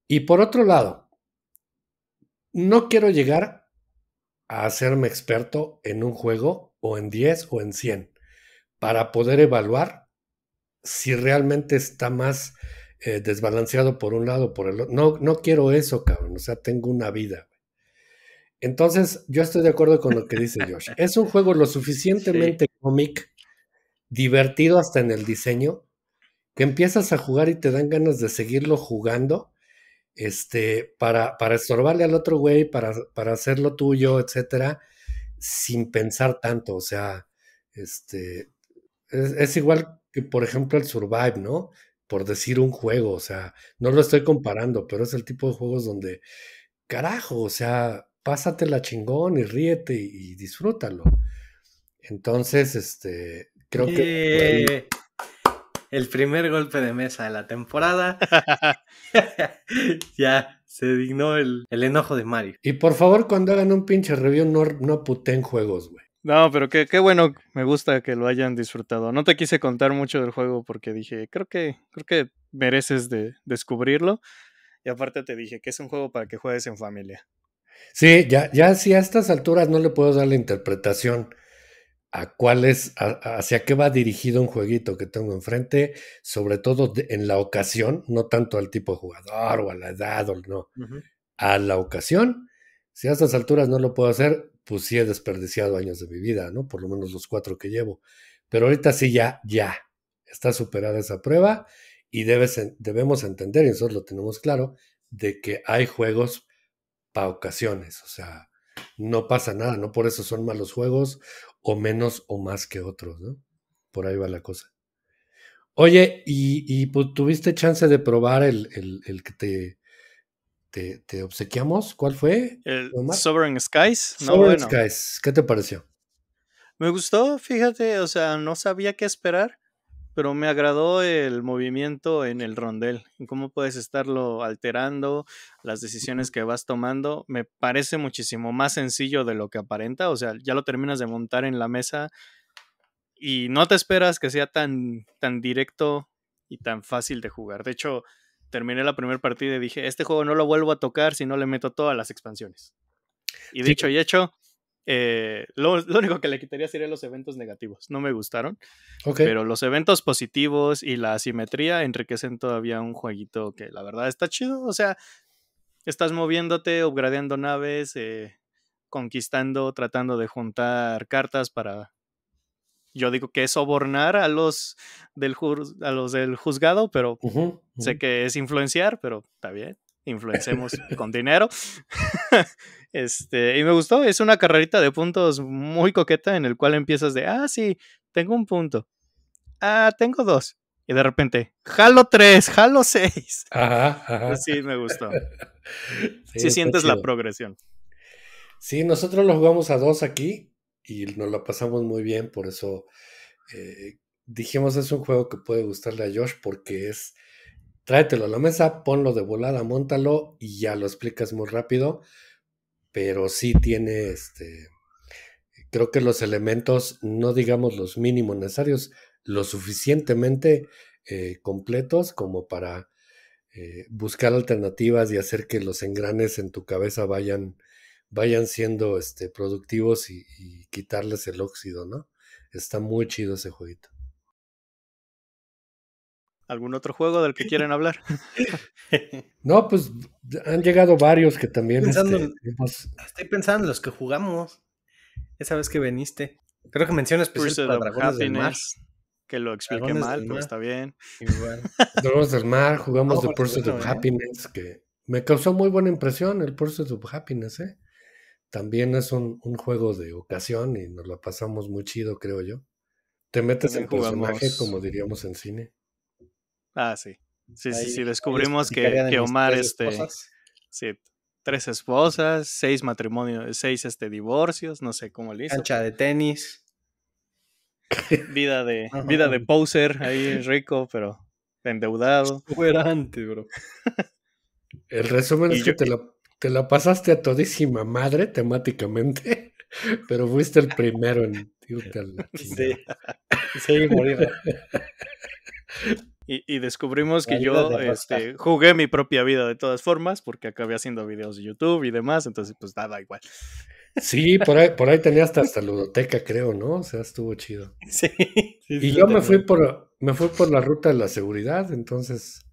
Y por otro lado, no quiero llegar a hacerme experto en un juego o en 10 o en 100 para poder evaluar si realmente está más eh, desbalanceado por un lado, por el otro. No, no quiero eso, cabrón. O sea, tengo una vida. Entonces, yo estoy de acuerdo con lo que dice [LAUGHS] Josh. es un juego lo suficientemente cómic, divertido hasta en el diseño, que empiezas a jugar y te dan ganas de seguirlo jugando, este, para, para estorbarle al otro güey, para, hacerlo tuyo, etcétera, sin pensar tanto. O sea, este, es, es igual que, por ejemplo, el Survive, ¿no? Por decir un juego, o sea, no lo estoy comparando, pero es el tipo de juegos donde, carajo, o sea, pásate la chingón y ríete y, disfrútalo. Entonces, este, creo que... el primer golpe de mesa de la temporada. [LAUGHS] [LAUGHS] ya, se dignó el, enojo de Mario. Y por favor, cuando hagan un pinche review, no, no puten juegos, güey. No, pero qué, qué bueno, me gusta que lo hayan disfrutado. No te quise contar mucho del juego porque dije, creo que, creo que mereces de descubrirlo. Y aparte te dije que es un juego para que juegues en familia. Sí, ya, ya si a estas alturas no le puedo dar la interpretación a cuál es, hacia qué va dirigido un jueguito que tengo enfrente, sobre todo en la ocasión, no tanto al tipo de jugador o a la edad o no, a la ocasión. Si a estas alturas no lo puedo hacer, pues sí he desperdiciado años de mi vida, ¿no? Por lo menos los cuatro que llevo. Pero ahorita sí ya, ya, está superada esa prueba y debes, debemos entender, y nosotros lo tenemos claro, de que hay juegos para ocasiones, o sea, no pasa nada, no por eso son malos juegos o menos o más que otros, ¿no? Por ahí va la cosa. Oye, ¿y, pues, tuviste chance de probar el que te te, obsequiamos. ¿Cuál fue? El Sovereign Skies. Sovereign Skies. ¿Qué te pareció? Me gustó, fíjate, o sea, no sabía qué esperar, pero me agradó el movimiento en el rondel, cómo puedes estarlo alterando, las decisiones que vas tomando. Me parece muchísimo más sencillo de lo que aparenta, o sea, ya lo terminas de montar en la mesa y no te esperas que sea tan, tan directo y tan fácil de jugar. De hecho, terminé la primera partida y dije, este juego no lo vuelvo a tocar si no le meto todas las expansiones. Y dicho y hecho, eh, lo, único que le quitaría serían los eventos negativos. No me gustaron. Pero los eventos positivos y la asimetría enriquecen todavía un jueguito que la verdad está chido. O sea, estás moviéndote, upgradeando naves, eh, conquistando, tratando de juntar cartas para yo digo que es sobornar a los del, a los del juzgado, pero sé que es influenciar, pero está bien, influencemos [LAUGHS] con dinero. [LAUGHS] este, y me gustó, es una carrerita de puntos muy coqueta en el cual empiezas de, ah, sí, tengo un punto. Ah, tengo dos. Y de repente, jalo tres, jalo seis. Ajá, Sí, me gustó. Si [LAUGHS] sí, sientes la progresión. Sí, nosotros lo jugamos a dos aquí y nos la pasamos muy bien, por eso eh, dijimos es un juego que puede gustarle a Josh porque es tráetelo a la mesa, ponlo de volada, montalo y ya lo explicas muy rápido, pero sí tiene este creo que los elementos no digamos los mínimos necesarios, lo suficientemente eh, completos como para eh, buscar alternativas y hacer que los engranes en tu cabeza vayan vayan siendo este, productivos y, quitarles el óxido, ¿no? Está muy chido ese jueguito. ¿Algún otro juego del que [LAUGHS] quieren hablar? [LAUGHS] no, pues han llegado varios que también. Este, estoy pensando, en los que jugamos esa vez que viniste. Creo que mencionas especial del Que lo expliqué mal, pero está bien. Igual. [LAUGHS] jugamos de oh, Pursuit of Happiness, que me causó muy buena impresión el Pursuit of Happiness, ¿eh? también es un, juego de ocasión y nos la pasamos muy chido, creo yo. Te metes en personaje, como diríamos en cine. Ah, sí. Sí, sí, sí. Descubrimos que, Omar, este. Sí, tres esposas, seis matrimonios, seis este, divorcios, no sé cómo le hizo. Cancha de tenis. Vida de, [LAUGHS] vida de poser, ahí rico, pero endeudado. antes, bro. El resumen es que te la te la pasaste a todísima madre temáticamente, [LAUGHS] pero fuiste el primero en irte al Sí, [LAUGHS] sí, morir. Y, descubrimos que yo este, jugué mi propia vida de todas formas, porque acabé haciendo videos de YouTube y demás, entonces pues nada, igual. Sí, por ahí, por ahí tenía hasta, hasta ludoteca, creo, ¿no? O sea, estuvo chido. [LAUGHS] Sí. sí y yo me fui, por, me fui por la ruta de la seguridad, entonces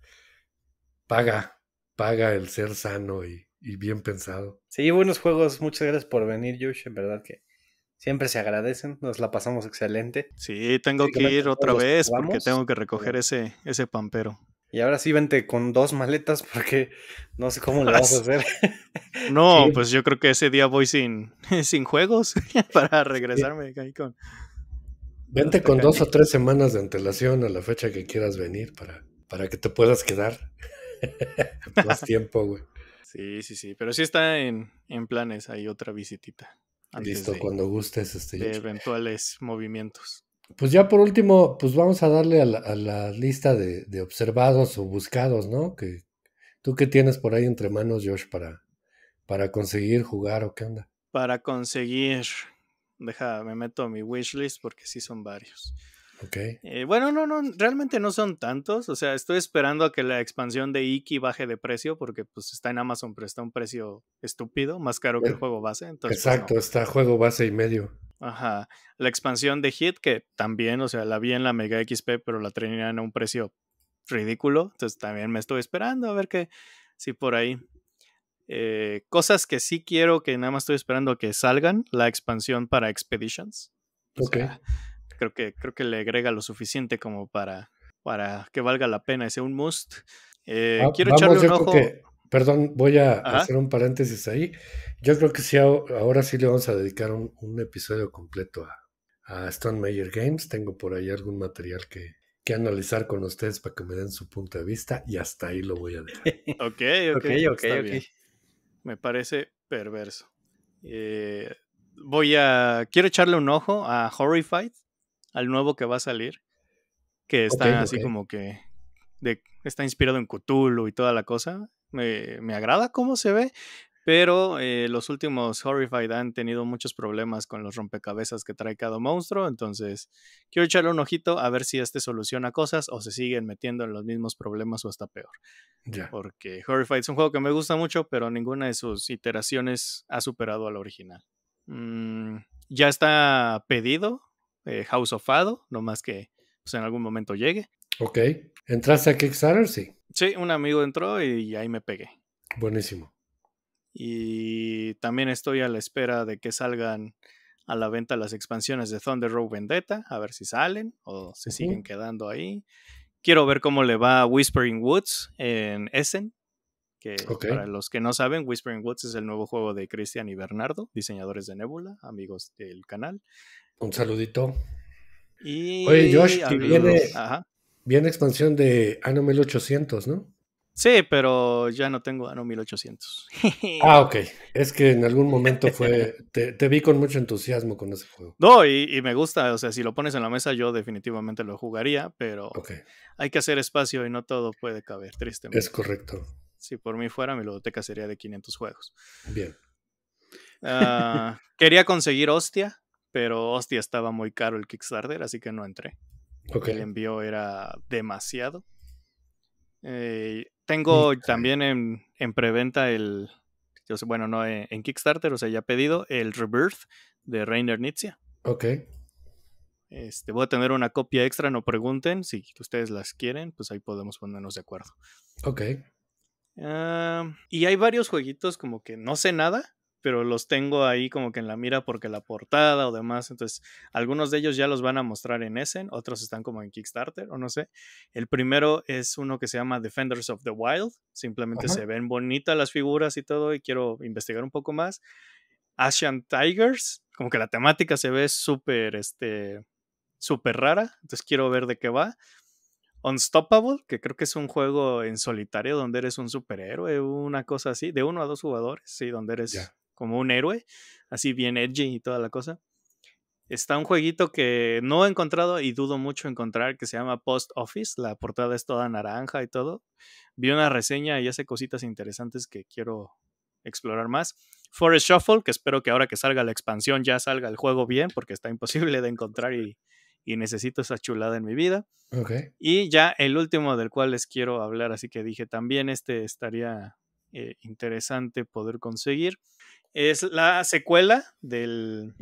paga, paga el ser sano y y bien pensado. Sí, buenos juegos. Muchas gracias por venir, Josh. En verdad que siempre se agradecen. Nos la pasamos excelente. Sí, tengo que ir otra vez porque tengo que recoger ese, ese pampero. Y ahora sí vente con dos maletas porque no sé cómo lo vas a [LAUGHS] hacer. No, pues yo creo que ese día voy sin, [LAUGHS] sin juegos [LAUGHS] para regresarme Vente con dos o tres semanas de antelación a la fecha que quieras venir para, para que te puedas quedar más tiempo, güey. Sí, sí, sí. Pero sí está en, en planes. Hay otra visitita. Listo, cuando gustes. Este, de eventuales movimientos. Pues ya por último, pues vamos a darle a la, lista de, observados o buscados, ¿no? Que, ¿Tú qué tienes por ahí entre manos, Josh, para, para conseguir jugar o qué onda? Para conseguir. Deja, me meto a mi wishlist porque sí son varios. Eh, bueno, no, no, realmente no son tantos. O sea, estoy esperando a que la expansión de Iki baje de precio porque pues está en Amazon, pero está a un precio estúpido, más caro que el juego base. Entonces, Exacto, está juego base y medio. Ajá. La expansión de Hit, que también, o sea, la vi en la Mega XP, pero la tenían a un precio ridículo. Entonces también me estoy esperando a ver qué si por ahí. Eh, cosas que sí quiero que nada más estoy esperando que salgan. La expansión para Expeditions. ok creo que, creo que le agrega lo suficiente como para, para que valga la pena ese un must. Eh, ah, quiero echarle un ojo. perdón, voy a hacer un paréntesis ahí. Yo creo que sí, ahora sí le vamos a dedicar un, episodio completo a, Stone Major Games. Tengo por ahí algún material que, analizar con ustedes para que me den su punto de vista y hasta ahí lo voy a dejar. [LAUGHS] ok, ok, ok, Me parece perverso. Eh, voy a. Quiero echarle un ojo a Horrified al nuevo que va a salir, que está así como que está inspirado en Cthulhu y toda la cosa. Me, agrada cómo se ve, pero eh, los últimos Horrified han tenido muchos problemas con los rompecabezas que trae cada monstruo, entonces quiero echarle un ojito a ver si este soluciona cosas o se siguen metiendo en los mismos problemas o hasta peor. Porque Horrified es un juego que me gusta mucho, pero ninguna de sus iteraciones ha superado al original. Mm, ya está pedido eh, House of Fado, nomás que pues, en algún momento llegue. Ok. ¿Entraste a Kickstarter? Sí. Sí, un amigo entró y ahí me pegué. Buenísimo. Y también estoy a la espera de que salgan a la venta las expansiones de Thunder Road Vendetta, a ver si salen o se siguen quedando ahí. Quiero ver cómo le va Whispering Woods en Essen, que para los que no saben, Whispering Woods es el nuevo juego de Christian y Bernardo, diseñadores de Nebula, amigos del canal. Un saludito. Oye, Josh, viene, expansión de Ano 1800, ¿no? Sí, pero ya no tengo Ano 1800. [LAUGHS] ah, ok. Es que en algún momento fue. [LAUGHS] Te, vi con mucho entusiasmo con ese juego. No, y, me gusta. O sea, si lo pones en la mesa, yo definitivamente lo jugaría, pero hay que hacer espacio y no todo puede caber, tristemente. Es correcto. Si por mí fuera, mi biblioteca sería de 500 juegos. Bien. Ah, quería conseguir Hostia pero hostia, estaba muy caro el Kickstarter, así que no entré. El envío era demasiado. Eh, tengo también en, preventa el, yo bueno, no eh, en, Kickstarter, o sea, ya pedido el Rebirth de Rainer Nitzia. Ok. Este, voy a tener una copia extra, no pregunten. Si ustedes las quieren, pues ahí podemos ponernos de acuerdo. Ok. Ah, y hay varios jueguitos como que no sé nada, pero los tengo ahí como que en la mira porque la portada o demás. Entonces, algunos de ellos ya los van a mostrar en Essen, otros están como en Kickstarter o no sé. El primero es uno que se llama Defenders of the Wild. Simplemente se ven bonitas las figuras y todo y quiero investigar un poco más. Asian Tigers, como que la temática se ve súper, este, súper rara. Entonces quiero ver de qué va. Unstoppable, que creo que es un juego en solitario donde eres un superhéroe, una cosa así, de uno a dos jugadores, sí, donde eres como un héroe, así bien edgy y toda la cosa. Está un jueguito que no he encontrado y dudo mucho encontrar que se llama Post Office. La portada es toda naranja y todo. Vi una reseña y hace cositas interesantes que quiero explorar más. Forest Shuffle, que espero que ahora que salga la expansión ya salga el juego bien, porque está imposible de encontrar y, necesito esa chulada en mi vida. Y ya el último del cual les quiero hablar, así que dije también este estaría eh, interesante poder conseguir. Es la secuela del,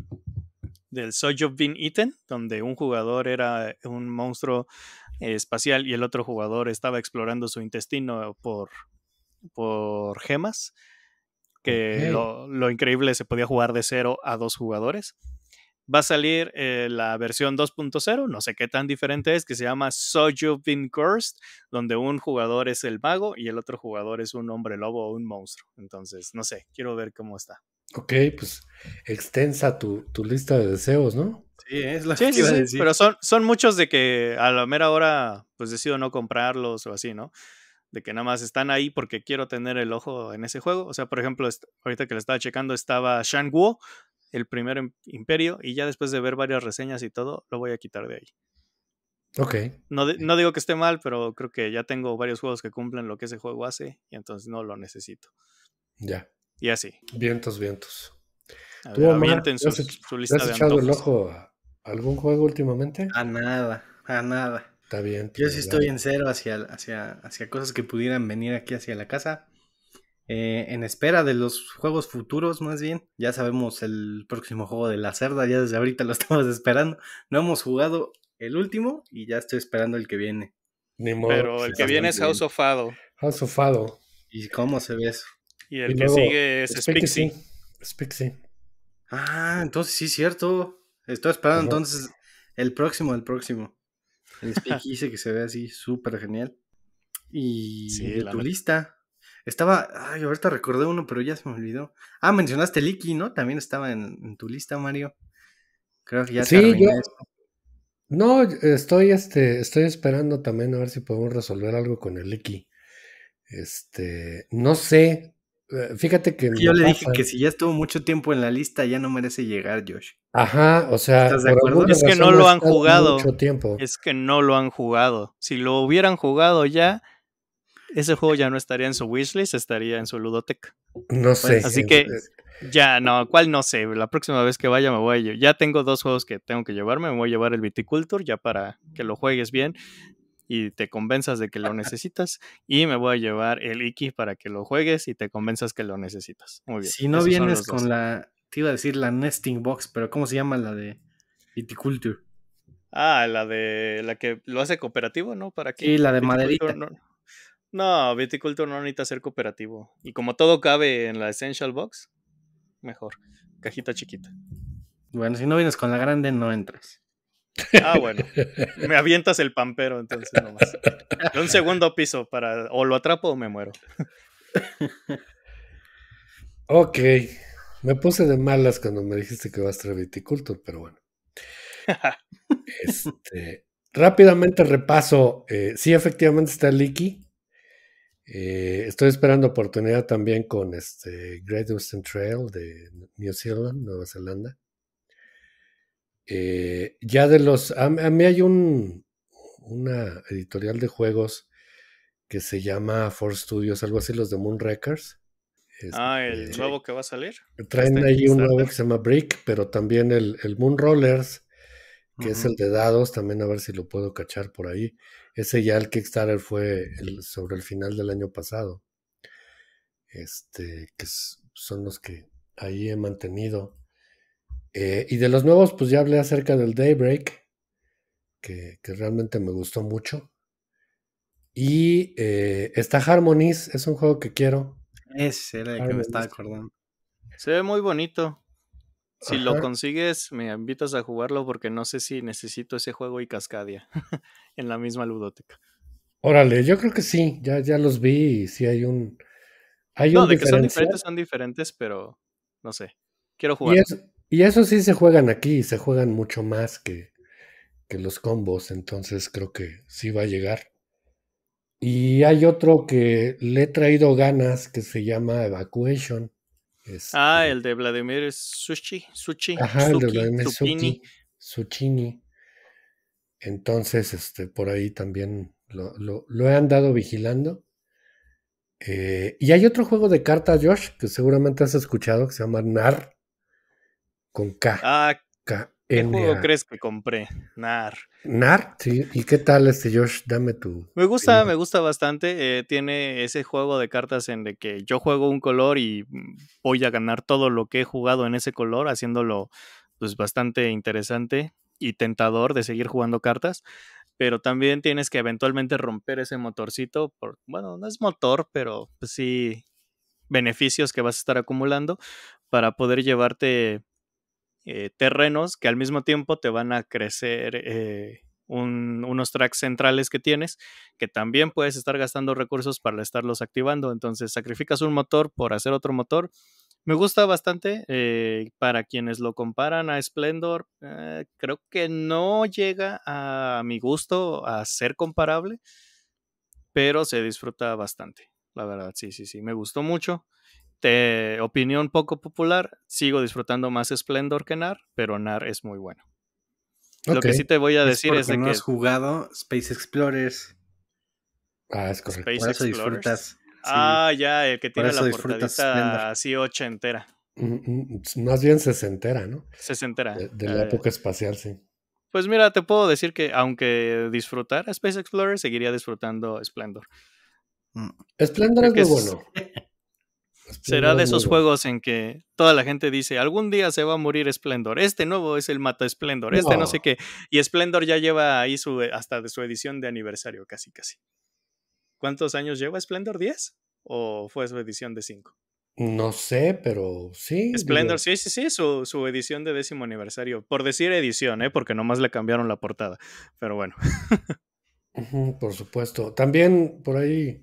del Soy of Eaten, donde un jugador era un monstruo espacial y el otro jugador estaba explorando su intestino por, gemas. Que lo, lo increíble se podía jugar de cero a dos jugadores va a salir eh, la versión 2.0, no sé qué tan diferente es, que se llama Soju Cursed, donde un jugador es el mago y el otro jugador es un hombre lobo o un monstruo. Entonces, no sé, quiero ver cómo está. Ok, pues extensa tu, tu lista de deseos, ¿no? Sí, es la Pero son, son muchos de que a la mera hora pues decido no comprarlos o así, ¿no? de que nada más están ahí porque quiero tener el ojo en ese juego. O sea, por ejemplo, ahorita que lo estaba checando estaba Shang Wu, el primer imperio y ya después de ver varias reseñas y todo, lo voy a quitar de ahí. Ok. No, digo que esté mal, pero creo que ya tengo varios juegos que cumplen lo que ese juego hace y entonces no lo necesito. Ya. Y así. Vientos, vientos. ¿Tú, has, su echado el ojo a algún juego últimamente? A nada, a nada. Está bien. Yo sí estoy en cero hacia, hacia, hacia cosas que pudieran venir aquí hacia la casa. Eh, en espera de los juegos futuros más bien. Ya sabemos el próximo juego de la cerda, ya desde ahorita lo [LAUGHS] estamos esperando. No hemos jugado el último y ya estoy esperando el que viene. Pero el que viene es House of Fado. House of Fado. ¿Y cómo se ve eso? Y el que sigue es Spixy Ah, entonces sí, cierto. Estoy esperando entonces el próximo, el próximo. El [LAUGHS] dice que se ve así súper genial. Y el turista. Estaba, ay, ahorita recordé uno, pero ya se me olvidó. Ah, mencionaste Liki, ¿no? También estaba en, tu lista, Mario. Creo que ya sí, yo... No, estoy, este, estoy esperando también a ver si podemos resolver algo con el Liki. Este, no sé. Eh, fíjate que. Yo le dije que si ya estuvo mucho tiempo en la lista, ya no merece llegar, Josh. Ajá, o sea, es que no lo han jugado. Es que no lo han jugado. Si lo hubieran jugado ya, ese juego ya no estaría en su wishlist, estaría en su ludoteca. No pues, sé. así que ya, no, cuál no sé. La próxima vez que vaya me voy a llevar. Ya tengo dos juegos que tengo que llevarme. Me voy a llevar el Viticulture ya para que lo juegues bien y te convenzas de que lo necesitas. Y me voy a llevar el Iki para que lo juegues y te convenzas que lo necesitas. Muy bien. Si no vienes con la, te iba a decir la Nesting Box, pero ¿cómo se llama la de Viticulture? Ah, la de la que lo hace cooperativo, ¿no? Para que sí, la de maderita. No, Viticulture no necesita ser cooperativo. Y como todo cabe en la Essential Box, mejor. Cajita chiquita. Bueno, si no vienes con la grande, no entras. Ah, bueno. Me avientas el pampero, entonces nomás. un segundo piso para. O lo atrapo o me muero. Ok. Me puse de malas cuando me dijiste que vas a traer Viticulture, pero bueno. [LAUGHS] Este, rápidamente repaso. Eh, sí, efectivamente está Licky. Eh, estoy esperando oportunidad también con este Great Western Trail de New Zealand, Nueva Zelanda. Eh, ya de los. A, mí hay un, una editorial de juegos que se llama Force Studios, algo así, los de Moon Records. ah, el este, nuevo que va a salir. Traen ahí un nuevo que se llama Brick, pero también el, el Moon Rollers, que es el de dados, también a ver si lo puedo cachar por ahí. Ese ya el Kickstarter fue sobre el final del año pasado. Este, que son los que ahí he mantenido. Eh, y de los nuevos, pues ya hablé acerca del Daybreak, que, realmente me gustó mucho. Y eh, está Harmonies, es un juego que quiero. Ese era el que me estaba acordando. Se ve muy bonito. Si lo consigues, me invitas a jugarlo porque no sé si necesito ese juego y Cascadia [LAUGHS] en la misma ludoteca. Órale, yo creo que sí, ya, ya los vi y sí hay un... Hay no, de que son diferentes, son diferentes, pero no sé, quiero jugar. Y, eso sí se juegan aquí, se juegan mucho más que, que los combos, entonces creo que sí va a llegar. Y hay otro que le he traído ganas que se llama Evacuation. Ah, este el de Vladimir Sushi. Sushi. Ajá, el de Vladimir Suchini. Entonces, este, por ahí también lo, he andado vigilando. Eh, y hay otro juego de cartas, Josh, que seguramente has escuchado, que se llama NAR, con K. Ah, K ¿Qué juego crees que compré? NAR. NAR, sí. ¿Y qué tal este Josh? Dame tu. Me gusta, me gusta bastante. Eh, tiene ese juego de cartas en el que yo juego un color y mm, voy a ganar todo lo que he jugado en ese color, haciéndolo pues bastante interesante y tentador de seguir jugando cartas. Pero también tienes que eventualmente romper ese motorcito. Por, bueno, no es motor, pero pues sí beneficios que vas a estar acumulando para poder llevarte eh, terrenos que al mismo tiempo te van a crecer eh, unos tracks centrales que tienes, que también puedes estar gastando recursos para estarlos activando. Entonces sacrificas un motor por hacer otro motor. Me gusta bastante. Eh, para quienes lo comparan a Splendor, creo que no llega a, a mi gusto a ser comparable, pero se disfruta bastante. La verdad, sí, sí, sí. Me gustó mucho. Este, opinión poco popular, sigo disfrutando más Splendor que NAR, pero NAR es muy bueno. Lo que sí te voy a decir es, es de no que. has jugado Space Explorers. Ah, es correcto. Space Ah, ya, el que tiene la portadita así ocho entera. Mm, mm, mm, más bien sesentera, ¿no? Sesentera. De, de la época espacial, sí. Pues mira, te puedo decir que aunque disfrutara Space Explorer, seguiría disfrutando Splendor. Splendor es muy bueno. [LAUGHS] Será de esos juegos en que toda la gente dice, algún día se va a morir Splendor. Este nuevo es el Mata Splendor, este no. sé qué. Y Splendor ya lleva ahí su, eh, hasta su edición de aniversario, casi, casi. ¿Cuántos años lleva Splendor? ¿10? ¿O fue su edición de 5? No sé, pero sí. Splendor, sí, sí, sí, su, edición de décimo aniversario. Por decir edición, ¿eh? porque nomás le cambiaron la portada. Pero bueno. [LAUGHS] por supuesto. También por ahí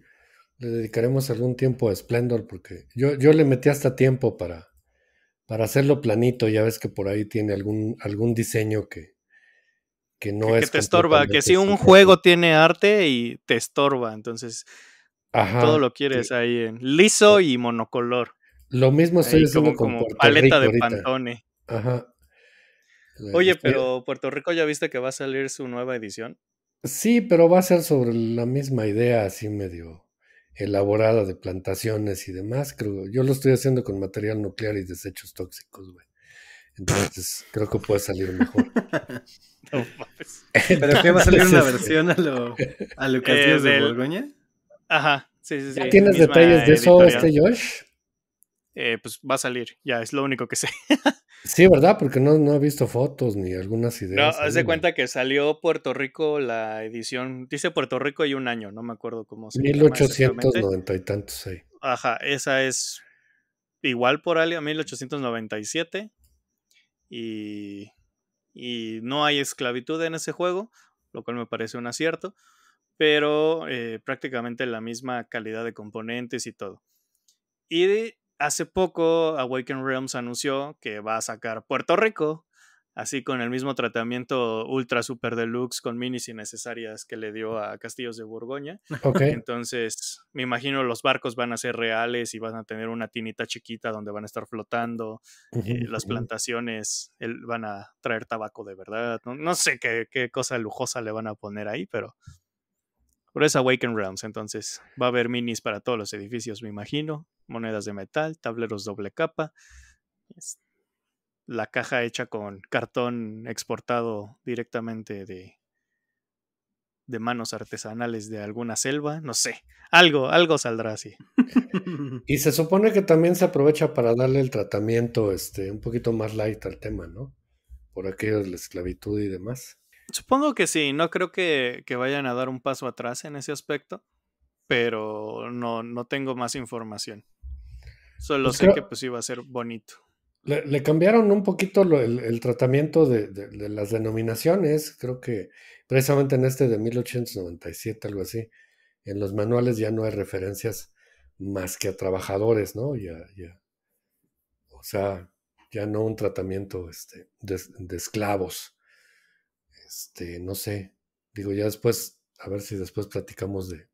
le dedicaremos algún tiempo a Splendor porque yo, yo le metí hasta tiempo para, para hacerlo planito. Ya ves que por ahí tiene algún, algún diseño que, que no es. Que te estorba, que si un juego tiene arte y te estorba, entonces Ajá, todo lo quieres ahí en liso y monocolor. Lo mismo estoy como, con paleta de pantone. Ajá. Oye, pero Puerto Rico ya viste que va a salir su nueva edición. Sí, pero va a ser sobre la misma idea, así medio elaborada de plantaciones y demás. Creo, yo lo estoy haciendo con material nuclear y desechos tóxicos, güey. Entonces, creo que puede salir mejor. [LAUGHS] no, pues. ¿Pero qué va a salir una versión a lo, a lo que eh, de Borgoña? Ajá, sí, sí, sí. ¿Tienes detalles de eso, este Josh? Eh, pues va a salir, ya, es lo único que sé. [LAUGHS] Sí, ¿verdad? Porque no, no he visto fotos ni algunas ideas. No, haz de cuenta que salió Puerto Rico la edición, dice Puerto Rico y un año, no me acuerdo cómo se 1890 y tantos, sí. Ajá, esa es igual por Alia, 1897. Y, no hay esclavitud en ese juego, lo cual me parece un acierto, pero eh, prácticamente la misma calidad de componentes y todo. Y hace poco Awaken Realms anunció que va a sacar Puerto Rico, así con el mismo tratamiento ultra super deluxe con minis innecesarias que le dio a Castillos de Borgoña. Entonces, me imagino los barcos van a ser reales y van a tener una tinita chiquita donde van a estar flotando, eh, las plantaciones van a traer tabaco de verdad, no, sé qué cosa lujosa le van a poner ahí, pero pero es Awaken Realms, entonces va a haber minis para todos los edificios, me imagino. Monedas de metal, tableros doble capa. La caja hecha con cartón exportado directamente de, de manos artesanales de alguna selva, no sé, algo, algo saldrá así. [LAUGHS] y se supone que también se aprovecha para darle el tratamiento este, un poquito más light al tema, ¿no? Por aquello de la esclavitud y demás. Supongo que sí, no creo que, vayan a dar un paso atrás en ese aspecto, pero no, no tengo más información. Solo pues sé que pues iba a ser bonito. Le, cambiaron un poquito el, tratamiento de, las denominaciones, creo que precisamente en este de 1897, algo así, en los manuales ya no hay referencias más que a trabajadores, ¿no? O sea, ya no un tratamiento este, de esclavos este, no sé. Digo, ya después, a ver si después platicamos de,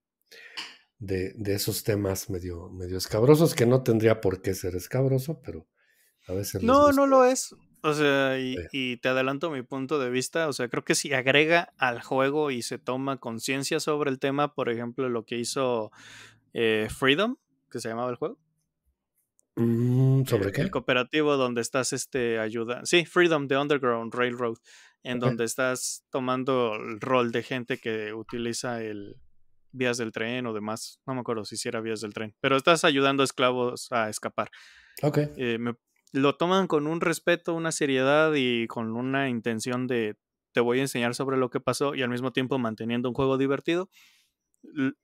de, esos temas medio, escabrosos, que no tendría por qué ser escabroso, pero a veces. No, no lo es. O sea, y, te adelanto mi punto de vista. O sea, creo que si agrega al juego y se toma conciencia sobre el tema, por ejemplo, lo que hizo eh, Freedom, que se llamaba el juego. Mm, ¿Sobre eh, qué? El cooperativo donde estás este ayuda. Sí, Freedom The Underground Railroad en donde estás tomando el rol de gente que utiliza el vías del tren o demás. No me acuerdo si hiciera vías del tren, pero estás ayudando a esclavos a escapar. Ok. Eh, lo toman con un respeto, una seriedad y con una intención de te voy a enseñar sobre lo que pasó y al mismo tiempo manteniendo un juego divertido.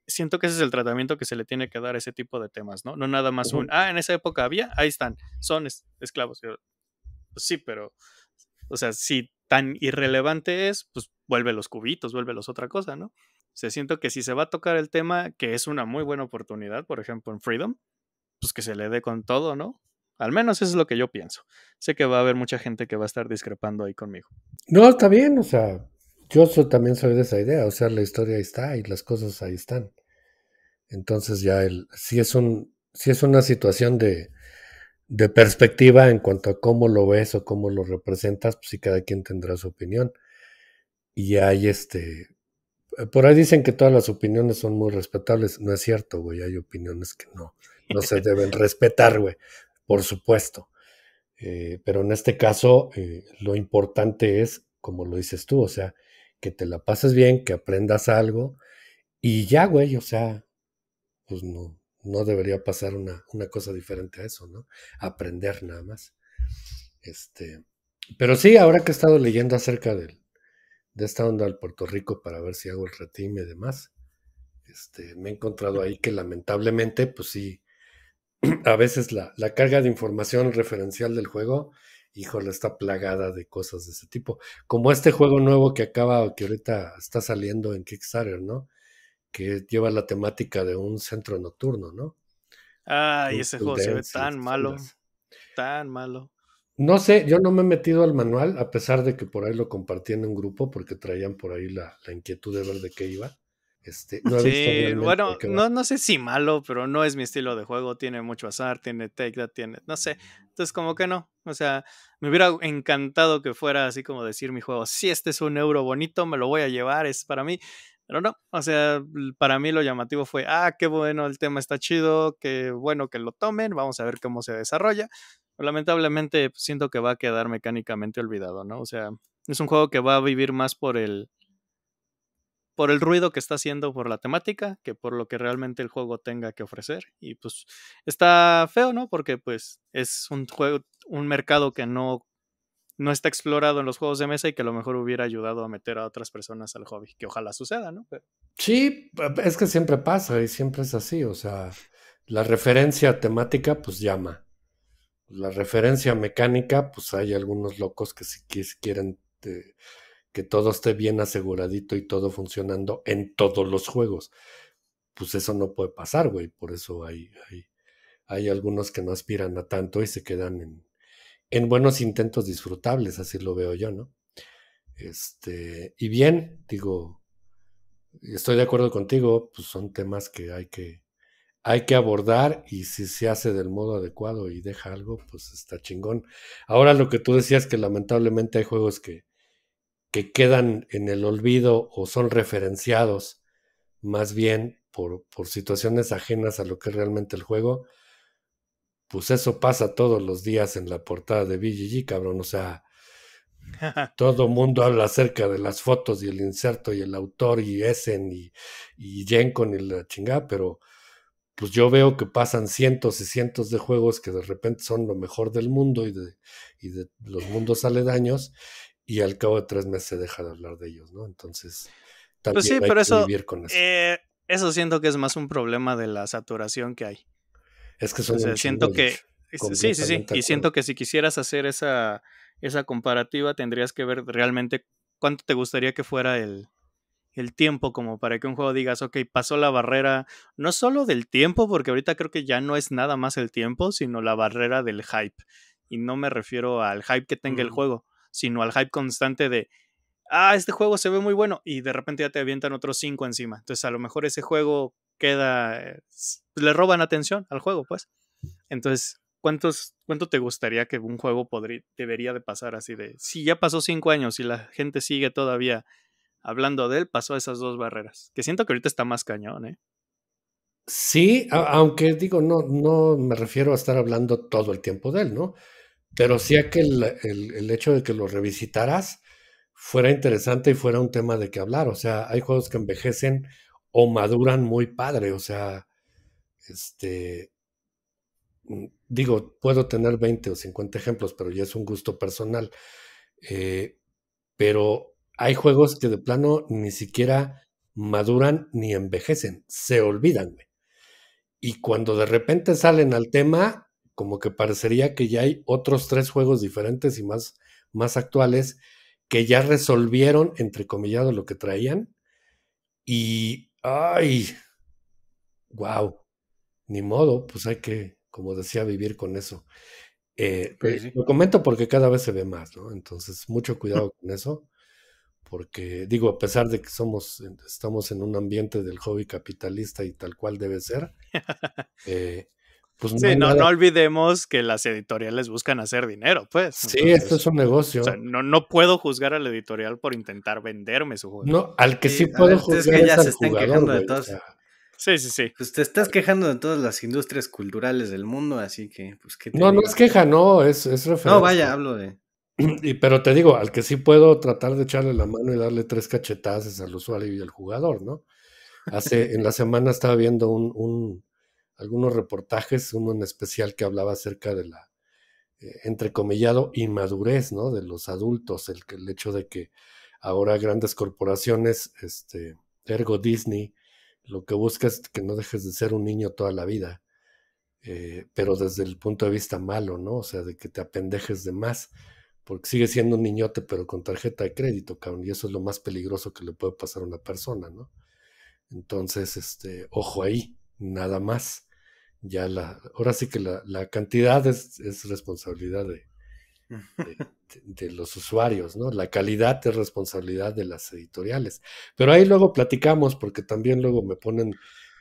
Siento que ese es el tratamiento que se le tiene que dar a ese tipo de temas, ¿no? No nada más un, ah, en esa época había, ahí están, son esclavos. sí, pero, o sea, si tan irrelevante es, pues vuelve los cubitos, vuelve los otra cosa, ¿no? Se siento que si se va a tocar el tema, que es una muy buena oportunidad, por ejemplo, en Freedom, pues que se le dé con todo, ¿no? Al menos eso es lo que yo pienso. Sé que va a haber mucha gente que va a estar discrepando ahí conmigo. No, está bien, o sea, yo también soy de esa idea, o sea, la historia ahí está y las cosas ahí están. Entonces ya el, si es un, si es una situación de, de perspectiva en cuanto a cómo lo ves o cómo lo representas, pues sí cada quien tendrá su opinión. Y hay este, eh, por ahí dicen que todas las opiniones son muy respetables. No es cierto, güey. Hay opiniones que no, no se [LAUGHS] deben respetar, güey. Por supuesto. Eh, pero en este caso, eh, lo importante es, como lo dices tú, o sea, que te la pases bien, que aprendas algo. Y ya, güey, o sea, pues no, no debería pasar una, una, cosa diferente a eso, ¿no? Aprender nada más. Este, pero sí, ahora que he estado leyendo acerca de, de esta onda al Puerto Rico para ver si hago el retime y demás, este, me he encontrado ahí que lamentablemente, pues sí, [CLEARS THROAT] a veces la, la carga de información referencial del juego, híjole, está plagada de cosas de ese tipo. Como este juego nuevo que acaba, que ahorita está saliendo en Kickstarter, ¿no? que lleva la temática de un centro nocturno, ¿no? y ese juego se ve tan malo, tan malo. No sé, yo no me he metido al manual, a pesar de que por ahí lo compartí en un grupo, porque traían por ahí la, inquietud de ver de qué iba. Este, no sí, bueno, no, no sé si malo, pero no es mi estilo de juego. Tiene mucho azar, tiene take that, tiene, no sé. Entonces, como que no. O sea, me hubiera encantado que fuera así como decir mi juego, si este es un euro bonito, me lo voy a llevar, es para mí. Pero no, o sea, para mí lo llamativo fue, ah, qué bueno, el tema está chido, qué bueno que lo tomen, vamos a ver cómo se desarrolla. lamentablemente pues, siento que va a quedar mecánicamente olvidado, ¿no? O sea, es un juego que va a vivir más por el por el ruido que está haciendo por la temática que por lo que realmente el juego tenga que ofrecer y pues está feo, ¿no? Porque pues es un juego un mercado que no no está explorado en los juegos de mesa y que a lo mejor hubiera ayudado a meter a otras personas al hobby, que ojalá suceda, ¿no? Sí, es que siempre pasa y siempre es así, o sea, la referencia temática pues llama, la referencia mecánica pues hay algunos locos que si quieren eh, que todo esté bien aseguradito y todo funcionando en todos los juegos, pues eso no puede pasar, güey, por eso hay, hay algunos que no aspiran a tanto y se quedan en en buenos intentos disfrutables, así lo veo yo, ¿no? Este, y bien, digo, estoy de acuerdo contigo, pues son temas que hay que, hay que abordar y si se hace del modo adecuado y deja algo, pues está chingón. Ahora lo que tú decías que lamentablemente hay juegos que, que quedan en el olvido o son referenciados más bien por, por situaciones ajenas a lo que es realmente el juego, pues eso pasa todos los días en la portada de BGG, cabrón. O sea, [LAUGHS] todo mundo habla acerca de las fotos y el inserto y el autor y Essen y, y y la chingada, pero pues yo veo que pasan cientos y cientos de juegos que de repente son lo mejor del mundo y de, y de los mundos aledaños y al cabo de tres meses se deja de hablar de ellos, ¿no? Entonces, pues también vivir con eso. Eh, eso siento que es más un problema de la saturación que hay. Es que siento que sí, sí, sí, y siento que si quisieras hacer esa esa comparativa tendrías que ver realmente cuánto te gustaría que fuera el, el tiempo como para que un juego digas, ok, pasó la barrera, no solo del tiempo, porque ahorita creo que ya no es nada más el tiempo, sino la barrera del hype. Y no me refiero al hype que tenga el juego, sino al hype constante de, ah, este juego se ve muy bueno, y de repente ya te avientan otros cinco encima. Entonces a lo mejor ese juego queda, eh, le roban atención al juego, pues. Entonces, ¿cuántos, ¿cuánto te gustaría que un juego podría, debería de pasar así de, si ya pasó cinco años y la gente sigue todavía hablando de él, pasó esas dos barreras, que siento que ahorita está más cañón, ¿eh? Sí, aunque digo, no, no me refiero a estar hablando todo el tiempo de él, ¿no? Pero sí a que el, el hecho de que lo revisitaras fuera interesante y fuera un tema de que hablar. O sea, hay juegos que envejecen o maduran muy padre, o sea, este, mm, digo, puedo tener 20 o 50 ejemplos, pero ya es un gusto personal. Eh, pero hay juegos que de plano ni siquiera maduran ni envejecen, se olvidan. Y cuando de repente salen al tema, como que parecería que ya hay otros tres juegos diferentes y más, más actuales que ya resolvieron, entre comillas, lo que traían. Y Ay, wow, ni modo, pues hay que, como decía, vivir con eso. Eh, eh, lo comento porque cada vez se ve más, ¿no? Entonces, mucho cuidado con eso, porque digo, a pesar de que somos, estamos en un ambiente del hobby capitalista y tal cual debe ser, [LAUGHS] eh, pues, sí, no, no, olvidemos que las editoriales buscan hacer dinero, pues. Sí, esto es un negocio. no, no puedo juzgar al editorial por intentar venderme su juego. No, al que sí, puedo juzgar es que se están quejando de Sí, sí, sí. Pues te estás quejando de todas las industrias culturales del mundo, así que, pues, ¿qué No, no es queja, no, es, es No, vaya, hablo de. [CLEARS THROAT] pero te digo, al que sí puedo tratar de echarle la mano y darle tres cachetazas al usuario y al jugador, ¿no? Hace, en la semana estaba viendo un algunos reportajes, uno en especial que hablaba acerca de la, eh, entrecomillado, inmadurez, ¿no? De los adultos, el, el hecho de que ahora grandes corporaciones, este, ergo Disney, lo que busca es que no dejes de ser un niño toda la vida, eh, pero desde el punto de vista malo, ¿no? O sea, de que te apendejes de más, porque sigue siendo un niñote, pero con tarjeta de crédito, cabrón, y eso es lo más peligroso que le puede pasar a una persona, ¿no? Entonces, este, ojo ahí, nada más ya la, ahora sí que la, cantidad es, responsabilidad [LAUGHS] de, de, los usuarios, ¿no? La calidad es responsabilidad de las editoriales. Pero ahí luego platicamos, porque también luego me ponen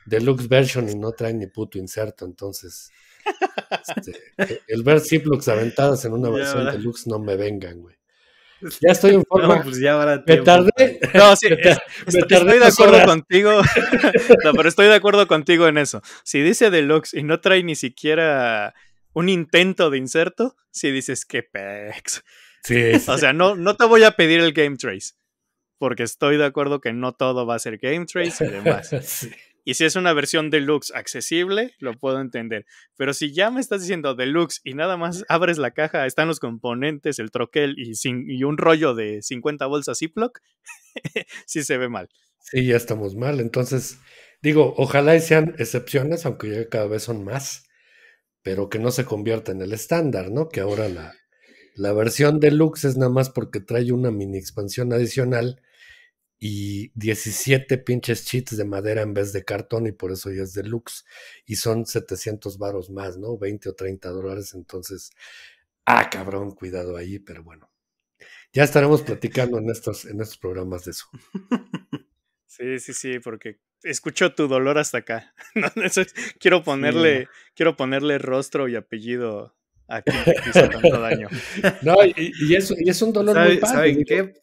deluxe version y no traen ni puto inserto, entonces. [LAUGHS] Este, el ver Ziplux aventadas en una versión deluxe no me vengan, güey. Ya estoy en forma. Pues me tardé. [LAUGHS] No, sí, [LAUGHS] me, estoy, de acuerdo contigo. [LAUGHS] no, pero estoy de acuerdo contigo en eso. Si dice deluxe y no trae ni siquiera un intento de inserto, si dices que pex. Sí. O sea, no, no te voy a pedir el game trace. Porque estoy de acuerdo que no todo va a ser game trace y demás. Y si es una versión deluxe accesible, lo puedo entender. Pero si ya me estás diciendo deluxe y nada más abres la caja, están los componentes, el troquel y, un rollo de 50 bolsas Ziploc, [LAUGHS] sí se ve mal. Sí, ya estamos mal. Entonces, digo, ojalá sean excepciones, aunque ya cada vez son más, pero que no se convierta en el estándar, ¿no? Que ahora la, la versión deluxe es nada más porque trae una mini expansión adicional y 17 pinches cheats de madera en vez de cartón y por eso ya es deluxe. Y son 700 varos más, ¿no? 20 o 30 dólares. Entonces, ah, cabrón, cuidado ahí, pero bueno. Ya estaremos platicando en estos, en estos programas de eso. [LAUGHS] Sí, sí, sí, porque escucho tu dolor hasta acá. [LAUGHS] quiero ponerle, quiero ponerle rostro y apellido a quien hizo tanto daño. [LAUGHS] No, y, es, y es un dolor muy padre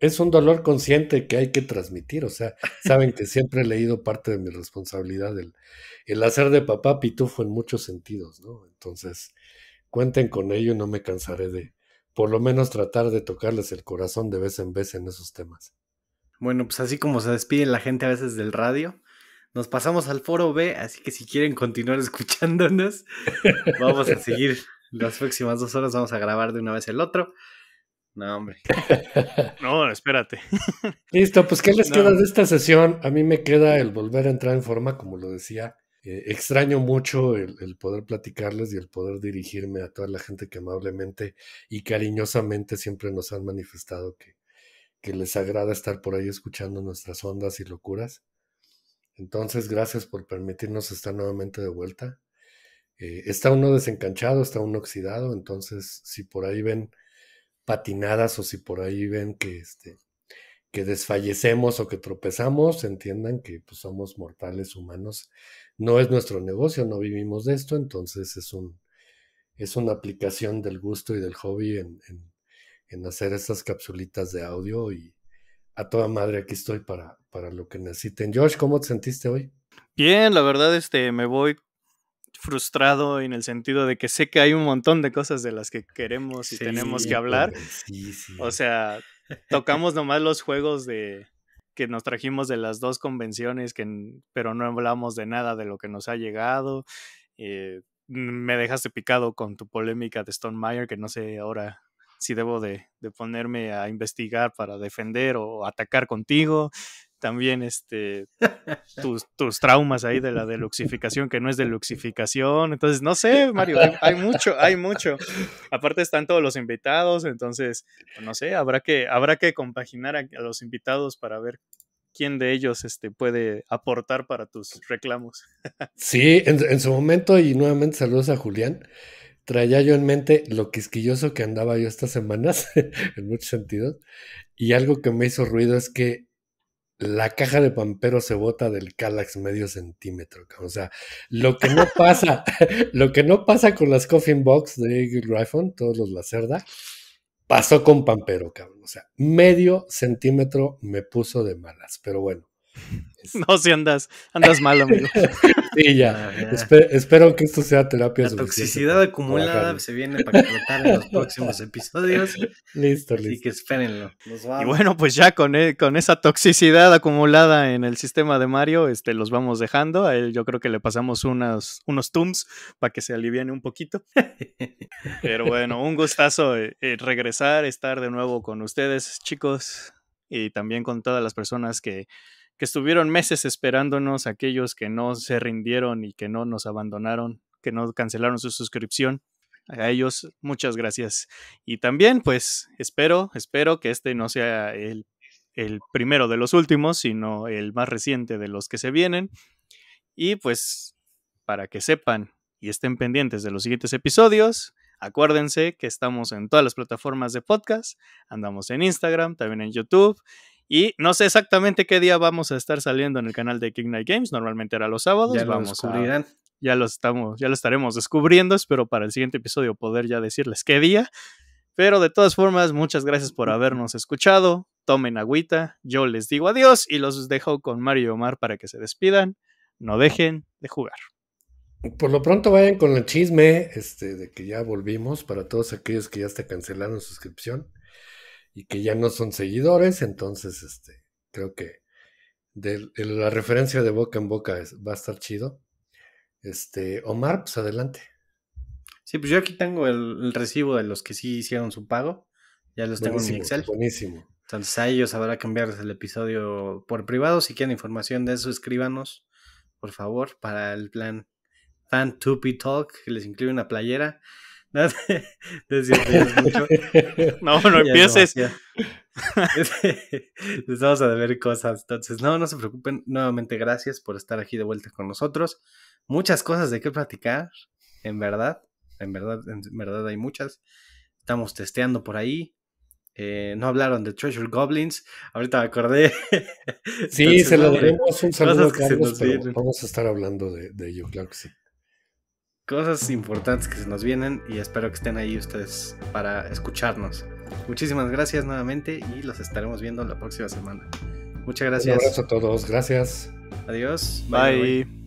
es un dolor consciente que hay que transmitir. O sea, [LAUGHS] saben que siempre he leído parte de mi responsabilidad, el, el, hacer de papá pitufo en muchos sentidos, ¿no? Entonces, cuenten con ello y no me cansaré de, por lo menos, tratar de tocarles el corazón de vez en vez en esos temas. Bueno, pues así como se despide la gente a veces del radio, nos pasamos al foro B, así que si quieren continuar [LAUGHS] escuchándonos, vamos a seguir las próximas dos horas, vamos a grabar de una vez el otro. No, hombre. [LAUGHS] no, espérate. [LAUGHS] Listo, pues ¿qué les queda de esta sesión? A mí me queda el volver a entrar en forma, como lo decía. Eh, extraño mucho el, poder platicarles y el poder dirigirme a toda la gente que amablemente y cariñosamente siempre nos han manifestado que, les agrada estar por ahí escuchando nuestras ondas y locuras. Entonces, gracias por permitirnos estar nuevamente de vuelta. Eh, está uno desencanchado, está uno oxidado, entonces si por ahí ven patinadas o si por ahí ven que, este, que desfallecemos o que tropezamos, entiendan que pues, somos mortales humanos. No es nuestro negocio, no vivimos de esto, entonces es, un, es una aplicación del gusto y del hobby en, hacer estas capsulitas de audio y a toda madre aquí estoy para, para lo que necesiten. Josh, ¿cómo te sentiste hoy? Bien, la verdad, este, me voy frustrado en el sentido de que sé que hay un montón de cosas de las que queremos y tenemos que hablar. Pues, o sea, tocamos nomás los juegos de que nos trajimos de las dos convenciones, que, pero no hablamos de nada de lo que nos ha llegado. Eh, me dejaste picado con tu polémica de Stone Meyer, que no sé ahora si debo de, de ponerme a investigar para defender o atacar contigo también este, [LAUGHS] tus, tus, traumas ahí de la deluxificación, que no es deluxificación. Entonces, no sé, Mario, hay, mucho, hay mucho. Aparte están todos los invitados, entonces, pues, no sé, habrá que, habrá que compaginar a, los invitados para ver quién de ellos este, puede aportar para tus reclamos. [LAUGHS] Sí, en, en, su momento, y nuevamente saludos a Julián, traía yo en mente lo quisquilloso que andaba yo estas semanas, [LAUGHS] en muchos sentidos, y algo que me hizo ruido es que la caja de pampero se bota del Calax medio centímetro. O sea, lo que no pasa, [LAUGHS] lo que no pasa con las coffin box de Gryphon, todos los lacerda, pasó con pampero, cabrón. O sea, medio centímetro me puso de malas, pero bueno. [LAUGHS] No, si andas, andas mal, amigo. [LAUGHS] sí, ya. Ah, espero que esto sea terapia. La toxicidad acumulada se viene para explotar en los próximos episodios. Listo, [LAUGHS] listo. Así que espérenlo. Y bueno, pues ya con, e, con esa toxicidad acumulada en el sistema de Mario, este, los vamos dejando. A él yo creo que le pasamos unos toms para que se aliviane un poquito. Pero bueno, un gustazo eh, eh, regresar, estar de nuevo con ustedes, chicos, y también con todas las personas que que estuvieron meses esperándonos, aquellos que no se rindieron y que no nos abandonaron, que no cancelaron su suscripción. A ellos muchas gracias. Y también, pues, espero, espero que este no sea el, el primero de los últimos, sino el más reciente de los que se vienen. Y pues, para que sepan y estén pendientes de los siguientes episodios, acuérdense que estamos en todas las plataformas de podcast, andamos en Instagram, también en YouTube y no sé exactamente qué día vamos a estar saliendo en el canal de King Night Games. Normalmente era los sábados. Ya lo descubrirán. ya lo estamos, ya lo estaremos descubriendo. Espero para el siguiente episodio poder ya decirles qué día. Pero de todas formas, muchas gracias por habernos escuchado. Tomen agüita. Yo les digo adiós y los dejo con Mario y Omar para que se despidan. No dejen de jugar. Por lo pronto vayan con el chisme este, de que ya volvimos para todos aquellos que ya se cancelaron suscripción y que ya no son seguidores, entonces este, creo que la referencia de boca en boca va a estar chido. Este, Omar, pues adelante. Sí, pues yo aquí tengo el, recibo de los que sí hicieron su pago. Ya los tengo en Excel. Buenísimo. Entonces a ellos habrá que enviarles el episodio por privado. Si quieren información de eso, escríbanos, por favor, para el plan Fan p Talk, que les incluye una playera. [LAUGHS] [LAUGHS] No, no, empieces. Les [LAUGHS] pues, vamos a deber cosas. Entonces, no, no se preocupen. Nuevamente, gracias por estar aquí de vuelta con nosotros. Muchas cosas de qué platicar, en verdad. En verdad, en verdad hay muchas. Estamos testeando por ahí. Eh, no hablaron de Treasure Goblins. Ahorita me acordé. sí, se lo daremos un saludo a vamos a estar hablando de, de ello, claro que sí cosas importantes que se nos vienen y espero que estén ahí ustedes para escucharnos. Muchísimas gracias nuevamente y los estaremos viendo la próxima semana. Muchas gracias. Un abrazo a todos, gracias. Adiós. bye. bye.